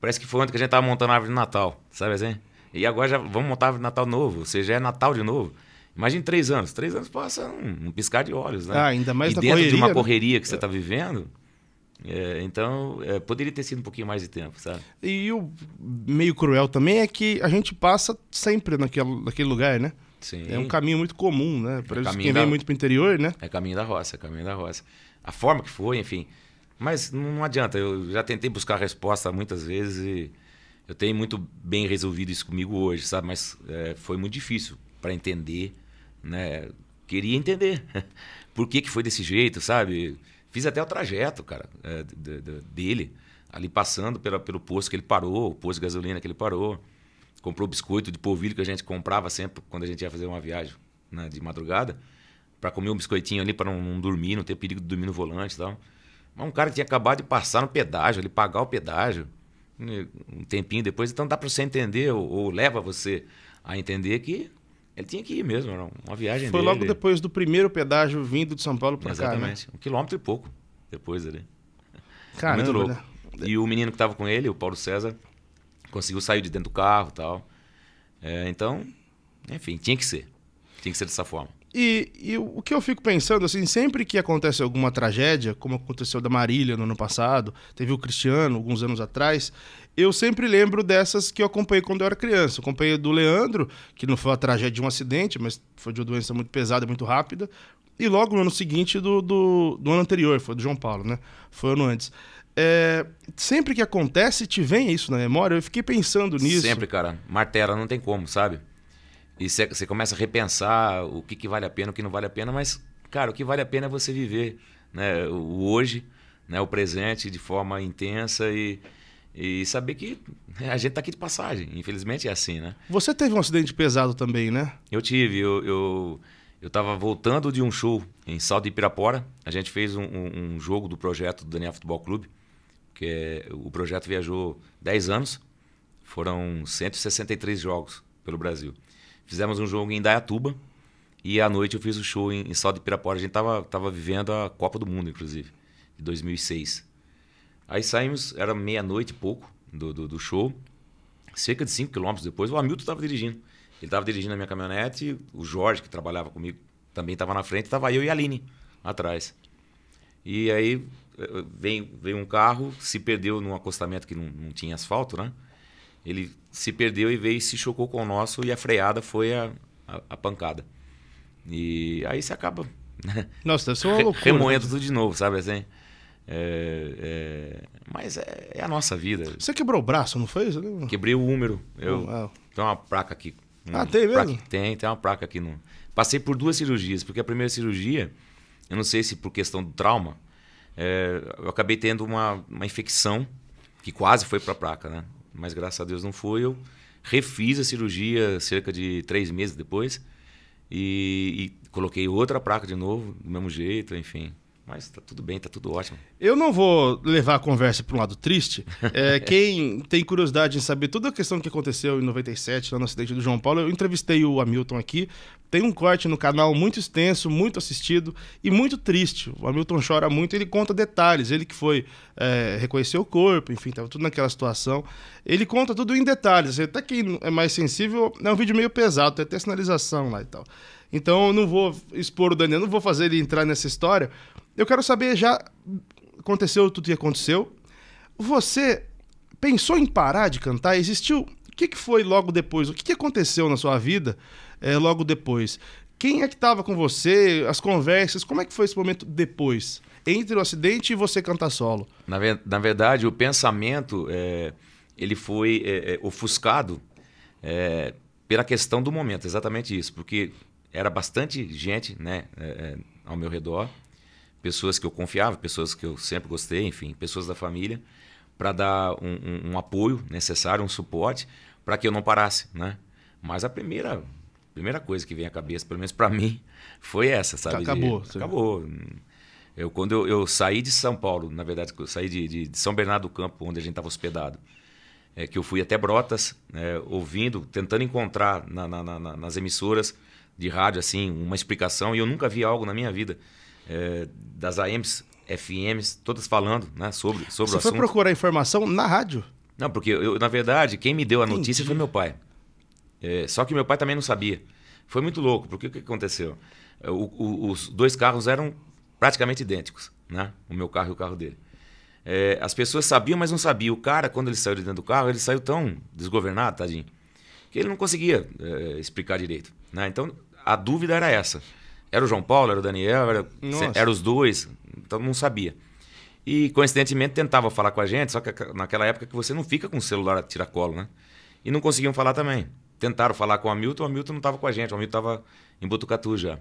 parece que foi ontem que a gente estava montando a árvore de Natal, sabe assim? E agora já vamos montar a árvore de Natal novo, ou seja, é Natal de novo. Imagine três anos. Três anos passa um, um piscar de olhos, né? Ah, ainda mais e dentro correria, de uma correria né? que você está é. vivendo, é, então, é, poderia ter sido um pouquinho mais de tempo, sabe? E o meio cruel também é que a gente passa sempre naquele, naquele lugar, né? Sim. É um caminho muito comum, né? Para é quem da... vem muito para o interior, né? É caminho da roça, é caminho da roça. A forma que foi, enfim. Mas não adianta, eu já tentei buscar resposta muitas vezes e eu tenho muito bem resolvido isso comigo hoje, sabe? Mas é, foi muito difícil para entender, né? Queria entender por que, que foi desse jeito, sabe? Fiz até o trajeto, cara, é, dele, ali passando pela, pelo posto que ele parou, o posto de gasolina que ele parou comprou biscoito de polvilho que a gente comprava sempre quando a gente ia fazer uma viagem né, de madrugada, para comer um biscoitinho ali para não, não, dormir, não ter perigo de dormir no volante e tal. Mas um cara que tinha acabado de passar no pedágio, ele pagar o pedágio né, um tempinho depois, então dá para você entender ou, ou, leva você a entender que ele tinha que ir mesmo, era uma viagem Foi dele. logo depois do primeiro pedágio vindo de São Paulo para cá, né? Exatamente, um quilômetro e pouco depois ali. Caramba, Muito louco. Né? E o menino que estava com ele, o Paulo César, conseguiu sair de dentro do carro e tal. É, então, enfim, tinha que ser. Tinha que ser dessa forma. E, e, o que eu fico pensando, assim, sempre que acontece alguma tragédia, como aconteceu da Marília no ano passado, teve o Cristiano alguns anos atrás, eu sempre lembro dessas que eu acompanhei quando eu era criança. Eu acompanhei do Leandro, que não foi a tragédia de um acidente, mas foi de uma doença muito pesada, muito rápida. E logo no ano seguinte do, do, do ano anterior, foi do João Paulo, né? Foi ano antes. É, sempre que acontece, te vem isso na memória? Eu fiquei pensando nisso. Sempre, cara. Martela, não tem como, sabe? E você começa a repensar o que, que vale a pena, o que não vale a pena, mas, cara, o que vale a pena é você viver né? o hoje, né? o presente de forma intensa e, e saber que né, a gente está aqui de passagem. Infelizmente é assim, né? Você teve um acidente pesado também, né? Eu tive. Eu, eu, eu tava voltando de um show em Salto de Pirapora. A gente fez um, um, um jogo do projeto do Daniel Futebol Clube porque é, o projeto viajou 10 anos, foram 163 jogos pelo Brasil. Fizemos um jogo em Indaiatuba e à noite eu fiz o um show em, em Sal de Pirapora. A gente tava, tava vivendo a Copa do Mundo, inclusive, de 2006. Aí saímos, era meia-noite e pouco do, do, do, show. Cerca de 5 quilômetros depois, o Hamilton estava dirigindo. Ele estava dirigindo a minha caminhonete, o Jorge, que trabalhava comigo, também estava na frente, estava eu e a Aline atrás. E aí Veio, vem um carro, se perdeu num acostamento que não, não tinha asfalto, né? Ele se perdeu e veio e se chocou com o nosso e a freada foi a, a, a pancada. E aí você acaba. Né? Nossa, deve ser uma loucura. Remoendo né? tudo de novo, sabe assim? É, é, mas é, é, a nossa vida. Você quebrou o braço, não foi? Quebrei o húmero. Eu, oh, Tem uma placa aqui. Um, ah, tem mesmo? Tem, tem uma placa aqui. No... Passei por duas cirurgias, porque a primeira cirurgia, eu não sei se por questão do trauma, é, eu acabei tendo uma, uma infecção que quase foi para a placa, né? Mas graças a Deus não foi. Eu refiz a cirurgia cerca de três meses depois e, e coloquei outra placa de novo, do mesmo jeito, enfim. Mas tá tudo bem, tá tudo ótimo. Eu não vou levar a conversa para um lado triste. É, quem tem curiosidade em saber toda a questão que aconteceu em 97, lá no acidente do João Paulo, eu entrevistei o Hamilton aqui. Tem um corte no canal muito extenso, muito assistido e muito triste. O Hamilton chora muito, ele conta detalhes. Ele que foi é, reconhecer o corpo, enfim, tava tudo naquela situação. Ele conta tudo em detalhes. Até quem é mais sensível, é um vídeo meio pesado, tem até sinalização lá e tal. Então eu não vou expor o Daniel, não vou fazer ele entrar nessa história, eu quero saber já aconteceu tudo que aconteceu. Você pensou em parar de cantar? Existiu? O que, que foi logo depois? O que, que aconteceu na sua vida é, logo depois? Quem é que estava com você? As conversas? Como é que foi esse momento depois? Entre o acidente e você cantar solo? Na, ve na verdade, o pensamento é, ele foi é, ofuscado pela questão do momento, exatamente isso, porque era bastante gente né, ao meu redor pessoas que eu confiava, pessoas que eu sempre gostei, enfim, pessoas da família, para dar um, um, um, apoio necessário, um suporte, para que eu não parasse, né? Mas a primeira primeira coisa que vem à cabeça, pelo menos para mim, foi essa, sabe? Acabou. De, acabou. Eu, quando eu, eu, saí de São Paulo, na verdade, eu saí de, de, de São Bernardo do Campo, onde a gente estava hospedado, é, que eu fui até Brotas, é, ouvindo, tentando encontrar na, na, na, nas emissoras de rádio assim uma explicação, e eu nunca vi algo na minha vida é, das AMs, FMs, todas falando né, sobre, sobre Você o assunto. Você foi procurar informação na rádio? Não, porque, eu, na verdade, quem me deu a Entendi. notícia foi meu pai. É, só que meu pai também não sabia. Foi muito louco, porque o que aconteceu? É, o, o, os dois carros eram praticamente idênticos, né? O meu carro e o carro dele. É, as pessoas sabiam, mas não sabiam. O cara, quando ele saiu de dentro do carro, ele saiu tão desgovernado, tadinho, que ele não conseguia é, explicar direito. Né? Então, a dúvida era essa. Era o João Paulo, era o Daniel, era, era os dois. Então não sabia. E coincidentemente tentava falar com a gente, só que naquela época que você não fica com o celular a tiracolo, né? E não conseguiam falar também. Tentaram falar com o Hamilton, o Hamilton não estava com a gente, o Hamilton estava em Botucatu já.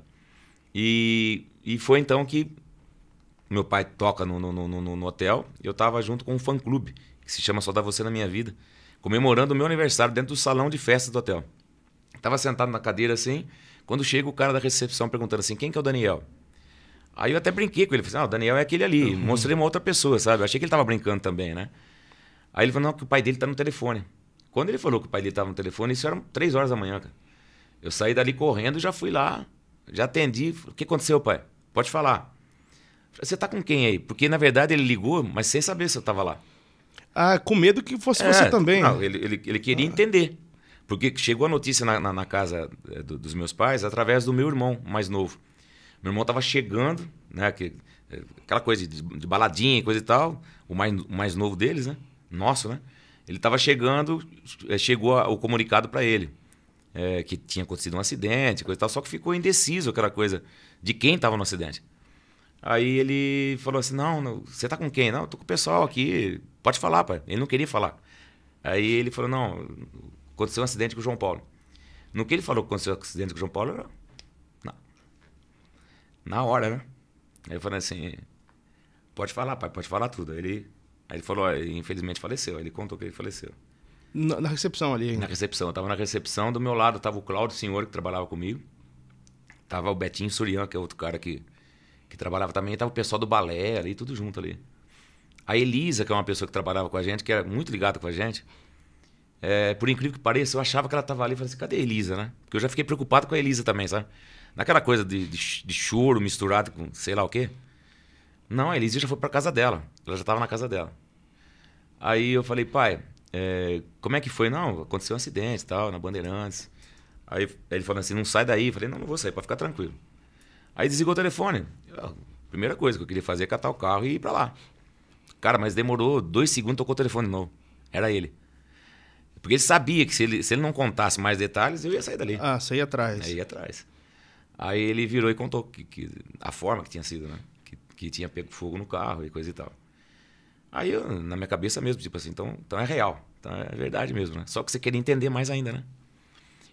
E, e foi então que meu pai toca no, no, no, no hotel, eu estava junto com um fã-clube, que se chama Só Dá Você na Minha Vida, comemorando o meu aniversário dentro do salão de festa do hotel. Estava sentado na cadeira assim, quando chega o cara da recepção perguntando assim, quem que é o Daniel? Aí eu até brinquei com ele, falei assim, ah, o Daniel é aquele ali. Uhum. Mostrei uma outra pessoa, sabe? Eu achei que ele estava brincando também, né? Aí ele falou, não, que o pai dele está no telefone. Quando ele falou que o pai dele estava no telefone, isso eram três horas da manhã, cara. Eu saí dali correndo e já fui lá, já atendi. O que aconteceu, pai? Pode falar. Você tá com quem aí? Porque, na verdade, ele ligou, mas sem saber se eu tava lá. Ah, com medo que fosse é, você também. Não, ele, ele, ele queria ah. entender. Porque chegou a notícia na, na, na casa eh, do, dos meus pais através do meu irmão mais novo. Meu irmão estava chegando, né? Que, eh, aquela coisa de, de baladinha e coisa e tal. O mais, o mais novo deles, né? Nosso, né? Ele estava chegando, eh, chegou a, o comunicado para ele. É, que tinha acontecido um acidente, coisa e tal, só que ficou indeciso aquela coisa de quem estava no acidente. Aí ele falou assim: Não, não você tá com quem? Não, estou com o pessoal aqui, pode falar, pai. Ele não queria falar. Aí ele falou: Não, aconteceu um acidente com o João Paulo. No que ele falou que aconteceu um acidente com o João Paulo, eu... não. Na hora, né? Aí eu falei assim, pode falar, pai, pode falar tudo. Aí ele, aí ele falou, ele infelizmente faleceu. Aí ele contou que ele faleceu. Na, na recepção ali? Na recepção. Eu tava na recepção, do meu lado tava o Cláudio, senhor que trabalhava comigo. Tava o Betinho Surian, que é outro cara que, que trabalhava também. Tava o pessoal do balé ali, tudo junto ali. A Elisa, que é uma pessoa que trabalhava com a gente, que era muito ligada com a gente, é, por incrível que pareça, eu achava que ela estava ali. Eu falei assim, cadê a Elisa, né? Porque eu já fiquei preocupado com a Elisa também, sabe? Naquela coisa de, de, de choro misturado com sei lá o quê. Não, a Elisa já foi para casa dela. Ela já estava na casa dela. Aí eu falei, pai, é, como é que foi? Não, aconteceu um acidente e tal, na Bandeirantes. Aí ele falou assim, não sai daí. Eu falei, não, não vou sair, pode ficar tranquilo. Aí desligou o telefone. primeira coisa que eu queria fazer é catar o carro e ir para lá. Cara, mas demorou dois segundos, tocou o telefone de novo. Era ele. Porque ele sabia que se ele, se ele não contasse mais detalhes, eu ia sair dali. Ah, sair atrás. Aí ia atrás. Aí ele virou e contou que, que a forma que tinha sido, né? Que, que tinha pego fogo no carro e coisa e tal. Aí eu, na minha cabeça mesmo, tipo assim, então, então é real. Então é verdade mesmo, né? Só que você queria entender mais ainda, né?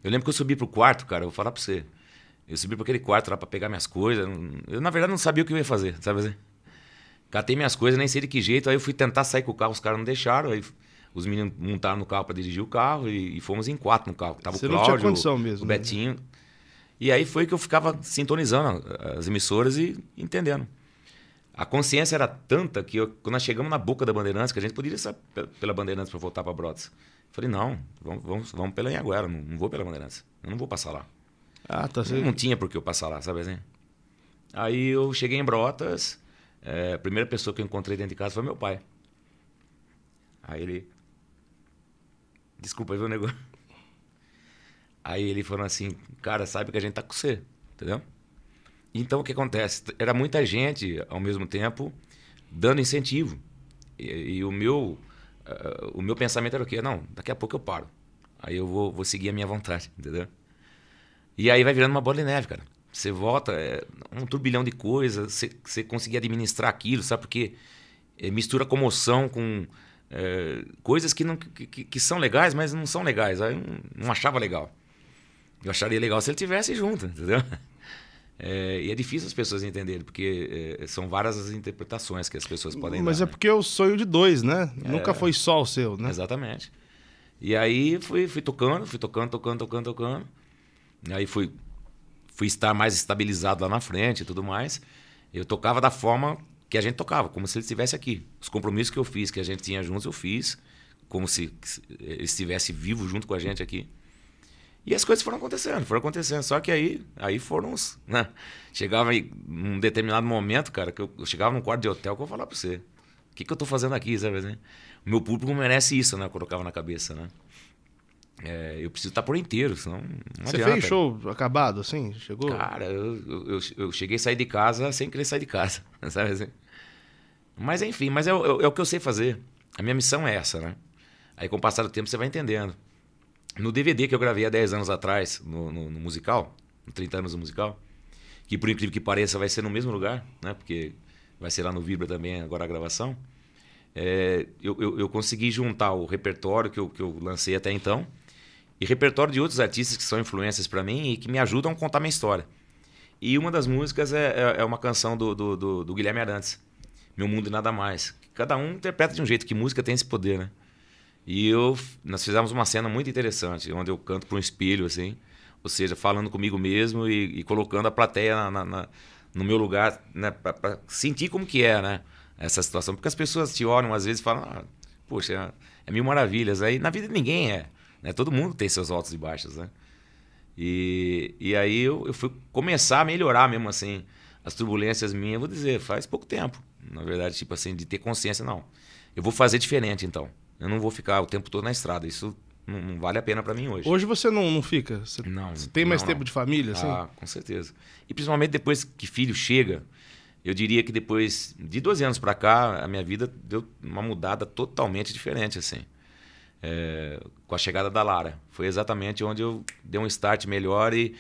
Eu lembro que eu subi pro quarto, cara, eu vou falar pra você. Eu subi pra aquele quarto lá pra pegar minhas coisas. Eu, na verdade, não sabia o que eu ia fazer, sabe assim? Catei minhas coisas, nem sei de que jeito. Aí eu fui tentar sair com o carro, os caras não deixaram. Aí os meninos montaram no carro para dirigir o carro e, e, fomos em quatro no carro. Tava Você o Cláudio, não tinha mesmo, o né? Betinho. Né? E aí foi que eu ficava sintonizando as emissoras e entendendo. A consciência era tanta que eu, quando nós chegamos na boca da Bandeirantes, que a gente poderia sair pela Bandeirantes para voltar para Brotas. Falei, não, vamos, vamos, vamos pela Anhanguera, não, não vou pela Bandeirantes. Eu não vou passar lá. Ah, tá certo. Não, não tinha por que eu passar lá, sabe assim? Aí eu cheguei em Brotas, é, a primeira pessoa que eu encontrei dentro de casa foi meu pai. Aí ele, Desculpa, viu, nego? Aí ele falou assim, cara, sabe que a gente tá com você, entendeu? Então o que acontece? Era muita gente ao mesmo tempo dando incentivo. E, e o meu uh, o meu pensamento era o quê? Não, daqui a pouco eu paro. Aí eu vou, vou seguir a minha vontade, entendeu? E aí vai virando uma bola de neve, cara. Você volta, é um turbilhão de coisas, você, você conseguir administrar aquilo, sabe? Porque é, mistura comoção com é, coisas que, não, que, que, são legais, mas não são legais. Aí eu não achava legal. Eu acharia legal se ele tivesse junto, entendeu? É, e é difícil as pessoas entenderem, porque é, são várias as interpretações que as pessoas podem Mas dar, é né? porque é o sonho de dois, né? É. Nunca foi só o seu, né? Exatamente. E aí fui, fui tocando, fui tocando, tocando, tocando, tocando. E aí fui, fui estar mais estabilizado lá na frente e tudo mais. Eu tocava da forma que a gente tocava, como se ele estivesse aqui. Os compromissos que eu fiz, que a gente tinha juntos, eu fiz, como se ele estivesse vivo junto com a gente aqui. E as coisas foram acontecendo, foram acontecendo. Só que aí, aí foram uns. Né? Chegava em um determinado momento, cara, que eu, eu chegava num quarto de hotel que eu falava pra você. O que, que eu tô fazendo aqui, sabe? Assim? O meu público merece isso, né? Eu colocava na cabeça, né? É, eu preciso estar por inteiro, senão não Você fez show acabado, assim? Chegou? Cara, eu, eu, eu, cheguei a sair de casa sem querer sair de casa, sabe assim? Mas enfim, mas é, é, é, o que eu sei fazer. A minha missão é essa, né? Aí com o passar do tempo você vai entendendo. No DVD que eu gravei há 10 anos atrás, no, no, no musical, no 30 anos do musical, que por incrível que pareça vai ser no mesmo lugar, né? Porque vai ser lá no Vibra também agora a gravação. É, eu, eu, eu consegui juntar o repertório que eu, que eu lancei até então e repertório de outros artistas que são influências para mim e que me ajudam a contar minha história. E uma das músicas é, é, é uma canção do, do, do, do, Guilherme Arantes, Meu Mundo e Nada Mais. Cada um interpreta de um jeito, que música tem esse poder, né? E eu, nós fizemos uma cena muito interessante, onde eu canto para um espelho, assim, ou seja, falando comigo mesmo e, e colocando a plateia na, na, na, no meu lugar, né, para sentir como que é, né? Essa situação. Porque as pessoas te olham às vezes e falam, ah, poxa, é mil maravilhas. Aí na vida ninguém é. Né? Todo mundo tem seus altos e baixos, né? E, e aí eu, eu fui começar a melhorar mesmo assim. As turbulências minhas, vou dizer, faz pouco tempo. Na verdade, tipo assim, de ter consciência, não. Eu vou fazer diferente então. Eu não vou ficar o tempo todo na estrada. Isso não, não vale a pena para mim hoje. Hoje você não, não fica? Você, não. Você tem mais não, tempo não. de família? Assim? Ah, com certeza. E principalmente depois que filho chega, eu diria que depois de 12 anos para cá, a minha vida deu uma mudada totalmente diferente, assim é, com a chegada da Lara. Foi exatamente onde eu dei um start melhor e,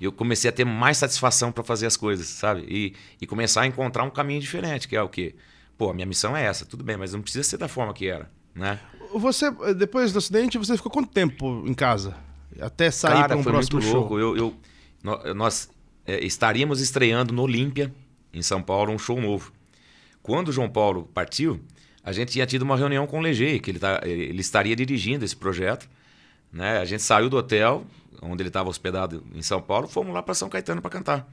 eu comecei a ter mais satisfação para fazer as coisas, sabe? E, e, começar a encontrar um caminho diferente, que é o quê? Pô, a minha missão é essa, tudo bem, mas não precisa ser da forma que era, né? Você, eh, depois do acidente, você ficou quanto tempo em casa? Até sair para um foi próximo muito show? louco. Eu, eu nós é, estaríamos estreando no Olímpia, em São Paulo, um show novo. Quando o João Paulo partiu, a gente tinha tido uma reunião com o Leger, que ele, tá, ele estaria dirigindo esse projeto. Né? A gente saiu do hotel, onde ele estava hospedado em São Paulo, fomos lá para São Caetano para cantar.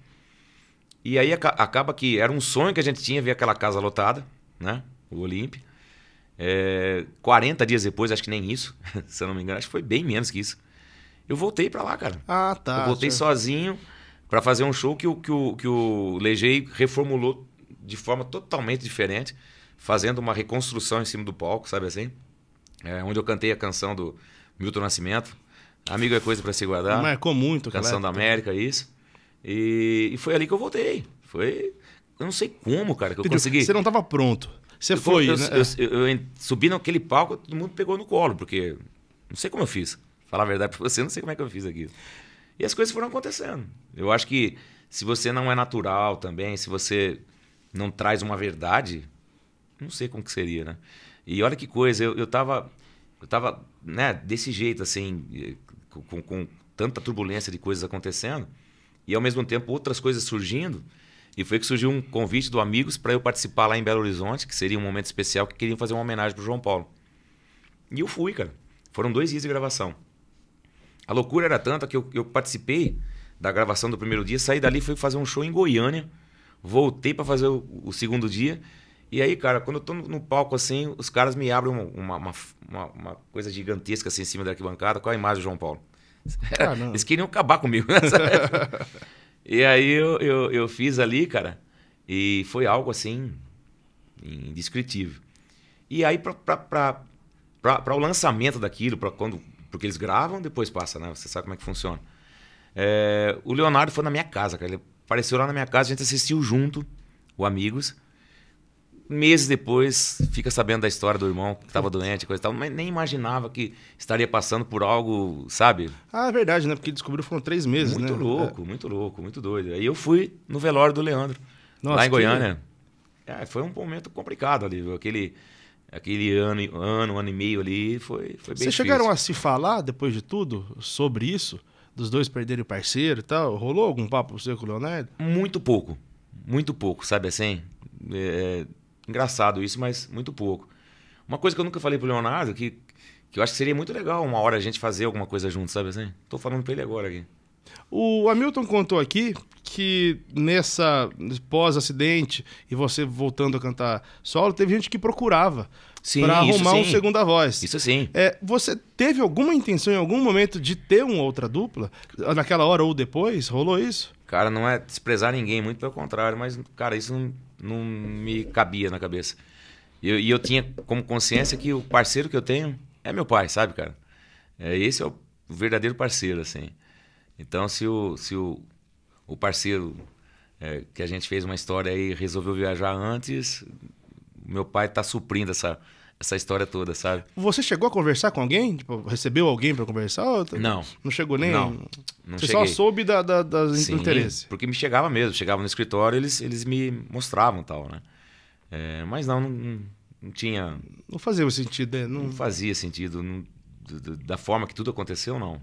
E aí acaba que era um sonho que a gente tinha ver aquela casa lotada, né? o Olímpia. É, 40 dias depois, acho que nem isso, se eu não me engano, acho que foi bem menos que isso. Eu voltei para lá, cara. Ah, tá. Eu voltei sozinho para fazer um show que o, que o, que o reformulou de forma totalmente diferente fazendo uma reconstrução em cima do palco, sabe assim? É, onde eu cantei a canção do Milton Nascimento. Amigo é coisa para se guardar. Marcou é muito, então, cara. Canção da América, isso. E, e, foi ali que eu voltei. Foi. Eu não sei como, cara, que eu Pedro, consegui. Você não estava pronto. Você eu, foi. Eu, né? eu, eu, subi naquele palco, todo mundo pegou no colo, porque. Não sei como eu fiz. Falar a verdade para você, não sei como é que eu fiz aquilo. E as coisas foram acontecendo. Eu acho que se você não é natural também, se você não traz uma verdade, não sei como que seria, né? E olha que coisa, eu, eu tava. Eu tava, né, desse jeito, assim, com, com tanta turbulência de coisas acontecendo, e ao mesmo tempo outras coisas surgindo. E foi que surgiu um convite do Amigos para eu participar lá em Belo Horizonte, que seria um momento especial que queriam fazer uma homenagem pro João Paulo. E eu fui, cara. Foram dois dias de gravação. A loucura era tanta que eu, eu participei da gravação do primeiro dia, saí dali, fui fazer um show em Goiânia, voltei para fazer o, o segundo dia e aí, cara, quando eu tô no palco assim, os caras me abrem uma, uma, uma, uma coisa gigantesca assim em cima da arquibancada com a imagem do João Paulo. Ah, Eles queriam acabar comigo. Né? e aí eu, eu, eu, fiz ali, cara, e foi algo assim indescritível. E aí para o lançamento daquilo, para quando porque eles gravam, depois passa, né? Você sabe como é que funciona. É, o Leonardo foi na minha casa, cara. Ele apareceu lá na minha casa, a gente assistiu junto, o Amigos. Meses depois, fica sabendo da história do irmão que estava doente, coisa e tal, mas nem imaginava que estaria passando por algo, sabe? Ah, é verdade, né? Porque descobriu foram três meses, muito né? Louco, é. Muito louco, muito doido. Aí eu fui no velório do Leandro, Nossa, lá em Goiânia. Que... É, foi um momento complicado ali, aquele, aquele ano, ano, ano e meio ali, foi, foi bem Vocês chegaram a se falar, depois de tudo, sobre isso? Dos dois perderem o parceiro e tal? Rolou algum papo você com o Leonardo? Muito pouco, muito pouco, sabe assim? É Engraçado isso, mas muito pouco. Uma coisa que eu nunca falei pro Leonardo, que, que eu acho que seria muito legal uma hora a gente fazer alguma coisa junto, sabe assim? Tô falando pra ele agora aqui. O Hamilton contou aqui que nessa pós-acidente e você voltando a cantar solo, teve gente que procurava para arrumar sim. um segunda voz. Isso sim. É, você teve alguma intenção em algum momento de ter uma outra dupla? Naquela hora ou depois? Rolou isso? Cara, não é desprezar ninguém, muito pelo contrário, mas, cara, isso não não me cabia na cabeça. E eu, e eu tinha como consciência que o parceiro que eu tenho é meu pai, sabe, cara? É, esse é o verdadeiro parceiro, assim. Então, se o, se o, o parceiro é, que a gente fez uma história aí resolveu viajar antes, meu pai está suprindo essa, essa história toda, sabe? Você chegou a conversar com alguém? Tipo, recebeu alguém para conversar? Não. Não chegou nem? Não. não Você cheguei. só soube da, da, das Sim, porque me chegava mesmo. Chegava no escritório, eles, eles me mostravam tal, né? É, mas não, não, não, tinha... Não fazia sentido, né? Não, não fazia sentido. Não, da forma que tudo aconteceu, não.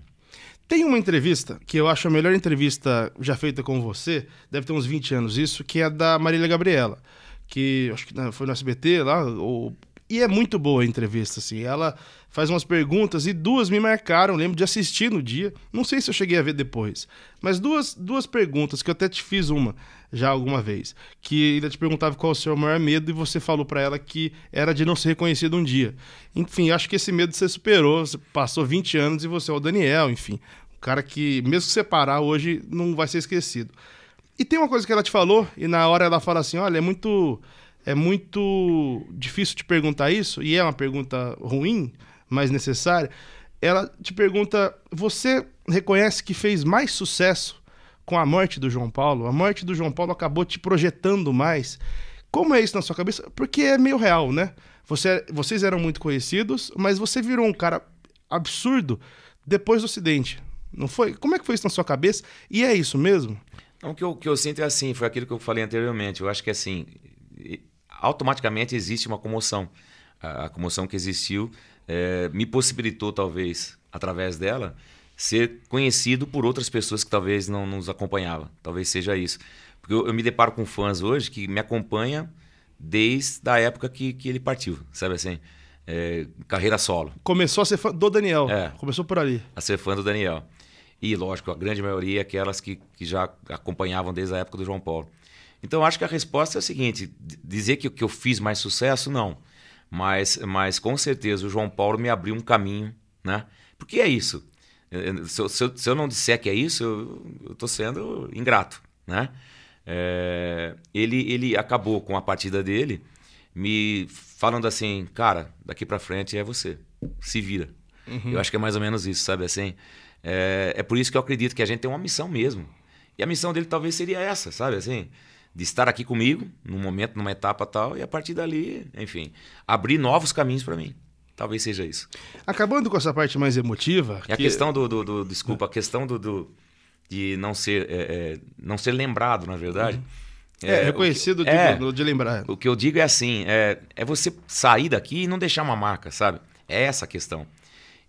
Tem uma entrevista que eu acho a melhor entrevista já feita com você, deve ter uns 20 anos isso, que é da Marília Gabriela, que acho que foi no SBT lá, ou e é muito boa a entrevista, assim. Ela faz umas perguntas e duas me marcaram. Lembro de assistir no dia. Não sei se eu cheguei a ver depois. Mas duas, duas perguntas que eu até te fiz uma já alguma vez. Que ainda te perguntava qual o seu maior medo e você falou para ela que era de não ser reconhecido um dia. Enfim, acho que esse medo você superou. Você passou 20 anos e você é o Daniel, enfim. Um cara que, mesmo que separar hoje, não vai ser esquecido. E tem uma coisa que ela te falou, e na hora ela fala assim: olha, é muito é muito difícil te perguntar isso, e é uma pergunta ruim, mas necessária. Ela te pergunta: você reconhece que fez mais sucesso com a morte do João Paulo? A morte do João Paulo acabou te projetando mais. Como é isso na sua cabeça? Porque é meio real, né? Você, é, vocês eram muito conhecidos, mas você virou um cara absurdo depois do acidente. Não foi? Como é que foi isso na sua cabeça? E é isso mesmo? Então, o que eu, que eu sinto é assim, foi aquilo que eu falei anteriormente. Eu acho que assim, automaticamente existe uma comoção. A, comoção que existiu é, me possibilitou, talvez, através dela, ser conhecido por outras pessoas que talvez não nos acompanhavam. Talvez seja isso. Porque eu, eu me deparo com fãs hoje que me acompanham desde a época que, que ele partiu, sabe assim? É, carreira solo. Começou a ser fã do Daniel. É, Começou por ali. A ser fã do Daniel. E, lógico, a grande maioria é aquelas que, que já acompanhavam desde a época do João Paulo. Então, acho que a resposta é o seguinte: dizer que, que eu fiz mais sucesso, não. Mas, mas com certeza o João Paulo me abriu um caminho, né? Porque é isso. Eh, eh, se eu, se eu, se eu não disser que é isso, eu estou sendo ingrato, né? É, ele, ele acabou com a partida dele me falando assim, cara, daqui para frente é você, se vira. Uhum. Eu acho que é mais ou menos isso, sabe assim? É, é por isso que eu acredito que a gente tem uma missão mesmo. E a missão dele talvez seria essa, sabe assim? de estar aqui comigo, num momento, numa etapa tal, e a partir dali, enfim, abrir novos caminhos para mim. Talvez seja isso. Acabando com essa parte mais emotiva. E que... a questão do, do, do, Desculpa, a questão do, do de não ser, é, é, não ser lembrado, na verdade. Uhum. É, é reconhecido que, é, de, de, lembrar. O que eu digo é assim: é, é você sair daqui e não deixar uma marca, sabe? É essa a questão.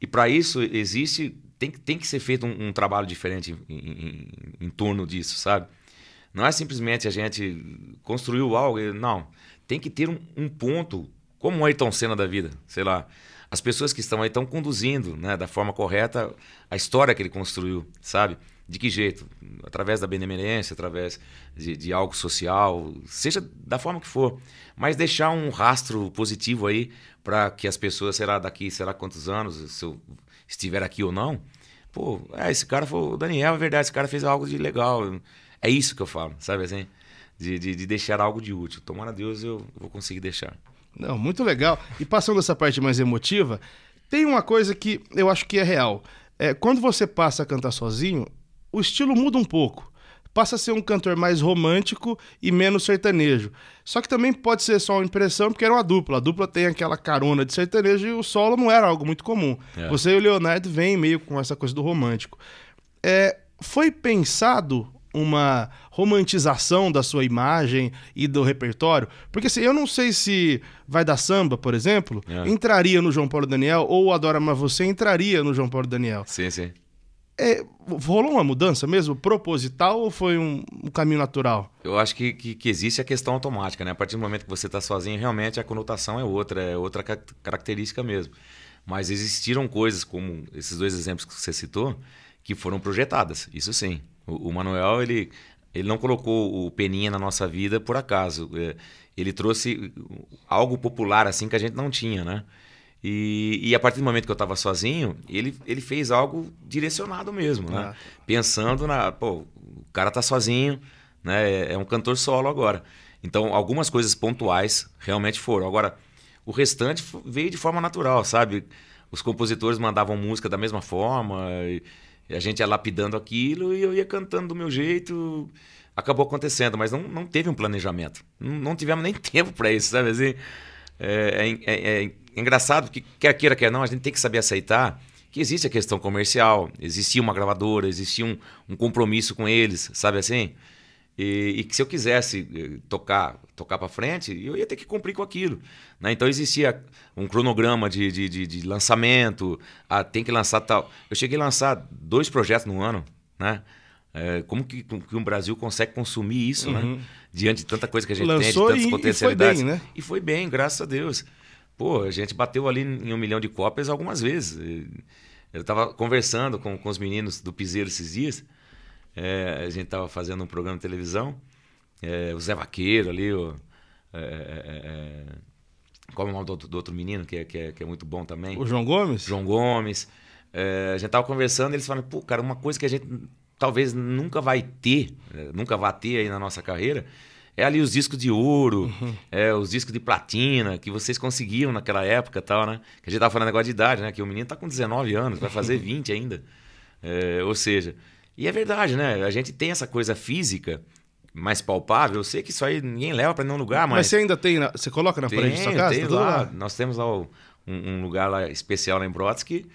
E para isso existe. Tem, tem que ser feito um, um trabalho diferente em, em, em, em torno disso, sabe? Não é simplesmente a gente construiu algo. Não. Tem que ter um, um ponto, como o Ayrton Senna da vida, sei lá. As pessoas que estão aí estão conduzindo né, da forma correta a história que ele construiu, sabe? De que jeito? Através da benemerência, através de, de, algo social, seja da forma que for. Mas deixar um rastro positivo aí para que as pessoas, será daqui, será quantos anos, se eu estiver aqui ou não, pô, é, esse cara foi o Daniel, é verdade, esse cara fez algo de legal. É isso que eu falo, sabe assim? De, de, de deixar algo de útil. Tomara a Deus eu vou conseguir deixar. Não, muito legal. E passando essa parte mais emotiva, tem uma coisa que eu acho que é real. É, quando você passa a cantar sozinho, o estilo muda um pouco. Passa a ser um cantor mais romântico e menos sertanejo. Só que também pode ser só uma impressão, porque era uma dupla. A dupla tem aquela carona de sertanejo e o solo não era algo muito comum. É. Você e o Leonardo vêm meio com essa coisa do romântico. É, foi pensado uma romantização da sua imagem e do repertório? Porque assim, eu não sei se Vai Dar Samba, por exemplo, é. entraria no João Paulo Daniel ou Adora Mas Você entraria no João Paulo Daniel. Sim, sim. É, rolou uma mudança mesmo, proposital, ou foi um, um caminho natural? Eu acho que, que, que, existe a questão automática, né? A partir do momento que você está sozinho, realmente a conotação é outra, é outra ca característica mesmo. Mas existiram coisas, como esses dois exemplos que você citou, que foram projetadas, isso sim. O, o Manuel, ele, ele não colocou o Peninha na nossa vida por acaso. É, ele trouxe algo popular assim que a gente não tinha, né? E, e a partir do momento que eu estava sozinho, ele, ele fez algo direcionado mesmo, né? Ah. Pensando na, pô, o cara tá sozinho, né? É, é um cantor solo agora. Então, algumas coisas pontuais realmente foram. Agora, o restante veio de forma natural, sabe? Os compositores mandavam música da mesma forma. E, e a gente ia lapidando aquilo e eu ia cantando do meu jeito. Acabou acontecendo, mas não, não teve um planejamento. Não, não tivemos nem tempo para isso, sabe? Assim, é, é, é, é, engraçado que quer queira, quer não, a gente tem que saber aceitar que existe a questão comercial, existia uma gravadora, existia um, um compromisso com eles, sabe assim? E, e, que se eu quisesse eh, tocar tocar para frente, eu ia ter que cumprir com aquilo. Né? Então existia um cronograma de, de, de, de lançamento, ah, tem que lançar tal. Eu cheguei a lançar dois projetos no ano, né? É, como que, que o um Brasil consegue consumir isso, né? uhum. né? Diante de tanta coisa que a gente Lançou tem, de tantas e, potencialidades. E foi bem, né? E foi bem, graças a Deus. Pô, a gente bateu ali em um milhão de cópias algumas vezes. Eu estava conversando com, com os meninos do Piseiro esses dias é, a gente estava fazendo um programa de televisão, é, o Zé Vaqueiro ali, o, é, é, é, é qual é o nome do, do outro menino que é, que, que é, muito bom também? O João Gomes? João Gomes. a gente estava conversando e eles falaram, pô, cara, uma coisa que a gente talvez nunca vai ter, nunca vai ter aí na nossa carreira, é ali os discos de ouro, uhum. é, os discos de platina, que vocês conseguiam naquela época tal, né? Que a gente tava falando negócio de idade, né? Que o menino tá com 19 anos, vai fazer 20 ainda. É, ou seja, e é verdade, né? A gente tem essa coisa física mais palpável. Eu sei que isso aí ninguém leva para nenhum lugar, mas... Mas você ainda tem... Você coloca na tem, parede da sua casa? Tem tá lá. lá. Nós temos lá um, um, lugar lá especial lá em Brodsky.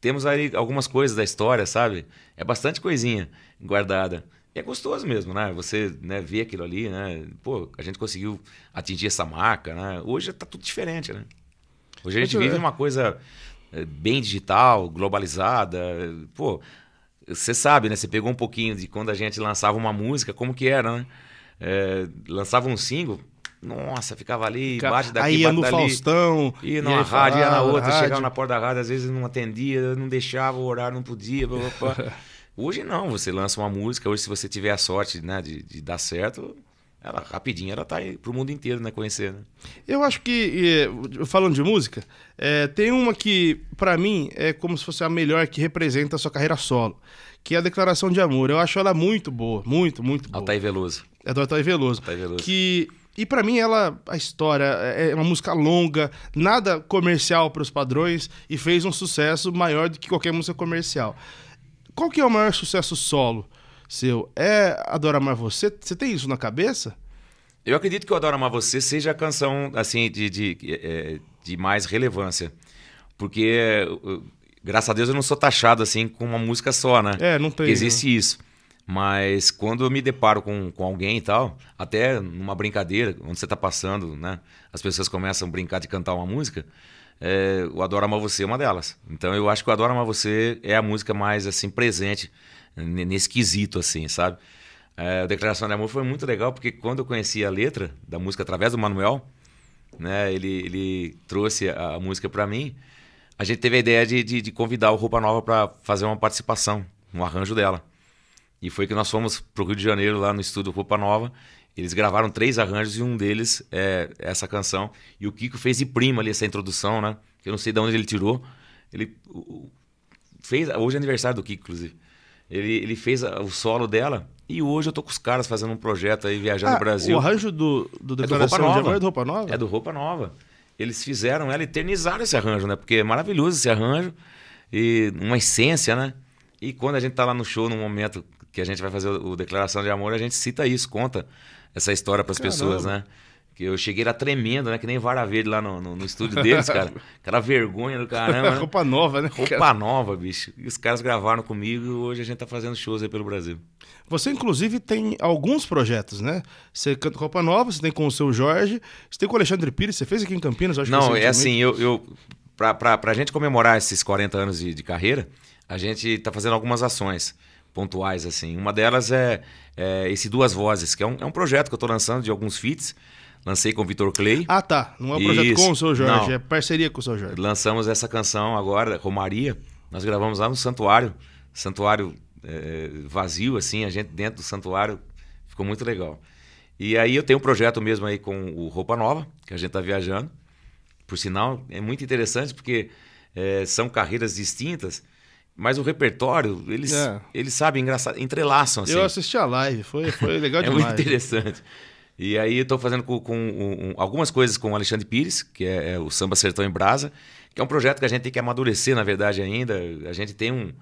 Temos aí algumas coisas da história, sabe? É bastante coisinha guardada. E é gostoso mesmo, né? Você né, vê aquilo ali, né? Pô, a gente conseguiu atingir essa marca, né? Hoje tá tudo diferente, né? Hoje a gente vive uma coisa eh, bem digital, globalizada. Pô, você sabe, né? Você pegou um pouquinho de quando a gente lançava uma música, como que era, né? É, lançava um single, nossa, ficava ali, Fica... bate daqui, aí ia no dali. Faustão. Ia numa ia rádio, ia na ah, outra, rádio. chegava na porta da rádio, às vezes não atendia, não deixava, o horário não podia, blá, blá, blá. Hoje não, você lança uma música, hoje se você tiver a sorte né, de, de dar certo, ela rapidinho ela tá para o mundo inteiro né conhecer né? eu acho que falando de música é, tem uma que para mim é como se fosse a melhor que representa a sua carreira solo que é a declaração de amor eu acho ela muito boa muito muito boa Altair Veloso é do Altair Veloso, Altair Veloso. que e para mim ela a história é, é uma música longa, nada comercial para os padrões e fez um sucesso maior do que qualquer música comercial. Qual que é o maior sucesso solo seu é Adoro Amar Você? Você tem isso na cabeça? Eu acredito que o Adoro Amar Você seja a canção assim de, de, é, é, de mais relevância. Porque, uh, graças a Deus, eu não sou taxado assim com uma música só, né? É, não tem. Né? existe né? isso. Mas quando eu me deparo com, com alguém e tal, até numa brincadeira, onde você está passando, né? As pessoas começam a brincar de cantar uma música. É, o Adoro Amar Você é uma delas. Então eu acho que o Adoro Amar Você é a música mais assim presente nesse quesito, assim, sabe? É, a Declaração de Amor foi muito legal, porque quando eu conheci a letra da música através do Manuel, né, ele, ele trouxe a, a música para mim, a gente teve a ideia de, de, de convidar o Roupa Nova para fazer uma participação, um arranjo dela. E foi que nós fomos pro Rio de Janeiro, lá no estúdio Roupa Nova. Eles gravaram três arranjos e um deles é essa canção. E o Kiko fez de prima ali essa introdução, né? Que eu não sei de onde ele tirou. Ele fez. Hoje é aniversário do Kiko, inclusive. Ele, ele fez a, o solo dela. E hoje eu tô com os caras fazendo um projeto aí, viajando ah, no Brasil. O arranjo do, do Declaração é do De é do Roupa Nova? É do Roupa Nova. Eles fizeram ela, eternizaram esse arranjo, né? Porque é maravilhoso esse arranjo. E uma essência, né? E quando a gente tá lá no show, no momento que a gente vai fazer o, o Declaração de Amor, a gente cita isso, conta essa história para as pessoas, né? Que eu cheguei lá tremendo, né? Que nem vara verde lá no, no, no estúdio deles, cara. Aquela vergonha do caramba. Né? Roupa nova, né? Roupa cara? nova, bicho. E os caras gravaram comigo e hoje a gente tá fazendo shows aí pelo Brasil. Você, inclusive, tem alguns projetos, né? Você canta Roupa Nova, você tem com o seu Jorge, você tem com o Alexandre Pires, você fez aqui em Campinas, acho Não, que é assim, eu. eu pra, pra, pra gente comemorar esses 40 anos de, de carreira, a gente tá fazendo algumas ações pontuais, assim. Uma delas é, é esse Duas Vozes, que é um, é um projeto que eu tô lançando de alguns feats. Lancei com o Vitor Clay. Ah, tá. Não é um projeto Isso. com o seu Jorge, Não. é parceria com o seu Jorge. Lançamos essa canção agora, Romaria. Nós gravamos lá no santuário. Santuário é, vazio, assim, a gente dentro do santuário. Ficou muito legal. E aí eu tenho um projeto mesmo aí com o Roupa Nova, que a gente tá viajando. Por sinal, é muito interessante porque é, são carreiras distintas, mas o repertório, eles, é. eles sabem, engraçado, entrelaçam. Assim. Eu assisti a live, foi, foi legal é demais. É muito interessante. E aí estou fazendo com, com um, algumas coisas com o Alexandre Pires, que é, é, o Samba Sertão em Brasa, que é um projeto que a gente tem que amadurecer, na verdade, ainda. A gente tem um,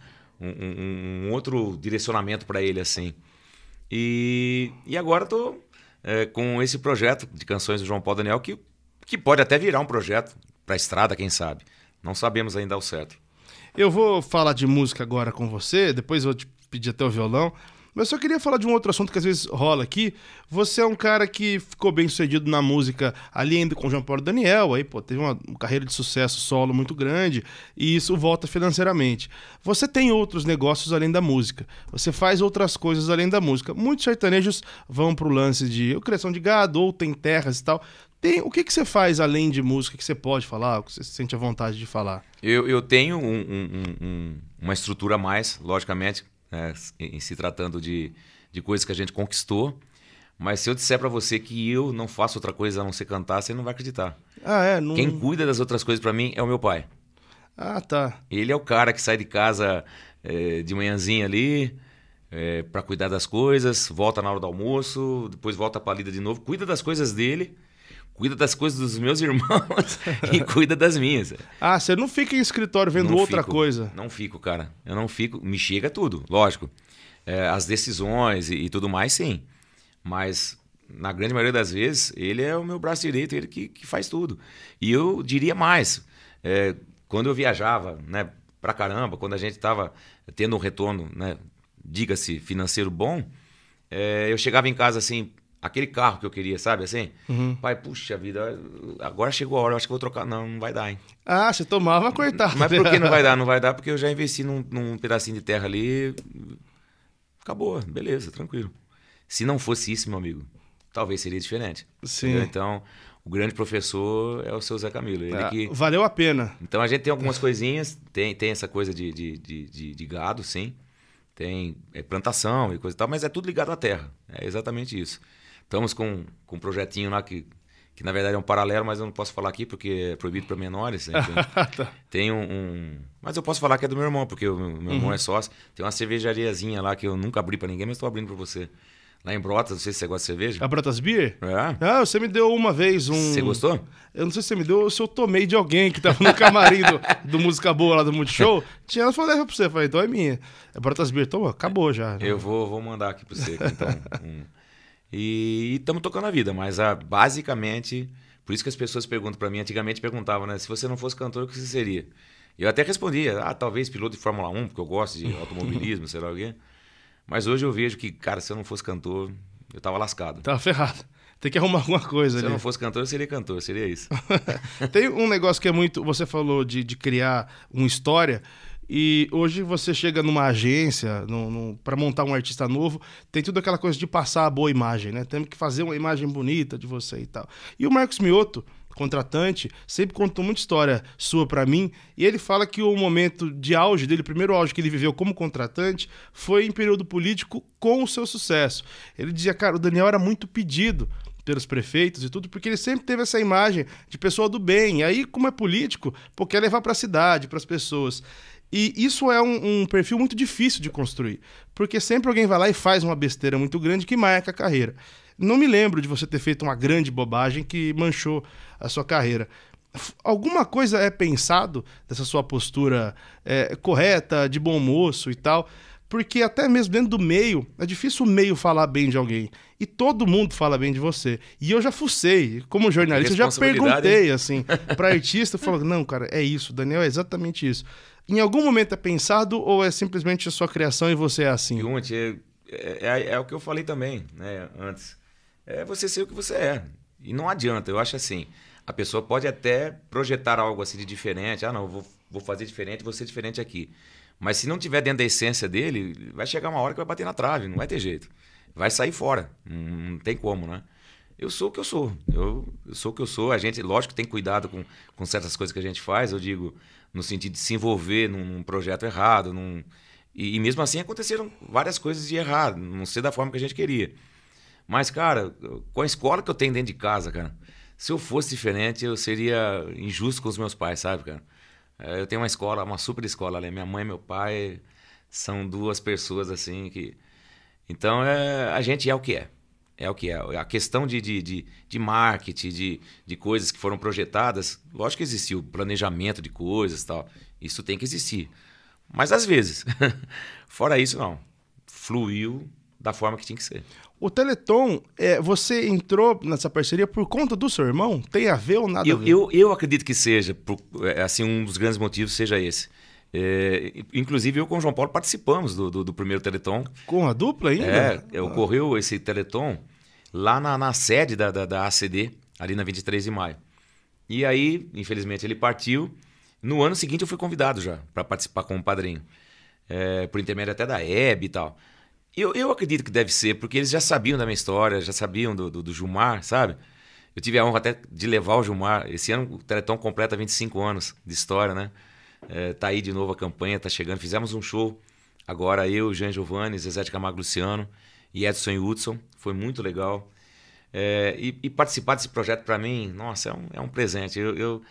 um, um outro direcionamento para ele, assim. E, e agora estou é, com esse projeto de canções do João Paulo Daniel, que, que pode até virar um projeto para a estrada, quem sabe. Não sabemos ainda ao certo. Eu vou falar de música agora com você, depois vou te pedir até o violão. Mas eu só queria falar de um outro assunto que às vezes rola aqui. Você é um cara que ficou bem sucedido na música ali ainda com o João Paulo Daniel, aí, pô, teve uma, uma carreira de sucesso solo muito grande, e isso volta financeiramente. Você tem outros negócios além da música. Você faz outras coisas além da música. Muitos sertanejos vão pro lance de criação de gado, ou tem terras e tal. Tem, o que, que você faz além de música que você pode falar, que você se sente à vontade de falar? Eu, eu tenho um, um, um, uma estrutura a mais, logicamente, né, em se tratando de, de coisas que a gente conquistou. Mas se eu disser para você que eu não faço outra coisa a não ser cantar, você não vai acreditar. Ah, é? Não... Quem cuida das outras coisas para mim é o meu pai. Ah, tá. Ele é o cara que sai de casa é, de manhãzinha ali é, para cuidar das coisas, volta na hora do almoço, depois volta para lida de novo, cuida das coisas dele cuida das coisas dos meus irmãos e cuida das minhas. Ah, você não fica em escritório vendo não outra fico, coisa? Não fico, cara. Eu não fico. Me chega tudo, lógico. É, as decisões e, e, tudo mais, sim. Mas, na grande maioria das vezes, ele é o meu braço direito, ele que, que faz tudo. E eu diria mais. É, quando eu viajava, né, pra caramba, quando a gente estava tendo um retorno, né, diga-se, financeiro bom, é, eu chegava em casa assim, aquele carro que eu queria, sabe assim? Uhum. Pai, puxa vida, agora chegou a hora, eu acho que vou trocar. Não, não vai dar, hein? Ah, você tomava coitado. Mas por que não vai dar? Não vai dar porque eu já investi num, num pedacinho de terra ali. Acabou, beleza, tranquilo. Se não fosse isso, meu amigo, talvez seria diferente. Sim. Entendeu? Então, o grande professor é o seu Zé Camilo. Ele ah, que... Valeu a pena. Então, a gente tem algumas coisinhas, tem, tem essa coisa de, de, de, de, de gado, sim. Tem é, plantação e coisa e tal, mas é tudo ligado à terra. É exatamente isso. Estamos com, com um projetinho lá que, que, na verdade, é um paralelo, mas eu não posso falar aqui porque é proibido para menores. Né? Então, tá. Tem um, um, Mas eu posso falar que é do meu irmão, porque o meu irmão uhum. é sócio. Tem uma cervejariazinha lá que eu nunca abri para ninguém, mas estou abrindo para você. Lá em Brotas, não sei se você gosta de cerveja. A Brotas Beer? É. Ah, você me deu uma vez um. Você gostou? Eu não sei se você me deu ou se eu tomei de alguém que tava no camarim do, do Música Boa lá do Multishow. Tinha ela falou pra você, eu falei, então é minha. É Brotas Beer, então acabou já. Né? Eu vou, vou mandar aqui pra você, então, um, e estamos tocando a vida, mas a, ah, basicamente, por isso que as pessoas perguntam para mim, antigamente perguntavam, né? Se você não fosse cantor, o que você seria? Eu até respondia, ah, talvez piloto de Fórmula 1, porque eu gosto de automobilismo, sei lá o quê. Mas hoje eu vejo que, cara, se eu não fosse cantor, eu tava lascado. Tava ferrado. Tem que arrumar alguma coisa Se ali. eu não fosse cantor, eu seria cantor, seria isso. Tem um negócio que é muito. Você falou de, de criar uma história. E hoje você chega numa agência para montar um artista novo, tem tudo aquela coisa de passar a boa imagem, né? Tem que fazer uma imagem bonita de você e tal. E o Marcos Mioto, contratante, sempre contou muita história sua para mim, e ele fala que o momento de auge dele, o primeiro auge que ele viveu como contratante, foi em período político com o seu sucesso. Ele dizia, cara, o Daniel era muito pedido pelos prefeitos e tudo, porque ele sempre teve essa imagem de pessoa do bem. E aí, como é político, pô, quer levar para a cidade, para as pessoas. E isso é um, um, perfil muito difícil de construir, porque sempre alguém vai lá e faz uma besteira muito grande que marca a carreira. Não me lembro de você ter feito uma grande bobagem que manchou a sua carreira. Alguma coisa é pensado dessa sua postura é, correta, de bom moço e tal, porque até mesmo dentro do meio, é difícil o meio falar bem de alguém. E todo mundo fala bem de você. E eu já fucei, como jornalista, eu já perguntei, assim, para artista, falou: não, cara, é isso, Daniel, é exatamente isso. Em algum momento é pensado ou é simplesmente a sua criação e você é assim? Pergunte, é, é, é, é, o que eu falei também, né, antes. É você ser o que você é. E não adianta, eu acho assim. A pessoa pode até projetar algo assim de diferente. Ah, não, vou, vou fazer diferente, vou ser diferente aqui. Mas se não tiver dentro da essência dele, vai chegar uma hora que vai bater na trave, não vai ter jeito. Vai sair fora, não tem como, né? Eu sou o que eu sou, eu, eu sou o que eu sou. A gente, lógico, tem cuidado com, com certas coisas que a gente faz, eu digo, no sentido de se envolver num, num projeto errado. Num... E, e, mesmo assim aconteceram várias coisas de errado, não ser da forma que a gente queria. Mas, cara, com a escola que eu tenho dentro de casa, cara, se eu fosse diferente, eu seria injusto com os meus pais, sabe, cara? É, eu tenho uma escola, uma super escola, Minha mãe e meu pai são duas pessoas assim que. Então é, a gente é o que é. É o que é. A questão de, de, de, de marketing, de, de coisas que foram projetadas, lógico que existiu planejamento de coisas tal. Isso tem que existir. Mas às vezes, fora isso, não. Fluiu da forma que tinha que ser. O Teleton, é, você entrou nessa parceria por conta do seu irmão? Tem a ver ou nada eu, a ver? Eu, eu acredito que seja. Por, é, assim, um dos grandes motivos seja esse. É, inclusive, eu com o João Paulo participamos do, do, do primeiro Teleton. Com a dupla ainda? É, ah. ocorreu esse Teleton lá na, na sede da, da, da, ACD, ali na 23 de maio. E aí, infelizmente, ele partiu. No ano seguinte, eu fui convidado já para participar como padrinho. É, por intermédio até da EB e tal. Eu, eu acredito que deve ser, porque eles já sabiam da minha história, já sabiam do, do, do Gilmar, sabe? Eu tive a honra até de levar o Gilmar. Esse ano o Teleton completa 25 anos de história, né? É, tá aí de novo a campanha, tá chegando. Fizemos um show agora, eu, Jean Giovanni, Zezé de Camargo Luciano e Edson Hudson. Foi muito legal. É, e, e, participar desse projeto para mim, nossa, é um, é um presente. Eu, eu,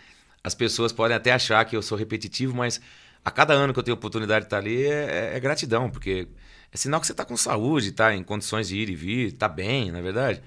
as pessoas podem até achar que eu sou repetitivo, mas a cada ano que eu tenho oportunidade de estar tá ali é, é, é gratidão, porque é sinal que você está com saúde, está em condições de ir e vir, está bem, na é verdade.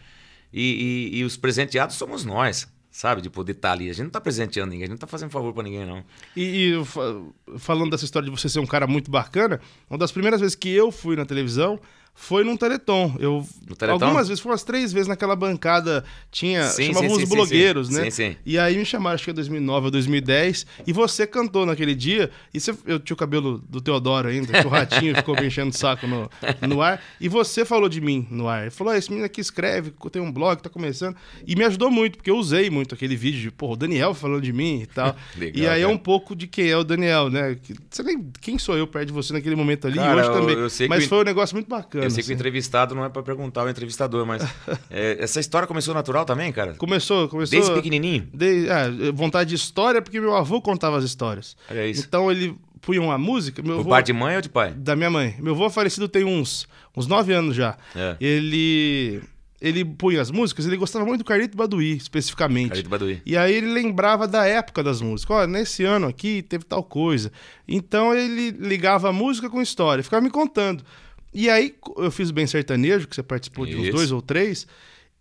E, e, e, os presenteados somos nós, sabe? De poder estar tá ali. A gente não está presenteando ninguém, a gente não está fazendo favor para ninguém, não. E, e, falando dessa história de você ser um cara muito bacana, uma das primeiras vezes que eu fui na televisão, foi num Teleton. Eu teleton? algumas vezes, foi umas três vezes naquela bancada, tinha, sim, chamavam sim, sim, blogueiros, né? Sim, sim. E aí me chamaram, acho que é 2009 ou 2010, e você cantou naquele dia, e você, eu tinha o cabelo do Teodoro ainda, que o ratinho ficou me enchendo o saco no, no ar, e você falou de mim no ar. Ele falou: ah, esse menino aqui escreve, tem um blog, tá começando. E me ajudou muito, porque eu usei muito aquele vídeo de, pô, o Daniel falando de mim e tal. Legal, e aí é cara. é um pouco de quem é o Daniel, né? Você nem quem sou eu perto de você naquele momento ali, cara, e hoje eu, também. Eu Mas que... foi um negócio muito bacana. Eu sei que o entrevistado não é para perguntar o entrevistador, mas é, essa história começou natural também, cara? Começou, começou. Desde pequenininho? De, é, vontade de história, porque meu avô contava as histórias. É isso. Então ele punha uma música. Meu o avô, pai de mãe ou de pai? Da minha mãe. Meu avô é falecido tem uns, uns 9 anos já. É. Ele ele punha as músicas, ele gostava muito do Carlito Baduí, especificamente. Carlito Baduí. E aí ele lembrava da época das músicas. Olha, nesse ano aqui teve tal coisa. Então ele ligava a música com história, ficava me contando. E aí eu fiz Bem Sertanejo, que você participou Isso. de uns dois ou três.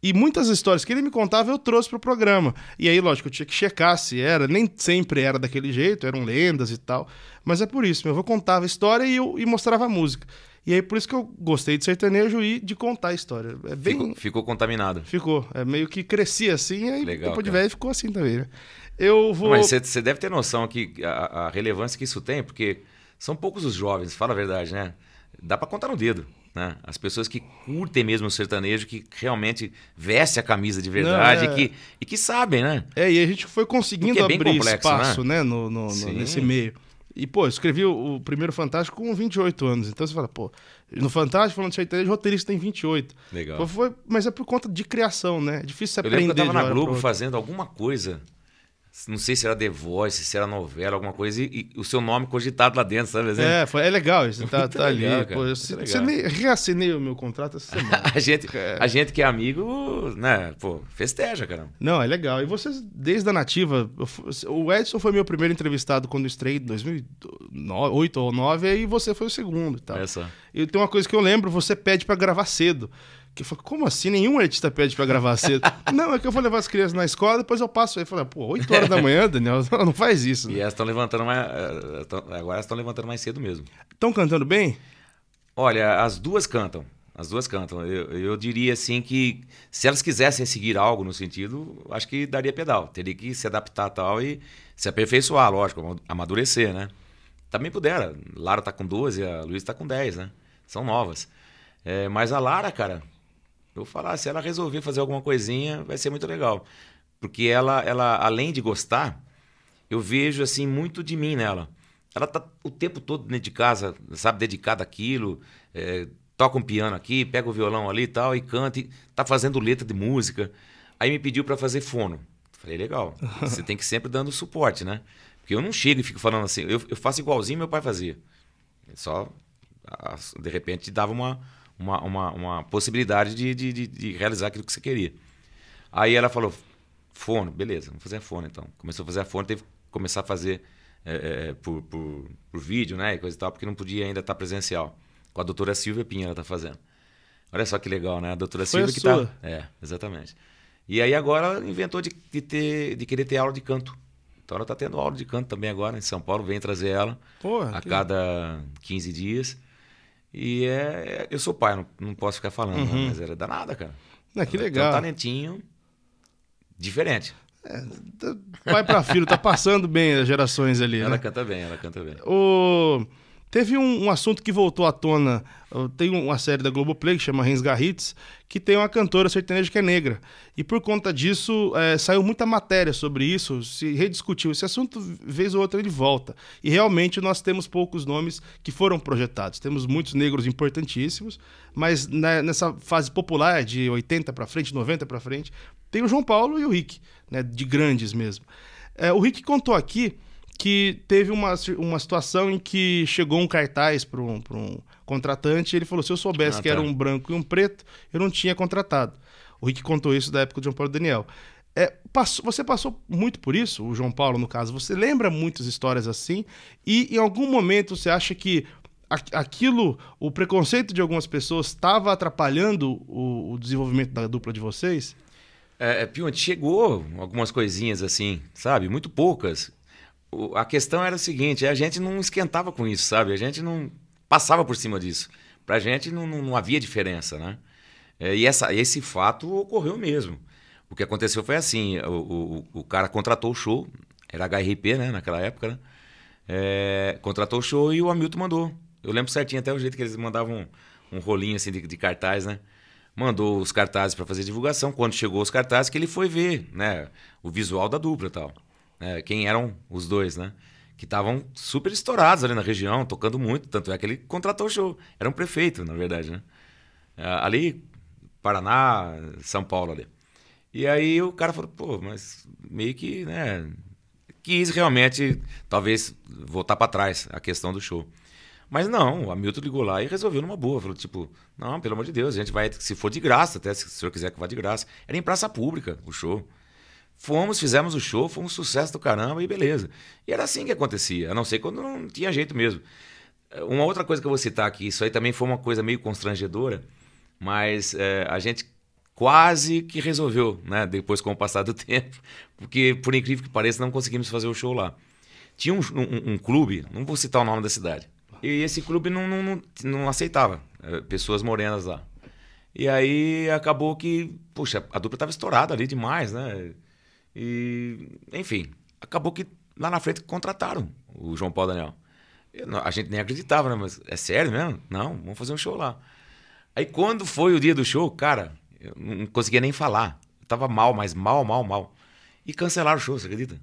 E muitas histórias que ele me contava eu trouxe para o programa. E aí, lógico, eu tinha que checar se era, nem sempre era daquele jeito, eram lendas e tal. Mas é por isso, meu avô contava a história e, eu, e mostrava a música. E aí, por isso que eu gostei de sertanejo e de contar a história. É bem... ficou, ficou contaminado. Ficou. É meio que crescia assim, aí Legal, depois de velho ficou assim também, né? Eu vou. Mas você deve ter noção que a, a relevância que isso tem, porque são poucos os jovens, fala a verdade, né? dá para contar no dedo. Né? As pessoas que curtem mesmo o sertanejo, que realmente veste a camisa de verdade Não, é... e, que, e que sabem, né? É, e a gente foi conseguindo é abrir complexo, né? espaço né? né? No, no, no, nesse meio. E, pô, eu escrevi o, o, primeiro Fantástico com 28 anos. Então você fala, pô, no Fantástico, falando de sertanejo, roteirista tem 28. Legal. Pô, foi, mas é por conta de criação, né? É difícil você eu aprender. Eu tava na Globo fazendo alguma coisa não sei se era The Voice, se era novela, alguma coisa, e, e o seu nome cogitado lá dentro, sabe? Assim? É, foi, é legal, isso tá, tá legal, ali. Cara, pô, eu assinei, reassinei o meu contrato essa semana. a, gente, é. a gente que é amigo, né, pô, festeja, cara. Não, é legal. E vocês, desde a nativa, eu, o Edson foi meu primeiro entrevistado quando estreiei em 2008 ou 2009, e você foi o segundo e tal. Essa. E tem uma coisa que eu lembro, você pede para gravar cedo. Que eu falei, como assim? Nenhum artista pede para gravar cedo. não, é que eu vou levar as crianças na escola, depois eu passo aí. Falei, pô, 8 horas da manhã, Daniel, não faz isso. Né? E elas estão levantando mais. Eh, agora estão levantando mais cedo mesmo. Estão cantando bem? Olha, as duas cantam. As duas cantam. Eu, eu, diria assim que se elas quisessem seguir algo no sentido, acho que daria pedal. Teria que se adaptar tal e se aperfeiçoar, lógico, amadurecer, né? Também puderam Lara tá com 12, a Luísa tá com 10, né? São novas. É, mas a Lara, cara, eu vou falar, se ela resolver fazer alguma coisinha, vai ser muito legal. Porque ela, ela além de gostar, eu vejo assim muito de mim nela. Ela tá o tempo todo dentro de casa, sabe, dedicada àquilo, é, toca um piano aqui, pega o violão ali e tal, e canta, e tá fazendo letra de música. Aí me pediu para fazer fono. Falei, legal, você tem que sempre dando suporte, né? Porque eu não chego e fico falando assim, eu, eu faço igualzinho meu pai fazia. Só, de repente, dava uma, uma, uma, uma possibilidade de, de, de, de, realizar aquilo que você queria. Aí ela falou, fono, beleza, vamos fazer a fono então. Começou a fazer a fono, teve que começar a fazer é, é, por, por, por, vídeo, né, e coisa e tal, porque não podia ainda estar presencial. Com a doutora Silvia Pinha ela tá fazendo. Olha só que legal, né? A doutora Foi Silvia a que tá sua. tá... É, exatamente. E aí agora ela inventou de, de, ter, de querer ter aula de canto. Então ela está tendo aula de canto também agora em São Paulo, vem trazer ela Porra, a que... cada 15 dias. E é, é, eu sou pai, não, não posso ficar falando, né? uhum. mas era danada, cara. Ah, que legal. Tem um talentinho diferente. É, tá, pai para filho, tá passando bem as gerações ali. Ela né? canta bem, ela canta bem. O... Teve um, um, assunto que voltou à tona. Tem uma série da Globoplay que chama Rens Garritz, que tem uma cantora sertaneja que é negra. E por conta disso, é, saiu muita matéria sobre isso, se rediscutiu esse assunto, vez ou outra ele volta. E realmente nós temos poucos nomes que foram projetados. Temos muitos negros importantíssimos, mas né, nessa fase popular, é de 80 para frente, 90 para frente, tem o João Paulo e o Rick, né, de grandes mesmo. É, o Rick contou aqui que teve uma, uma situação em que chegou um cartaz para um, pra um contratante, ele falou: se eu soubesse ah, que tá. era um branco e um preto, eu não tinha contratado. O Rick contou isso da época do João Paulo Daniel. É, passou, você passou muito por isso, o João Paulo, no caso. Você lembra muitas histórias assim, e em algum momento você acha que aquilo, o preconceito de algumas pessoas estava atrapalhando o, o, desenvolvimento da dupla de vocês? É, é Pion, chegou algumas coisinhas assim, sabe? Muito poucas. O, a questão era a seguinte, a gente não esquentava com isso, sabe? A gente não passava por cima disso. Para a gente não, não, não, havia diferença, né? É, e essa, esse fato ocorreu mesmo. O que aconteceu foi assim: o, o, o cara contratou o show, era HRP, né, naquela época, né? É, contratou o show e o Hamilton mandou. Eu lembro certinho até o jeito que eles mandavam um, um rolinho assim de, de cartaz, né? Mandou os cartazes para fazer divulgação. Quando chegou os cartazes, que ele foi ver, né? O visual da dupla e tal. É, quem eram os dois, né? que estavam super estourados ali na região, tocando muito. Tanto é que ele contratou o show. Era um prefeito, na verdade, né? Ah, ali, Paraná, São Paulo ali. E aí o cara falou, pô, mas meio que, né? Quis realmente, talvez, voltar para trás a questão do show. Mas não, o Hamilton ligou lá e resolveu numa boa. Falou, tipo, não, pelo amor de Deus, a gente vai, se for de graça, até se o senhor quiser que vá de graça. Era em praça pública o show. Fomos, fizemos o show, foi um sucesso do caramba e beleza. E era assim que acontecia, a não ser quando não tinha jeito mesmo. Eh, uma outra coisa que eu vou citar aqui, isso aí também foi uma coisa meio constrangedora, mas é, a gente quase que resolveu, né? Depois com o passar do tempo, porque por incrível que pareça não conseguimos fazer o show lá. Tinha um, um, um clube, não vou citar o nome da cidade, e esse clube não, não, não, não aceitava eh, pessoas morenas lá. E aí acabou que, puxa, a dupla estava estourada ali demais, né? E, enfim, acabou que lá na frente contrataram o João Paulo Daniel. Eu, a gente nem acreditava, né? Mas é sério mesmo? Não, vamos fazer um show lá. Aí quando foi o dia do show, cara, eu não conseguia nem falar. Eu tava mal, mas mal, mal, mal. E cancelaram o show, você acredita?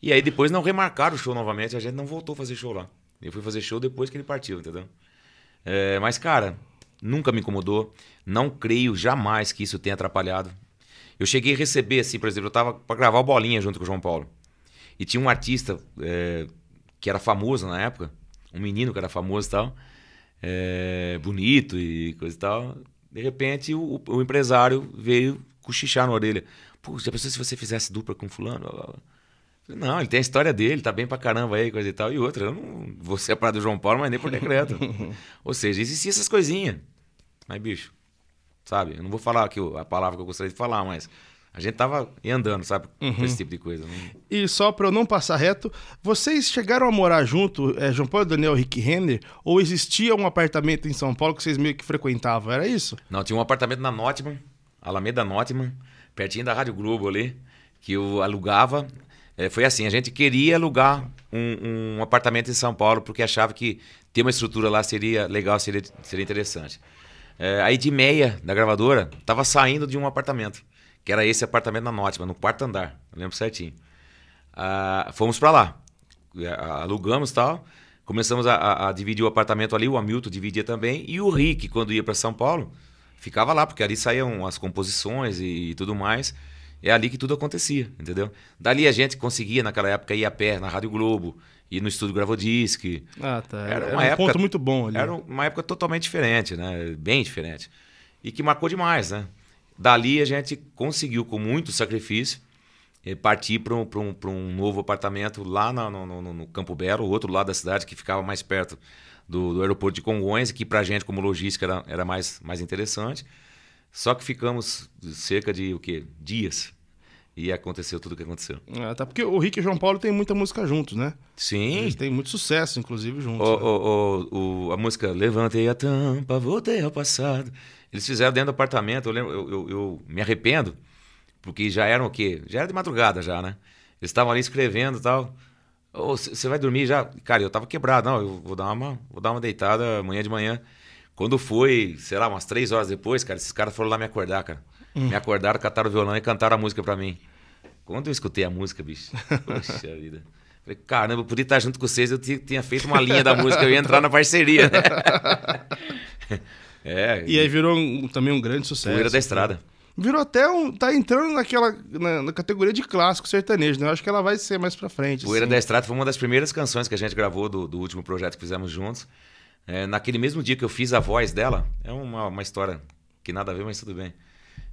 E aí depois não remarcaram o show novamente, a gente não voltou a fazer show lá. Eu fui fazer show depois que ele partiu, entendeu? É, mas, cara, nunca me incomodou. Não creio jamais que isso tenha atrapalhado eu cheguei a receber, assim, por exemplo, eu tava para gravar o Bolinha junto com o João Paulo. E tinha um artista é, que era famoso na época, um menino que era famoso e tal, é, bonito e coisa e tal. De repente, o, o empresário veio cochichar na orelha. Pô, já pensou se você fizesse dupla com fulano? Blá, blá, blá. Não, ele tem a história dele, tá bem pra caramba aí, coisa e tal. E outra, eu não vou separar do João Paulo, mas nem por decreto. Ou seja, existiam essas coisinhas. Mas, bicho, sabe? Eu não vou falar que a palavra que eu gostaria de falar, mas a gente tava andando, sabe? Uhum. Esse tipo de coisa. Né? E só para eu não passar reto, vocês chegaram a morar junto, é, João Paulo, Daniel, Rick Renner, ou existia um apartamento em São Paulo que vocês meio que frequentavam? Era isso? Não, tinha um apartamento na Notman, Alameda Notman, pertinho da Rádio Globo ali, que eu alugava. É, foi assim, a gente queria alugar um, um apartamento em São Paulo porque achava que ter uma estrutura lá seria legal, seria, seria interessante. É, a meia da gravadora, tava saindo de um apartamento, que era esse apartamento na Nótima, no quarto andar, eu lembro certinho. Ah, fomos para lá, é, alugamos tal, começamos a, a, dividir o apartamento ali, o Hamilton dividia também, e o Rick, quando ia para São Paulo, ficava lá, porque ali saíam as composições e, e tudo mais. É ali que tudo acontecia, entendeu? Dali a gente conseguia, naquela época, ir a pé na Rádio Globo, e no estúdio gravou disque. Ah, tá. Era, uma um época, ponto muito bom ali. Era uma época totalmente diferente, né? Bem diferente. E que marcou demais, né? Dali a gente conseguiu, com muito sacrifício, eh, partir para um, um, um, novo apartamento lá no, no, no Campo Belo, o outro lado da cidade, que ficava mais perto do, do aeroporto de Congonhas, que para a gente, como logística, era, era mais, mais interessante. Só que ficamos cerca de o quê? dias e aconteceu tudo o que aconteceu. É, tá porque o Rick e o João Paulo têm muita música juntos, né? Sim. Eles têm muito sucesso, inclusive, juntos. O, né? o, o, a música Levantei a Tampa, voltei ao passado. Eles fizeram dentro do apartamento, eu, lembro, eu, eu, eu me arrependo, porque já eram o quê? Já era de madrugada já, né? Eles estavam ali escrevendo e tal. Você oh, vai dormir já? Cara, eu tava quebrado. Não, eu vou dar uma, vou dar uma deitada amanhã de manhã. Quando foi, sei lá, umas três horas depois, cara, esses caras foram lá me acordar, cara. Hum. Me acordaram, cataram o violão e cantaram a música para mim. Quando eu escutei a música, bicho, poxa vida. Falei, caramba, eu podia estar tá junto com vocês, eu tinha feito uma linha da música, eu ia entrar na parceria. Né? é, e aí virou um, também um grande sucesso. Poeira da Estrada. Virou até um. tá entrando naquela. Na, na, categoria de clássico sertanejo, né? Eu acho que ela vai ser mais pra frente. Poeira assim. da Estrada foi uma das primeiras canções que a gente gravou do, do último projeto que fizemos juntos. É, naquele mesmo dia que eu fiz a voz dela, é uma, uma história que nada a ver, mas tudo bem.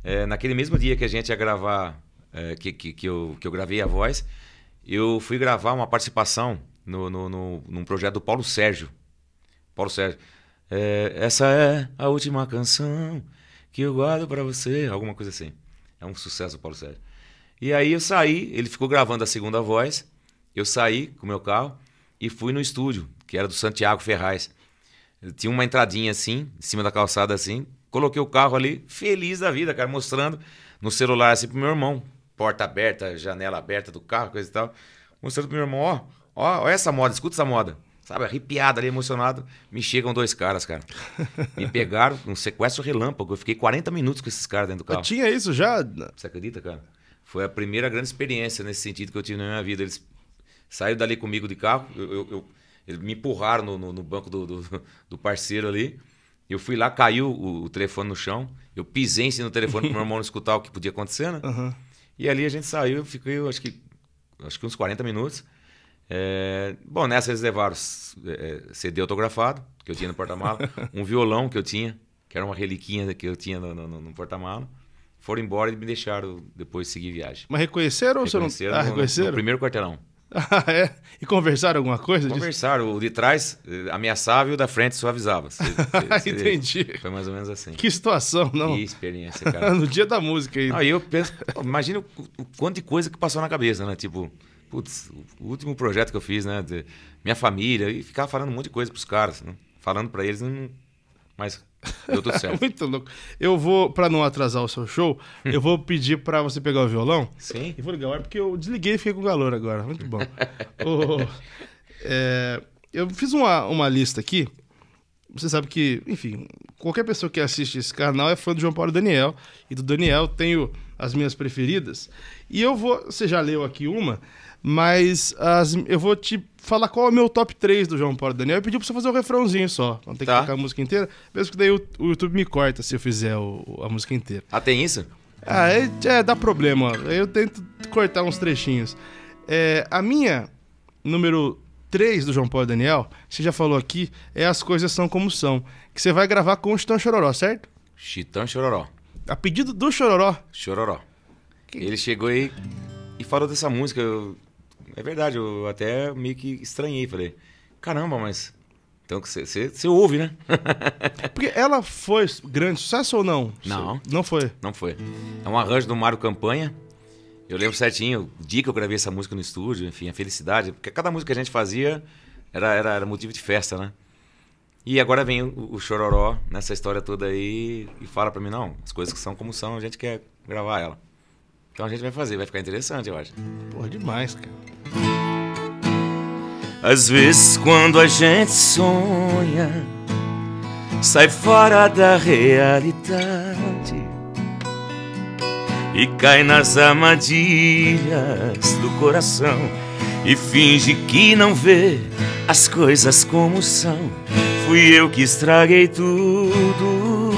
É, naquele mesmo dia que a gente ia gravar, é, que, que, que, eu, que eu gravei a voz, eu fui gravar uma participação no, no, no, num projeto do Paulo Sérgio. Paulo Sérgio. É, essa é a última canção que eu guardo para você. Alguma coisa assim. É um sucesso, Paulo Sérgio. E aí eu saí, ele ficou gravando a segunda voz. Eu saí com o meu carro e fui no estúdio, que era do Santiago Ferraz. Tinha uma entradinha assim, em cima da calçada assim, Coloquei o carro ali, feliz da vida, cara, mostrando no celular assim pro meu irmão. Porta aberta, janela aberta do carro, coisa e tal. Mostrando pro meu irmão, ó, ó, ó essa moda, escuta essa moda. Sabe, arrepiado ali, emocionado. Me chegam dois caras, cara. Me pegaram um sequestro relâmpago. Eu fiquei 40 minutos com esses caras dentro do carro. Eu tinha isso já? Você acredita, cara? Foi a primeira grande experiência nesse sentido que eu tive na minha vida. Eles saíram dali comigo de carro, eu, eu, eu eles me empurraram no, no, no banco do, do, do parceiro ali. Eu fui lá, caiu o, o telefone no chão. Eu pisei no telefone pro meu irmão não escutar o que podia acontecer, né? Uhum. E ali a gente saiu, fiquei, acho que, acho que uns 40 minutos. É... Bom, nessa eles levaram é, é CD autografado, que eu tinha no porta malas um violão que eu tinha, que era uma reliquinha que eu tinha no, no, no porta malas Foram embora e me deixaram depois seguir viagem. Mas reconheceram, reconheceram ou você não... Ah, reconheceram? No, no primeiro quarteirão. Ah, é? E conversaram alguma coisa? Conversaram. Disso? O de trás eh, ameaçava e o da frente suavizava. Você, você, Entendi. Foi mais ou menos assim. Que situação, não? Que experiência, cara. no dia da música aí. Aí eu penso, imagina o, quanto de coisa que passou na cabeça, né? Tipo, putz, o último projeto que eu fiz, né? De minha família, e ficava falando um monte de coisa pros caras, né? Falando para eles, mas Deu tudo certo. Muito louco. Eu vou, para não atrasar o seu show, eu vou pedir para você pegar o violão. Sim. E vou ligar o ar, porque eu desliguei e fiquei com calor agora. Muito bom. oh, é, eu fiz uma, uma lista aqui. Você sabe que, enfim, qualquer pessoa que assiste esse canal é fã do João Paulo Daniel. E do Daniel tenho as minhas preferidas. E eu vou. Você já leu aqui uma. Mas as, eu vou te falar qual é o meu top 3 do João Paulo Daniel e pedir pra você fazer o um refrãozinho só. Não tem que tá. tocar a música inteira. Mesmo que daí o, o YouTube me corta se eu fizer o, a música inteira. Ah, tem isso? Ah, é, é, dá problema. Eu tento cortar uns trechinhos. É, a minha número 3 do João Paulo Daniel, você já falou aqui, é As Coisas São Como São. Que você vai gravar com o Chitão Chororó, certo? Chitão Chororó. A pedido do Chororó. Chororó. Que... Ele chegou aí e falou dessa música. Eu é verdade, eu até meio que estranhei. Falei, caramba, mas. Então você ouve, né? Porque ela foi grande sucesso ou não? Não. Não foi? Não foi. É um arranjo do Mário Campanha. Eu lembro certinho, o dia que eu gravei essa música no estúdio, enfim, a felicidade. Porque cada música que a gente fazia era, era, era motivo de festa, né? E agora vem o, o Chororó nessa história toda aí e fala para mim, não, as coisas que são como são, a gente quer gravar ela. Então a gente vai fazer, vai ficar interessante, eu acho. Porra, demais, cara. Às vezes quando a gente sonha, sai fora da realidade e cai nas armadilhas do coração e finge que não vê as coisas como são. Fui eu que estraguei tudo.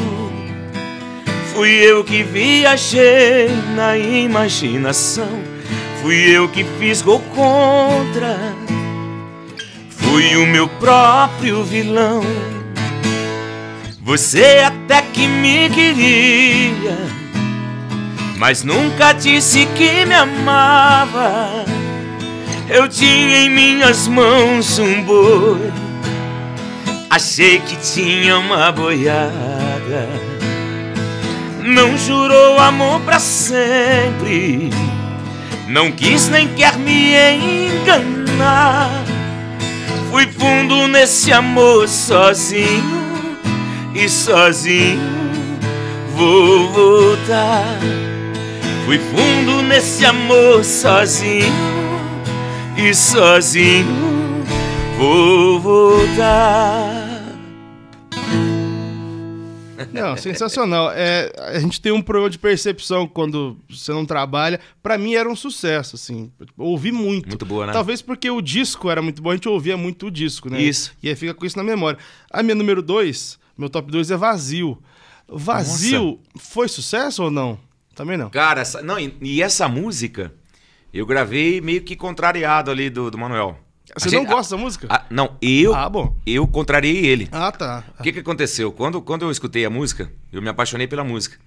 Fui eu que viajei na imaginação. Fui eu que fiz gol contra. Fui o meu próprio vilão. Você até que me queria, mas nunca disse que me amava. Eu tinha em minhas mãos um boi, achei que tinha uma boiada. Não jurou amor para sempre. Não quis nem quer me enganar. Fui fundo nesse amor sozinho e sozinho vou voltar. Fui fundo nesse amor sozinho e sozinho vou voltar. Não, sensacional. É, a gente tem um problema de percepção quando você não trabalha. Para mim era um sucesso, assim. Ouvi muito. Muito boa, né? Talvez porque o disco era muito bom, a gente ouvia muito o disco, né? Isso. E aí fica com isso na memória. A minha número dois, meu top dois é Vazio. Vazio Nossa. foi sucesso ou não? Também não. Cara, essa, não, e, e, essa música eu gravei meio que contrariado ali do, do Manuel. Você gente, não gosta a, da música? A, ah, não, eu ah, bom. eu contrariei ele. Ah, tá. O que, que aconteceu? Quando, quando eu escutei a música, eu me apaixonei pela música.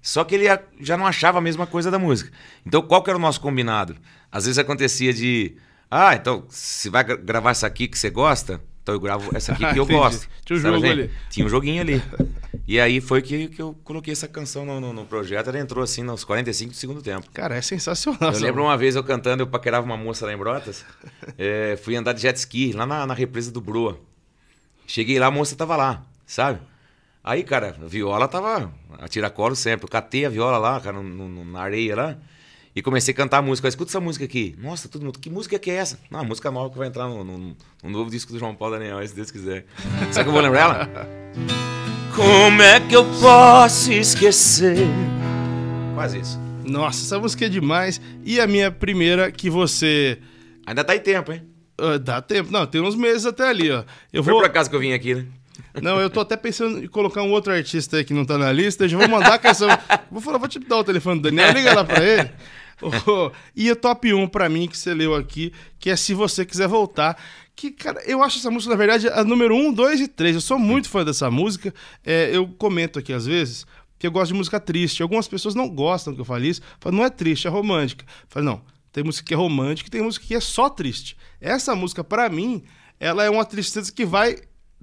Só que ele já não achava a mesma coisa da música. Então, qual que era o nosso combinado? Às vezes acontecia de... Ah, então, se vai gravar isso aqui que você gosta, então eu gravo essa aqui ah, que eu gosto. Tinha um jogo ali. Tinha um joguinho ali. E aí foi que, que eu coloquei essa canção no, no, no projeto. Ela entrou assim nos 45 do segundo tempo. Cara, é sensacional. Eu lembro uma vez eu cantando, eu paquerava uma moça lá em Brotas. é, fui andar de jet ski lá na, na represa do Broa. Cheguei lá, a moça tava lá, sabe? Aí, cara, a viola tava a tiracolo sempre. Eu catei a viola lá, cara, no, no, na areia lá. E comecei a cantar a música. Eu, Escuta essa música aqui. Nossa, todo mundo, que música que é essa? Não, a música nova que vai entrar no, no, no novo disco do João Paulo Daniel, se Deus quiser. Sabe que eu vou lembrar ela? Como é que eu posso esquecer? Quase isso. Nossa, essa música é demais. E a minha primeira que você. Ainda tá em tempo, hein? Uh, dá tempo. Não, tem uns meses até ali, ó. Eu Foi vou... por acaso que eu vim aqui, né? Não, eu tô até pensando em colocar um outro artista aí que não tá na lista. Eu já vou mandar a canção. Vou falar, vou te dar o telefone do Daniel, liga lá pra ele. e o top 1 para mim que você leu aqui, que é Se Você Quiser Voltar. Que, cara, eu acho essa música, na verdade, a número 1, 2 e 3. Eu sou muito fã dessa música. É, eu comento aqui às vezes que eu gosto de música triste. Algumas pessoas não gostam que eu fale isso. Falam, não é triste, é romântica. Falo, não, tem música que é romântica e tem música que é só triste. Essa música, para mim, ela é uma tristeza que vai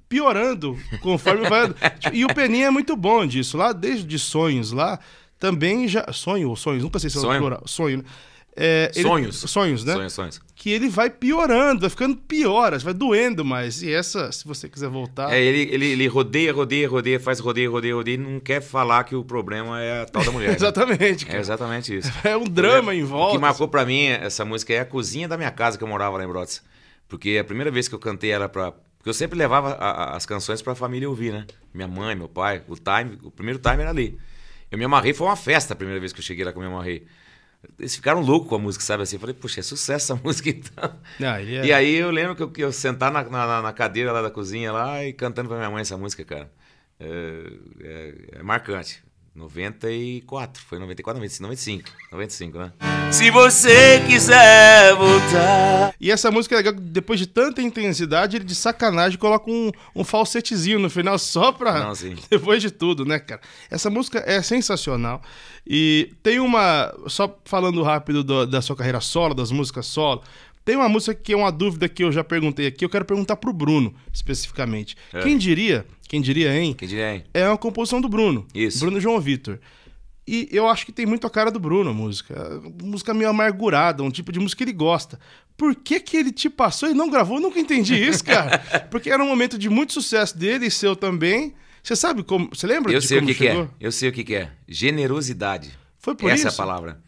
piorando conforme vai. e o Peninha é muito bom disso. Lá, desde de sonhos lá, também já. Sonho ou sonhos, nunca sei se é sonho. plural. Sonho. Né? É, ele, sonhos. Sonhos, né? Sonhos, sonhos. Que ele vai piorando, vai ficando pior, vai doendo mais. E essa, se você quiser voltar. É, ele, ele, ele rodeia, rodeia, rodeia, faz rodeia, rodeia, rodeia, e não quer falar que o problema é a tal da mulher. Né? exatamente. Né? É exatamente isso. É um drama é, em volta. O que marcou assim. para mim essa música é a cozinha da minha casa que eu morava lá em Brotas. Porque a primeira vez que eu cantei era pra. Porque eu sempre levava a, a, as canções pra família ouvir, né? Minha mãe, meu pai, o time, o primeiro time era ali. Eu me amarrei, foi uma festa a primeira vez que eu cheguei lá com eu me amarrei. Eles ficaram loucos com a música, sabe? Assim, eu falei, puxa, é sucesso essa música então. yeah. É e aí eu lembro que eu, que eu sentar na, na, na, cadeira lá da cozinha lá e cantando pra minha mãe essa música, cara. É, é, é marcante. 94, foi 94, 95, 95, né? Se você quiser voltar. E essa música é legal, depois de tanta intensidade, ele de sacanagem coloca um, um falsetezinho no final só pra. Não, sim. Depois de tudo, né, cara? Essa música é sensacional. E tem uma. Só falando rápido do, da sua carreira solo, das músicas solo, tem uma música que é uma dúvida que eu já perguntei aqui, eu quero perguntar pro Bruno, especificamente. É. Quem diria, quem diria, hein? Quem diria, hein? É uma composição do Bruno. Isso. Bruno João Vitor. E eu acho que tem muito a cara do Bruno a música. Música meio amargurada, um tipo de música que ele gosta. Por que, que ele te passou e não gravou? Eu nunca entendi isso, cara. Porque era um momento de muito sucesso dele e seu também. Você sabe como. Você lembra eu de sei o que, que, é. Eu sei o que, que é. Generosidade. Foi por Essa isso. Essa é a palavra.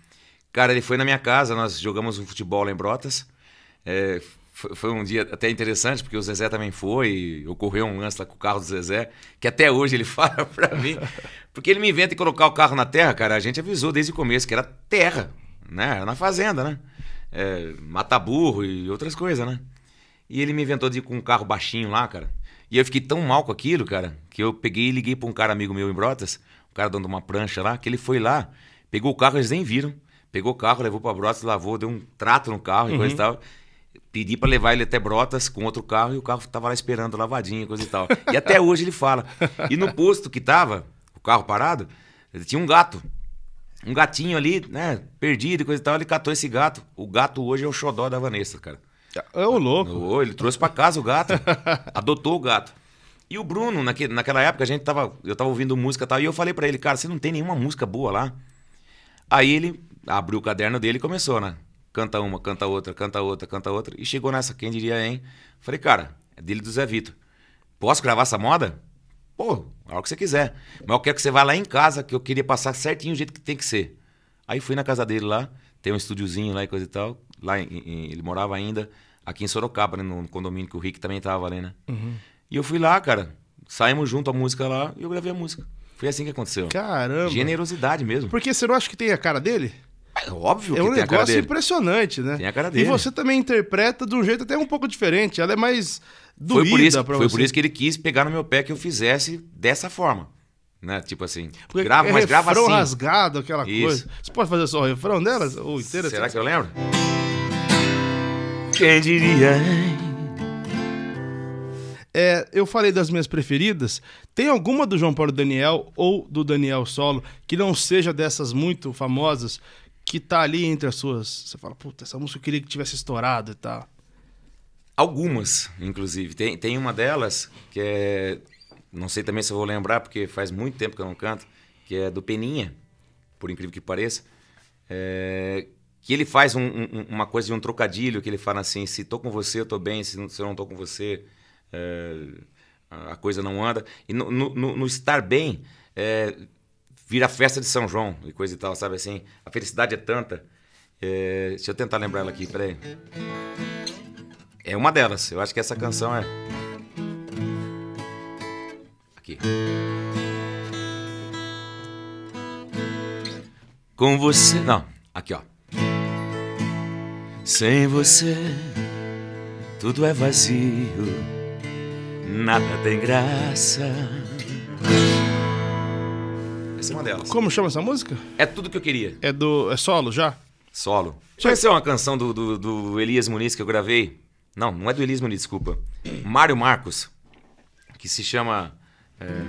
Cara, ele foi na minha casa, nós jogamos um futebol lá em Brotas. É, foi um dia até interessante, porque o Zezé também foi, ocorreu um lance lá com o carro do Zezé, que até hoje ele fala para mim, porque ele me inventa em colocar o carro na terra, cara, a gente avisou desde o começo que era terra, né? Era na fazenda, né? É, burro e outras coisas, né? E ele me inventou de ir com um carro baixinho lá, cara. E eu fiquei tão mal com aquilo, cara, que eu peguei e liguei pra um cara amigo meu em Brotas, um cara dando uma prancha lá, que ele foi lá, pegou o carro, eles nem viram. Pegou o carro, levou pra Brotas, lavou, deu um trato no carro e coisa e uhum. tal. Pedi para levar ele até Brotas com outro carro e o carro tava lá esperando, lavadinho, coisa e tal. E até hoje ele fala. E no posto que tava, o carro parado, tinha um gato. Um gatinho ali, né? Perdido e coisa e tal. Ele catou esse gato. O gato hoje é o xodó da Vanessa, cara. É o louco. ele trouxe para casa o gato. adotou o gato. E o Bruno, naque, naquela época, a gente tava, eu tava ouvindo música e tal, e eu falei para ele, cara, você não tem nenhuma música boa lá? Aí ele abriu o caderno dele e começou, né? Canta uma, canta outra, canta outra, canta outra. E chegou nessa, quem diria, hein? Falei, cara, é dele do Zé Vitor. Posso gravar essa moda? Pô, a hora que você quiser. Mas eu quero que você vá lá em casa, que eu queria passar certinho o jeito que tem que ser. Aí fui na casa dele lá, tem um estúdiozinho lá e coisa e tal. Lá em, em, ele morava ainda aqui em Sorocaba, né, no condomínio que o Rick também tava ali, né? Uhum. E eu fui lá, cara. Saímos junto a música lá e eu gravei a música. Foi assim que aconteceu. Caramba. Generosidade mesmo. Porque você não acha que tem a cara dele? É óbvio que é um negócio impressionante, né? Tem a cara dele. E você também interpreta de um jeito até um pouco diferente. Ela é mais doída foi por isso, pra Foi você. por isso que ele quis pegar no meu pé que eu fizesse dessa forma. Né? Tipo assim, Porque grava, é mas grava assim. rasgado, aquela isso. coisa. Você pode fazer só o refrão dela? Ou inteira? Será assim? que eu lembro? Quem diria? É, eu falei das minhas preferidas. Tem alguma do João Paulo Daniel ou do Daniel Solo que não seja dessas muito famosas que tá ali entre as suas. Você fala, puta, essa música eu queria que tivesse estourado e tal. Algumas, inclusive. Tem, tem uma delas que é. Não sei também se eu vou lembrar, porque faz muito tempo que eu não canto, que é do Peninha, por incrível que pareça. É, que ele faz um, um, uma coisa de um trocadilho, que ele fala assim: se tô com você, eu tô bem, se, não, se eu não tô com você, é, a coisa não anda. E no, no, no estar bem, é, vira a festa de São João e coisa e tal, sabe assim? A felicidade é tanta. É, deixa eu tentar lembrar ela aqui, peraí. É uma delas, eu acho que essa canção é. Aqui. Com você. Não, aqui ó. Sem você, tudo é vazio, nada tem graça. Essa é uma delas. Como chama essa música? É tudo que eu queria. É do. É solo já? Solo. Deixa eu ver se é uma canção do, do, do, Elias Muniz que eu gravei. Não, não é do Elias Muniz, desculpa. Mário Marcos. Que se chama. É,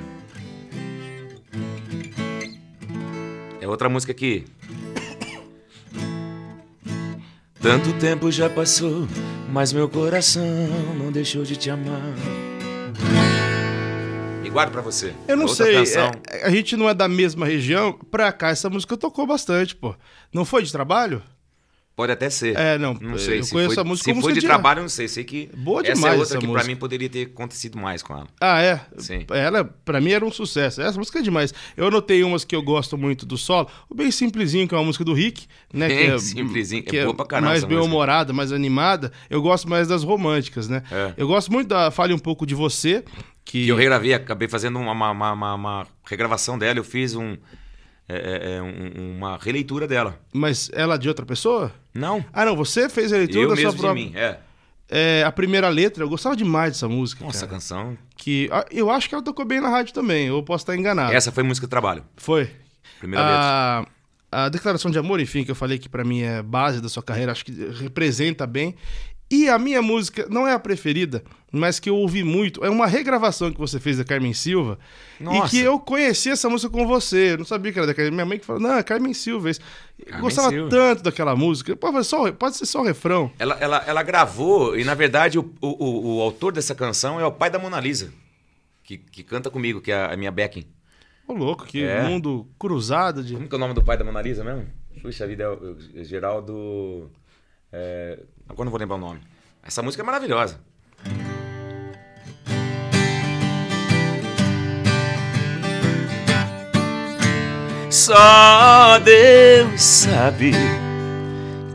é outra música aqui. Tanto tempo já passou, mas meu coração não deixou de te amar guardo para você. Eu não Outra sei, é, a gente não é da mesma região. Pra cá, essa música tocou bastante, pô. Não foi de trabalho? Pode até ser. É, não. Não sei. Eu se conheço foi, a música Se foi de, de trabalho, não sei. Sei que. Boa demais. Essa é outra essa que música. pra mim poderia ter acontecido mais com ela. Ah, é? Sim. Ela, pra mim, era um sucesso. Essa música é demais. Eu anotei umas que eu gosto muito do solo. O Bem Simplesinho, que é uma música do Rick, né? Bem que é, Simplesinho. É que é, é boa pra caramba. Mais bem-humorada, mais animada. Eu gosto mais das românticas, né? É. Eu gosto muito da Fale um pouco de você. Que... que eu regravei, acabei fazendo uma, uma, uma, uma regravação dela, eu fiz um, é, é, é um, uma releitura dela. Mas ela é de outra pessoa? Não. Ah, não, você fez a leitura eu da mesmo sua própria. Mim, é. é. A primeira letra, eu gostava demais dessa música. Nossa, cara. canção. Que ah, eu acho que ela tocou bem na rádio também, eu posso estar enganado. Essa foi música de trabalho. Foi. Primeira ah, letra. A declaração de amor, enfim, que eu falei que para mim é base da sua carreira, acho que representa bem. E a minha música não é a preferida, mas que eu ouvi muito. É uma regravação que você fez da Carmen Silva. Nossa. E que eu conheci essa música com você. Eu não sabia que era da Carmen. Minha mãe que falou, não, é Carmen Silva. É Carmen gostava Silva. tanto daquela música. Pode, só, pode ser só o refrão. Ela, ela, ela gravou, e na verdade o, o, o autor dessa canção é o pai da Mona Lisa, que, que canta comigo, que é a minha backing. Ô, louco, que é. mundo cruzado de. Como que é o nome do pai da Mona Lisa mesmo? Puxa vida, é o é Geraldo. É, Agora não vou lembrar o nome. Essa música é maravilhosa. Só Deus sabe.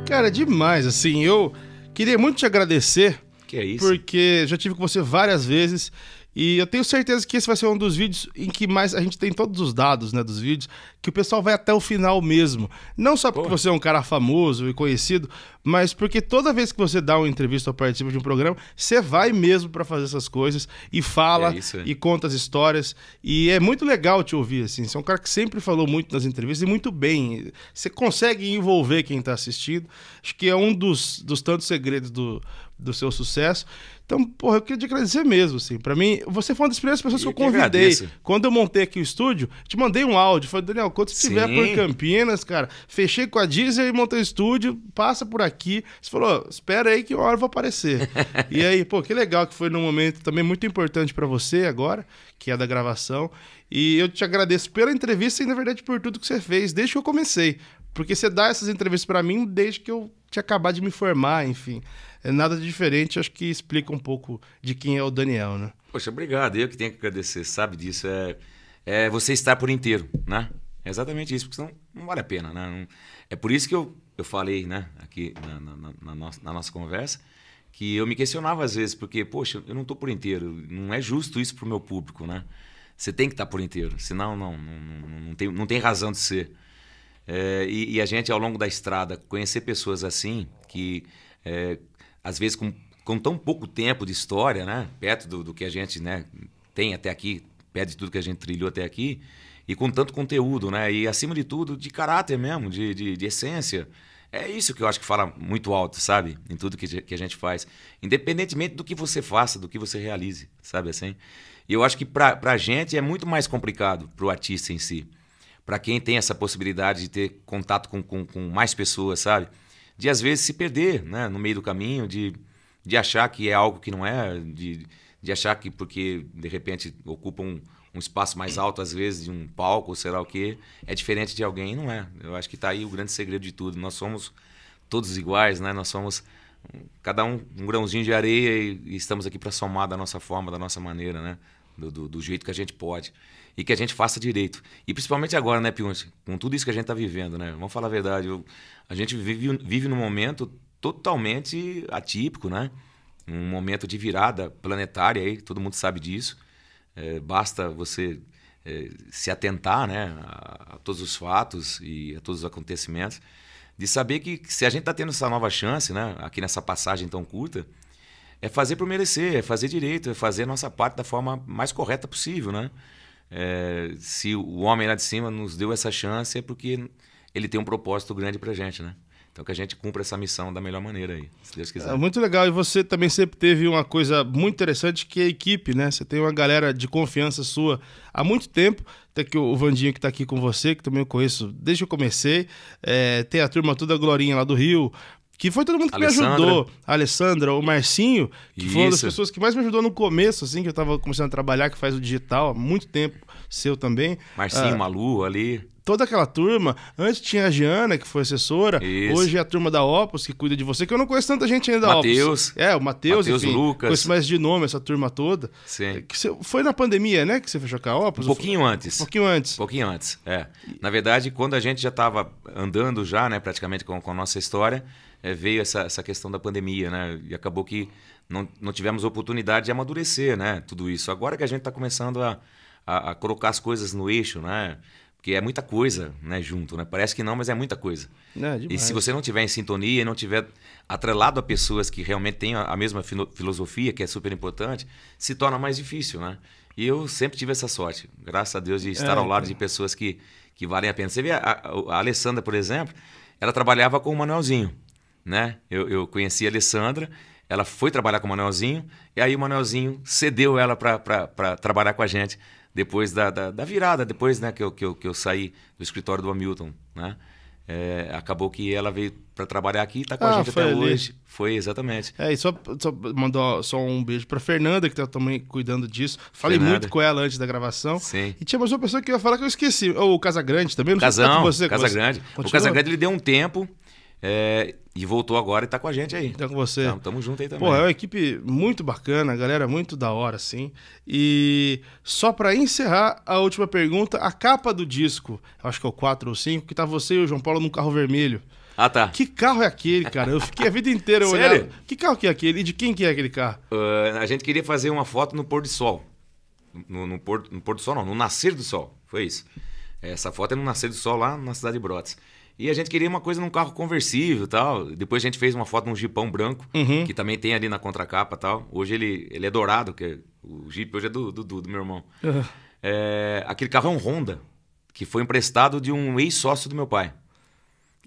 Cara, é demais, assim. Eu queria muito te agradecer. Que é isso? Porque já tive com você várias vezes. E eu tenho certeza que esse vai ser um dos vídeos em que mais a gente tem todos os dados né, dos vídeos, que o pessoal vai até o final mesmo. Não só porque você é um cara famoso e conhecido, mas porque toda vez que você dá uma entrevista ou participa de um programa, você vai mesmo para fazer essas coisas e fala é isso, e conta as histórias. E é muito legal te ouvir, assim. Você é um cara que sempre falou muito nas entrevistas e muito bem. Você consegue envolver quem está assistindo. Acho que é um dos, dos tantos segredos do, do seu sucesso. Então, porra, eu queria te agradecer mesmo, assim. Pra mim, você foi uma das primeiras pessoas eu que eu convidei. Quando eu montei aqui o estúdio, te mandei um áudio. Falei, Daniel, quando você estiver por Campinas, cara, fechei com a Disney e montei o estúdio, passa por aqui. Você falou, espera aí que uma hora eu vou aparecer. e aí, pô, que legal que foi num momento também muito importante para você agora, que é da gravação. E eu te agradeço pela entrevista e, na verdade, por tudo que você fez desde que eu comecei. Porque você dá essas entrevistas para mim desde que eu tinha acabado de me formar, enfim. É nada de diferente, acho que explica um pouco de quem é o Daniel, né? Poxa, obrigado. Eu que tenho que agradecer, sabe disso. É, é você estar por inteiro, né? É exatamente isso, porque senão não vale a pena, né? Não, é por isso que eu, eu falei, né, aqui na, na, na, nossa, na nossa conversa, que eu me questionava às vezes, porque, poxa, eu não estou por inteiro, não é justo isso para o meu público, né? Você tem que estar tá por inteiro, senão não, não, não, não, tem, não tem razão de ser. É, e, e, a gente, ao longo da estrada, conhecer pessoas assim, que é, às vezes com, com tão pouco tempo de história, né? Perto do, do que a gente né, tem até aqui, perto de tudo que a gente trilhou até aqui, e com tanto conteúdo, né? E acima de tudo, de caráter mesmo, de, de, de essência. É isso que eu acho que fala muito alto, sabe? Em tudo que, que a gente faz. Independentemente do que você faça, do que você realize, sabe assim? E eu acho que para a gente é muito mais complicado, para o artista em si para quem tem essa possibilidade de ter contato com, com, com, mais pessoas, sabe? De às vezes se perder né? no meio do caminho, de, de achar que é algo que não é, de, de achar que porque de repente ocupa um, um espaço mais alto, às vezes, de um palco, ou sei lá o quê, é diferente de alguém, não é. Eu acho que está aí o grande segredo de tudo. Nós somos todos iguais, né? Nós somos cada um um grãozinho de areia e, e estamos aqui para somar da nossa forma, da nossa maneira, né? Do, do, do jeito que a gente pode e que a gente faça direito. E principalmente agora, né, Pione Com tudo isso que a gente está vivendo, né? Vamos falar a verdade. Eu, a gente vive, vive num momento totalmente atípico, né? Um momento de virada planetária aí, todo mundo sabe disso. É, basta você é, se atentar né, a, a, todos os fatos e a todos os acontecimentos, de saber que, que se a gente está tendo essa nova chance, né, aqui nessa passagem tão curta, é fazer por merecer, é fazer direito, é fazer a nossa parte da forma mais correta possível. Né? é, se o homem lá de cima nos deu essa chance, é porque ele tem um propósito grande para gente, né? Então que a gente cumpra essa missão da melhor maneira aí, se Deus quiser. É muito legal. E você também sempre teve uma coisa muito interessante que é a equipe, né? Você tem uma galera de confiança sua há muito tempo. Até que o Vandinho que está aqui com você, que também eu conheço desde que eu comecei. É, tem a turma toda Glorinha lá do Rio, que foi todo mundo que Alessandra. me ajudou. A Alessandra, o Marcinho, que Isso. foi uma das pessoas que mais me ajudou no começo, assim, que eu tava começando a trabalhar, que faz o digital há muito tempo, seu também. Marcinho, ah, Malu ali toda aquela turma. Antes tinha a Giana, que foi assessora. Isso. Hoje é a turma da Opus, que cuida de você, que eu não conheço tanta gente ainda da Opus. É, o Matheus. Matheus Lucas. Conheço mais de nome essa turma toda. Sim. Que você, foi na pandemia, né, que você fechou com a Opus? Um pouquinho foi... antes. Um pouquinho antes. Um pouquinho antes, é. Na verdade, quando a gente já estava andando já, né, praticamente com, com a nossa história, é, veio essa, essa questão da pandemia, né? E acabou que não, não tivemos oportunidade de amadurecer, né? Tudo isso. Agora que a gente está começando a, a, a, colocar as coisas no eixo, né? Porque é muita coisa, né? Junto, né? Parece que não, mas é muita coisa. É, e se você não tiver em sintonia e não tiver atrelado a pessoas que realmente têm a, a mesma filo filosofia, que é super importante, se torna mais difícil, né? E eu sempre tive essa sorte, graças a Deus, de estar é, ao lado então. de pessoas que, que valem a pena. Você vê a, a Alessandra, por exemplo, ela trabalhava com o Manuelzinho né? Eu, eu conheci a Alessandra, ela foi trabalhar com o Manuelzinho, e aí o Manuelzinho cedeu ela para trabalhar com a gente depois da, da, da, virada, depois né, que, eu, que, eu, que eu saí do escritório do Hamilton, né? É, acabou que ela veio para trabalhar aqui e tá com ah, a gente até ali. hoje. Foi, exatamente. É, e só, só mandou só um beijo pra Fernanda, que tá também cuidando disso. Falei Fernanda. muito com ela antes da gravação. Sim. E tinha mais uma pessoa que ia falar que eu esqueci. Ou o Casagrande também, não Casão, sei se tá com você. Casagrande. O Casagrande ele deu um tempo. É, e voltou agora e tá com a gente aí. Tá com você. Tamo, tamo junto aí também. Pô, é uma equipe muito bacana, galera é muito da hora, sim. E só para encerrar a última pergunta, a capa do disco, acho que é o 4 ou 5, que tá você e o João Paulo num carro vermelho. Ah, tá. Que carro é aquele, cara? Eu fiquei a vida inteira olhando. Sério? Que carro que é aquele? E de quem que é aquele carro? Uh, a gente queria fazer uma foto no pôr do sol. No, no, pôr, no pôr do sol, não, no nascer do sol. Foi isso. Essa foto é no nascer do sol lá na cidade de Brotas. E a gente queria uma coisa num carro conversível tal. Depois a gente fez uma foto num jipão branco, uhum. que também tem ali na contracapa tal. Hoje ele, ele é dourado, que é, o jipe hoje é do, do, do meu irmão. Uhum. É, aquele carro é um Honda, que foi emprestado de um ex-sócio do meu pai.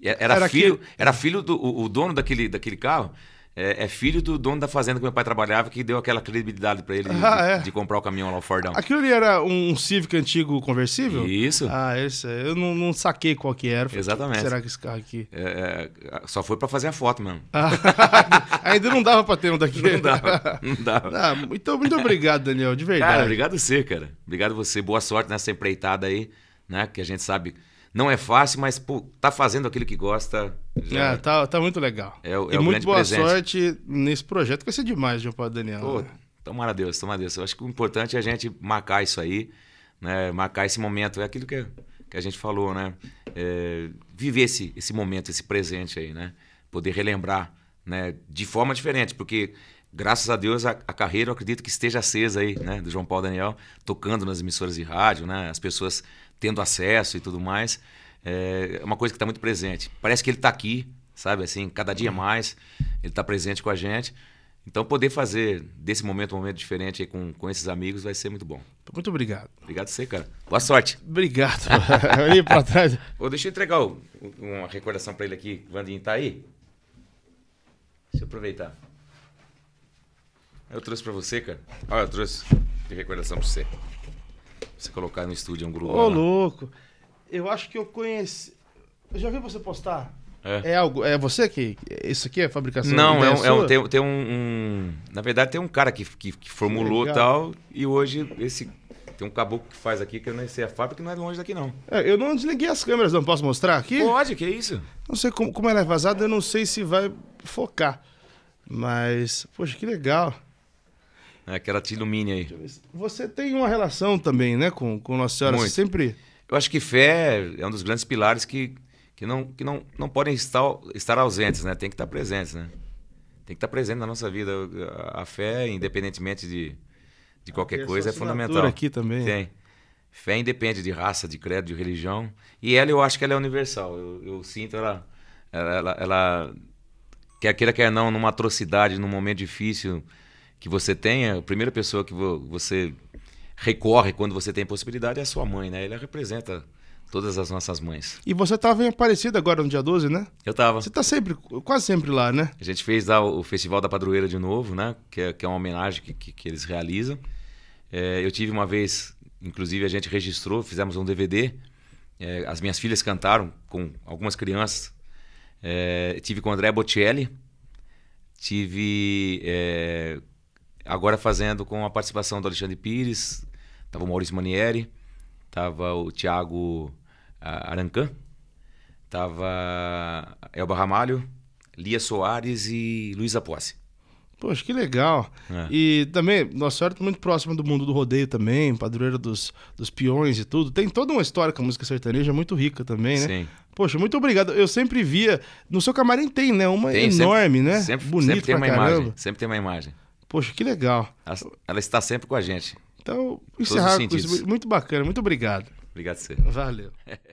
É, era, era filho, que... era filho do o, o dono daquele, daquele carro é, é, filho do dono da fazenda que meu pai trabalhava, que deu aquela credibilidade para ele ah, de, é. de, comprar o caminhão lá, o Fordão. Aquilo ali era um Civic antigo conversível? Isso. Ah, esse, eu não, não saquei qual que era. Falei, Exatamente. Que será que esse carro aqui... É, é só foi para fazer a foto mesmo. Ah, ainda não dava para ter um daquele. Não dava, não dava. então, muito obrigado, Daniel, de verdade. Cara, obrigado você, cara. Obrigado você. Boa sorte nessa empreitada aí, né? Que a gente sabe... Não é fácil, mas pô, tá fazendo aquilo que gosta. Já... É, é. tá, tá muito legal. É, é e muito boa presente. sorte nesse projeto, que vai ser demais, João Paulo Daniel. Pô, né? tomara Deus, tomara Deus. Eu acho que o importante é a gente marcar isso aí, né? marcar esse momento. É aquilo que, que a gente falou, né? É, viver esse, esse momento, esse presente aí, né? Poder relembrar né? de forma diferente, porque graças a Deus, a, a, carreira eu acredito que esteja acesa aí, né? Do João Paulo Daniel, tocando nas emissoras de rádio, né? As pessoas tendo acesso e tudo mais, é, é uma coisa que está muito presente. Parece que ele está aqui, sabe? Assim, cada dia uhum. mais ele está presente com a gente. Então, poder fazer desse momento um momento diferente com, com esses amigos vai ser muito bom. Então, muito obrigado. Obrigado a você, cara. Boa sorte. Obrigado. Olhei para trás. Ô, deixa eu entregar o, uma recordação para ele aqui. O Vandinho está aí? Deixa eu aproveitar. Eu trouxe para você, cara. Olha, eu trouxe de recordação para você. Você colocar no estúdio um grupo. Ô, lá. Né? louco. Eu acho que eu conheci. Eu já vi você postar. É. é algo. É você que. Isso aqui é fabricação? Não, é, um, é um, tem, tem um, um, Na verdade, tem um cara que, que, que formulou tal. E hoje esse. Tem um caboclo que faz aqui, que eu não sei a fábrica, não é longe daqui, não. É, eu não desliguei as câmeras, não. Posso mostrar aqui? Pode, que é isso? Não sei como, como ela é vazada, eu não sei se vai focar. Mas, poxa, que legal né, que ela te ilumine aí. Você tem uma relação também, né, com, com Nossa Senhora? Muito. sempre. Eu acho que fé é um dos grandes pilares que, que, não, que não, não podem estar, estar ausentes, né? Tem que estar presentes, né? Tem que estar presente na nossa vida. A fé, independentemente de, de qualquer coisa, é fundamental. aqui também. Tem. Fé independe de raça, de credo, de religião. E ela, eu acho que ela é universal. Eu, eu sinto ela, ela, ela, ela quer queira, quer não, numa atrocidade, num momento difícil, que você tenha, a primeira pessoa que você recorre quando você tem possibilidade é a sua mãe, né? Ela representa todas as nossas mães. E você estava em Aparecida agora no dia 12, né? Eu estava. Você está sempre, quase sempre lá, né? A gente fez lá o Festival da Padroeira de novo, né? Que é, que é uma homenagem que, que, que eles realizam. É, eu tive uma vez, inclusive a gente registrou, fizemos um DVD. É, as minhas filhas cantaram com algumas crianças. É, tive com André Bocelli. Tive é, Agora fazendo com a participação do Alexandre Pires, tava o Maurício Manieri, tava o Thiago ah, Arancã, tava Elba Ramalho, Lia Soares e Luísa Posse. Poxa, que legal. É. E também, Nossa Senhora tá muito próxima do mundo do rodeio também, padroeira dos, dos peões e tudo. Tem toda uma história com a música sertaneja muito rica também, né? Sim. Poxa, muito obrigado. Eu sempre via. No seu camarim tem, né? Uma tem, enorme, sempre, né? Sempre, Bonito sempre tem uma caramba. imagem. Sempre tem uma imagem. Poxa, que legal. Ela, está sempre com a gente. Então, encerrar com isso. Muito bacana. Muito obrigado. Obrigado, você. Valeu.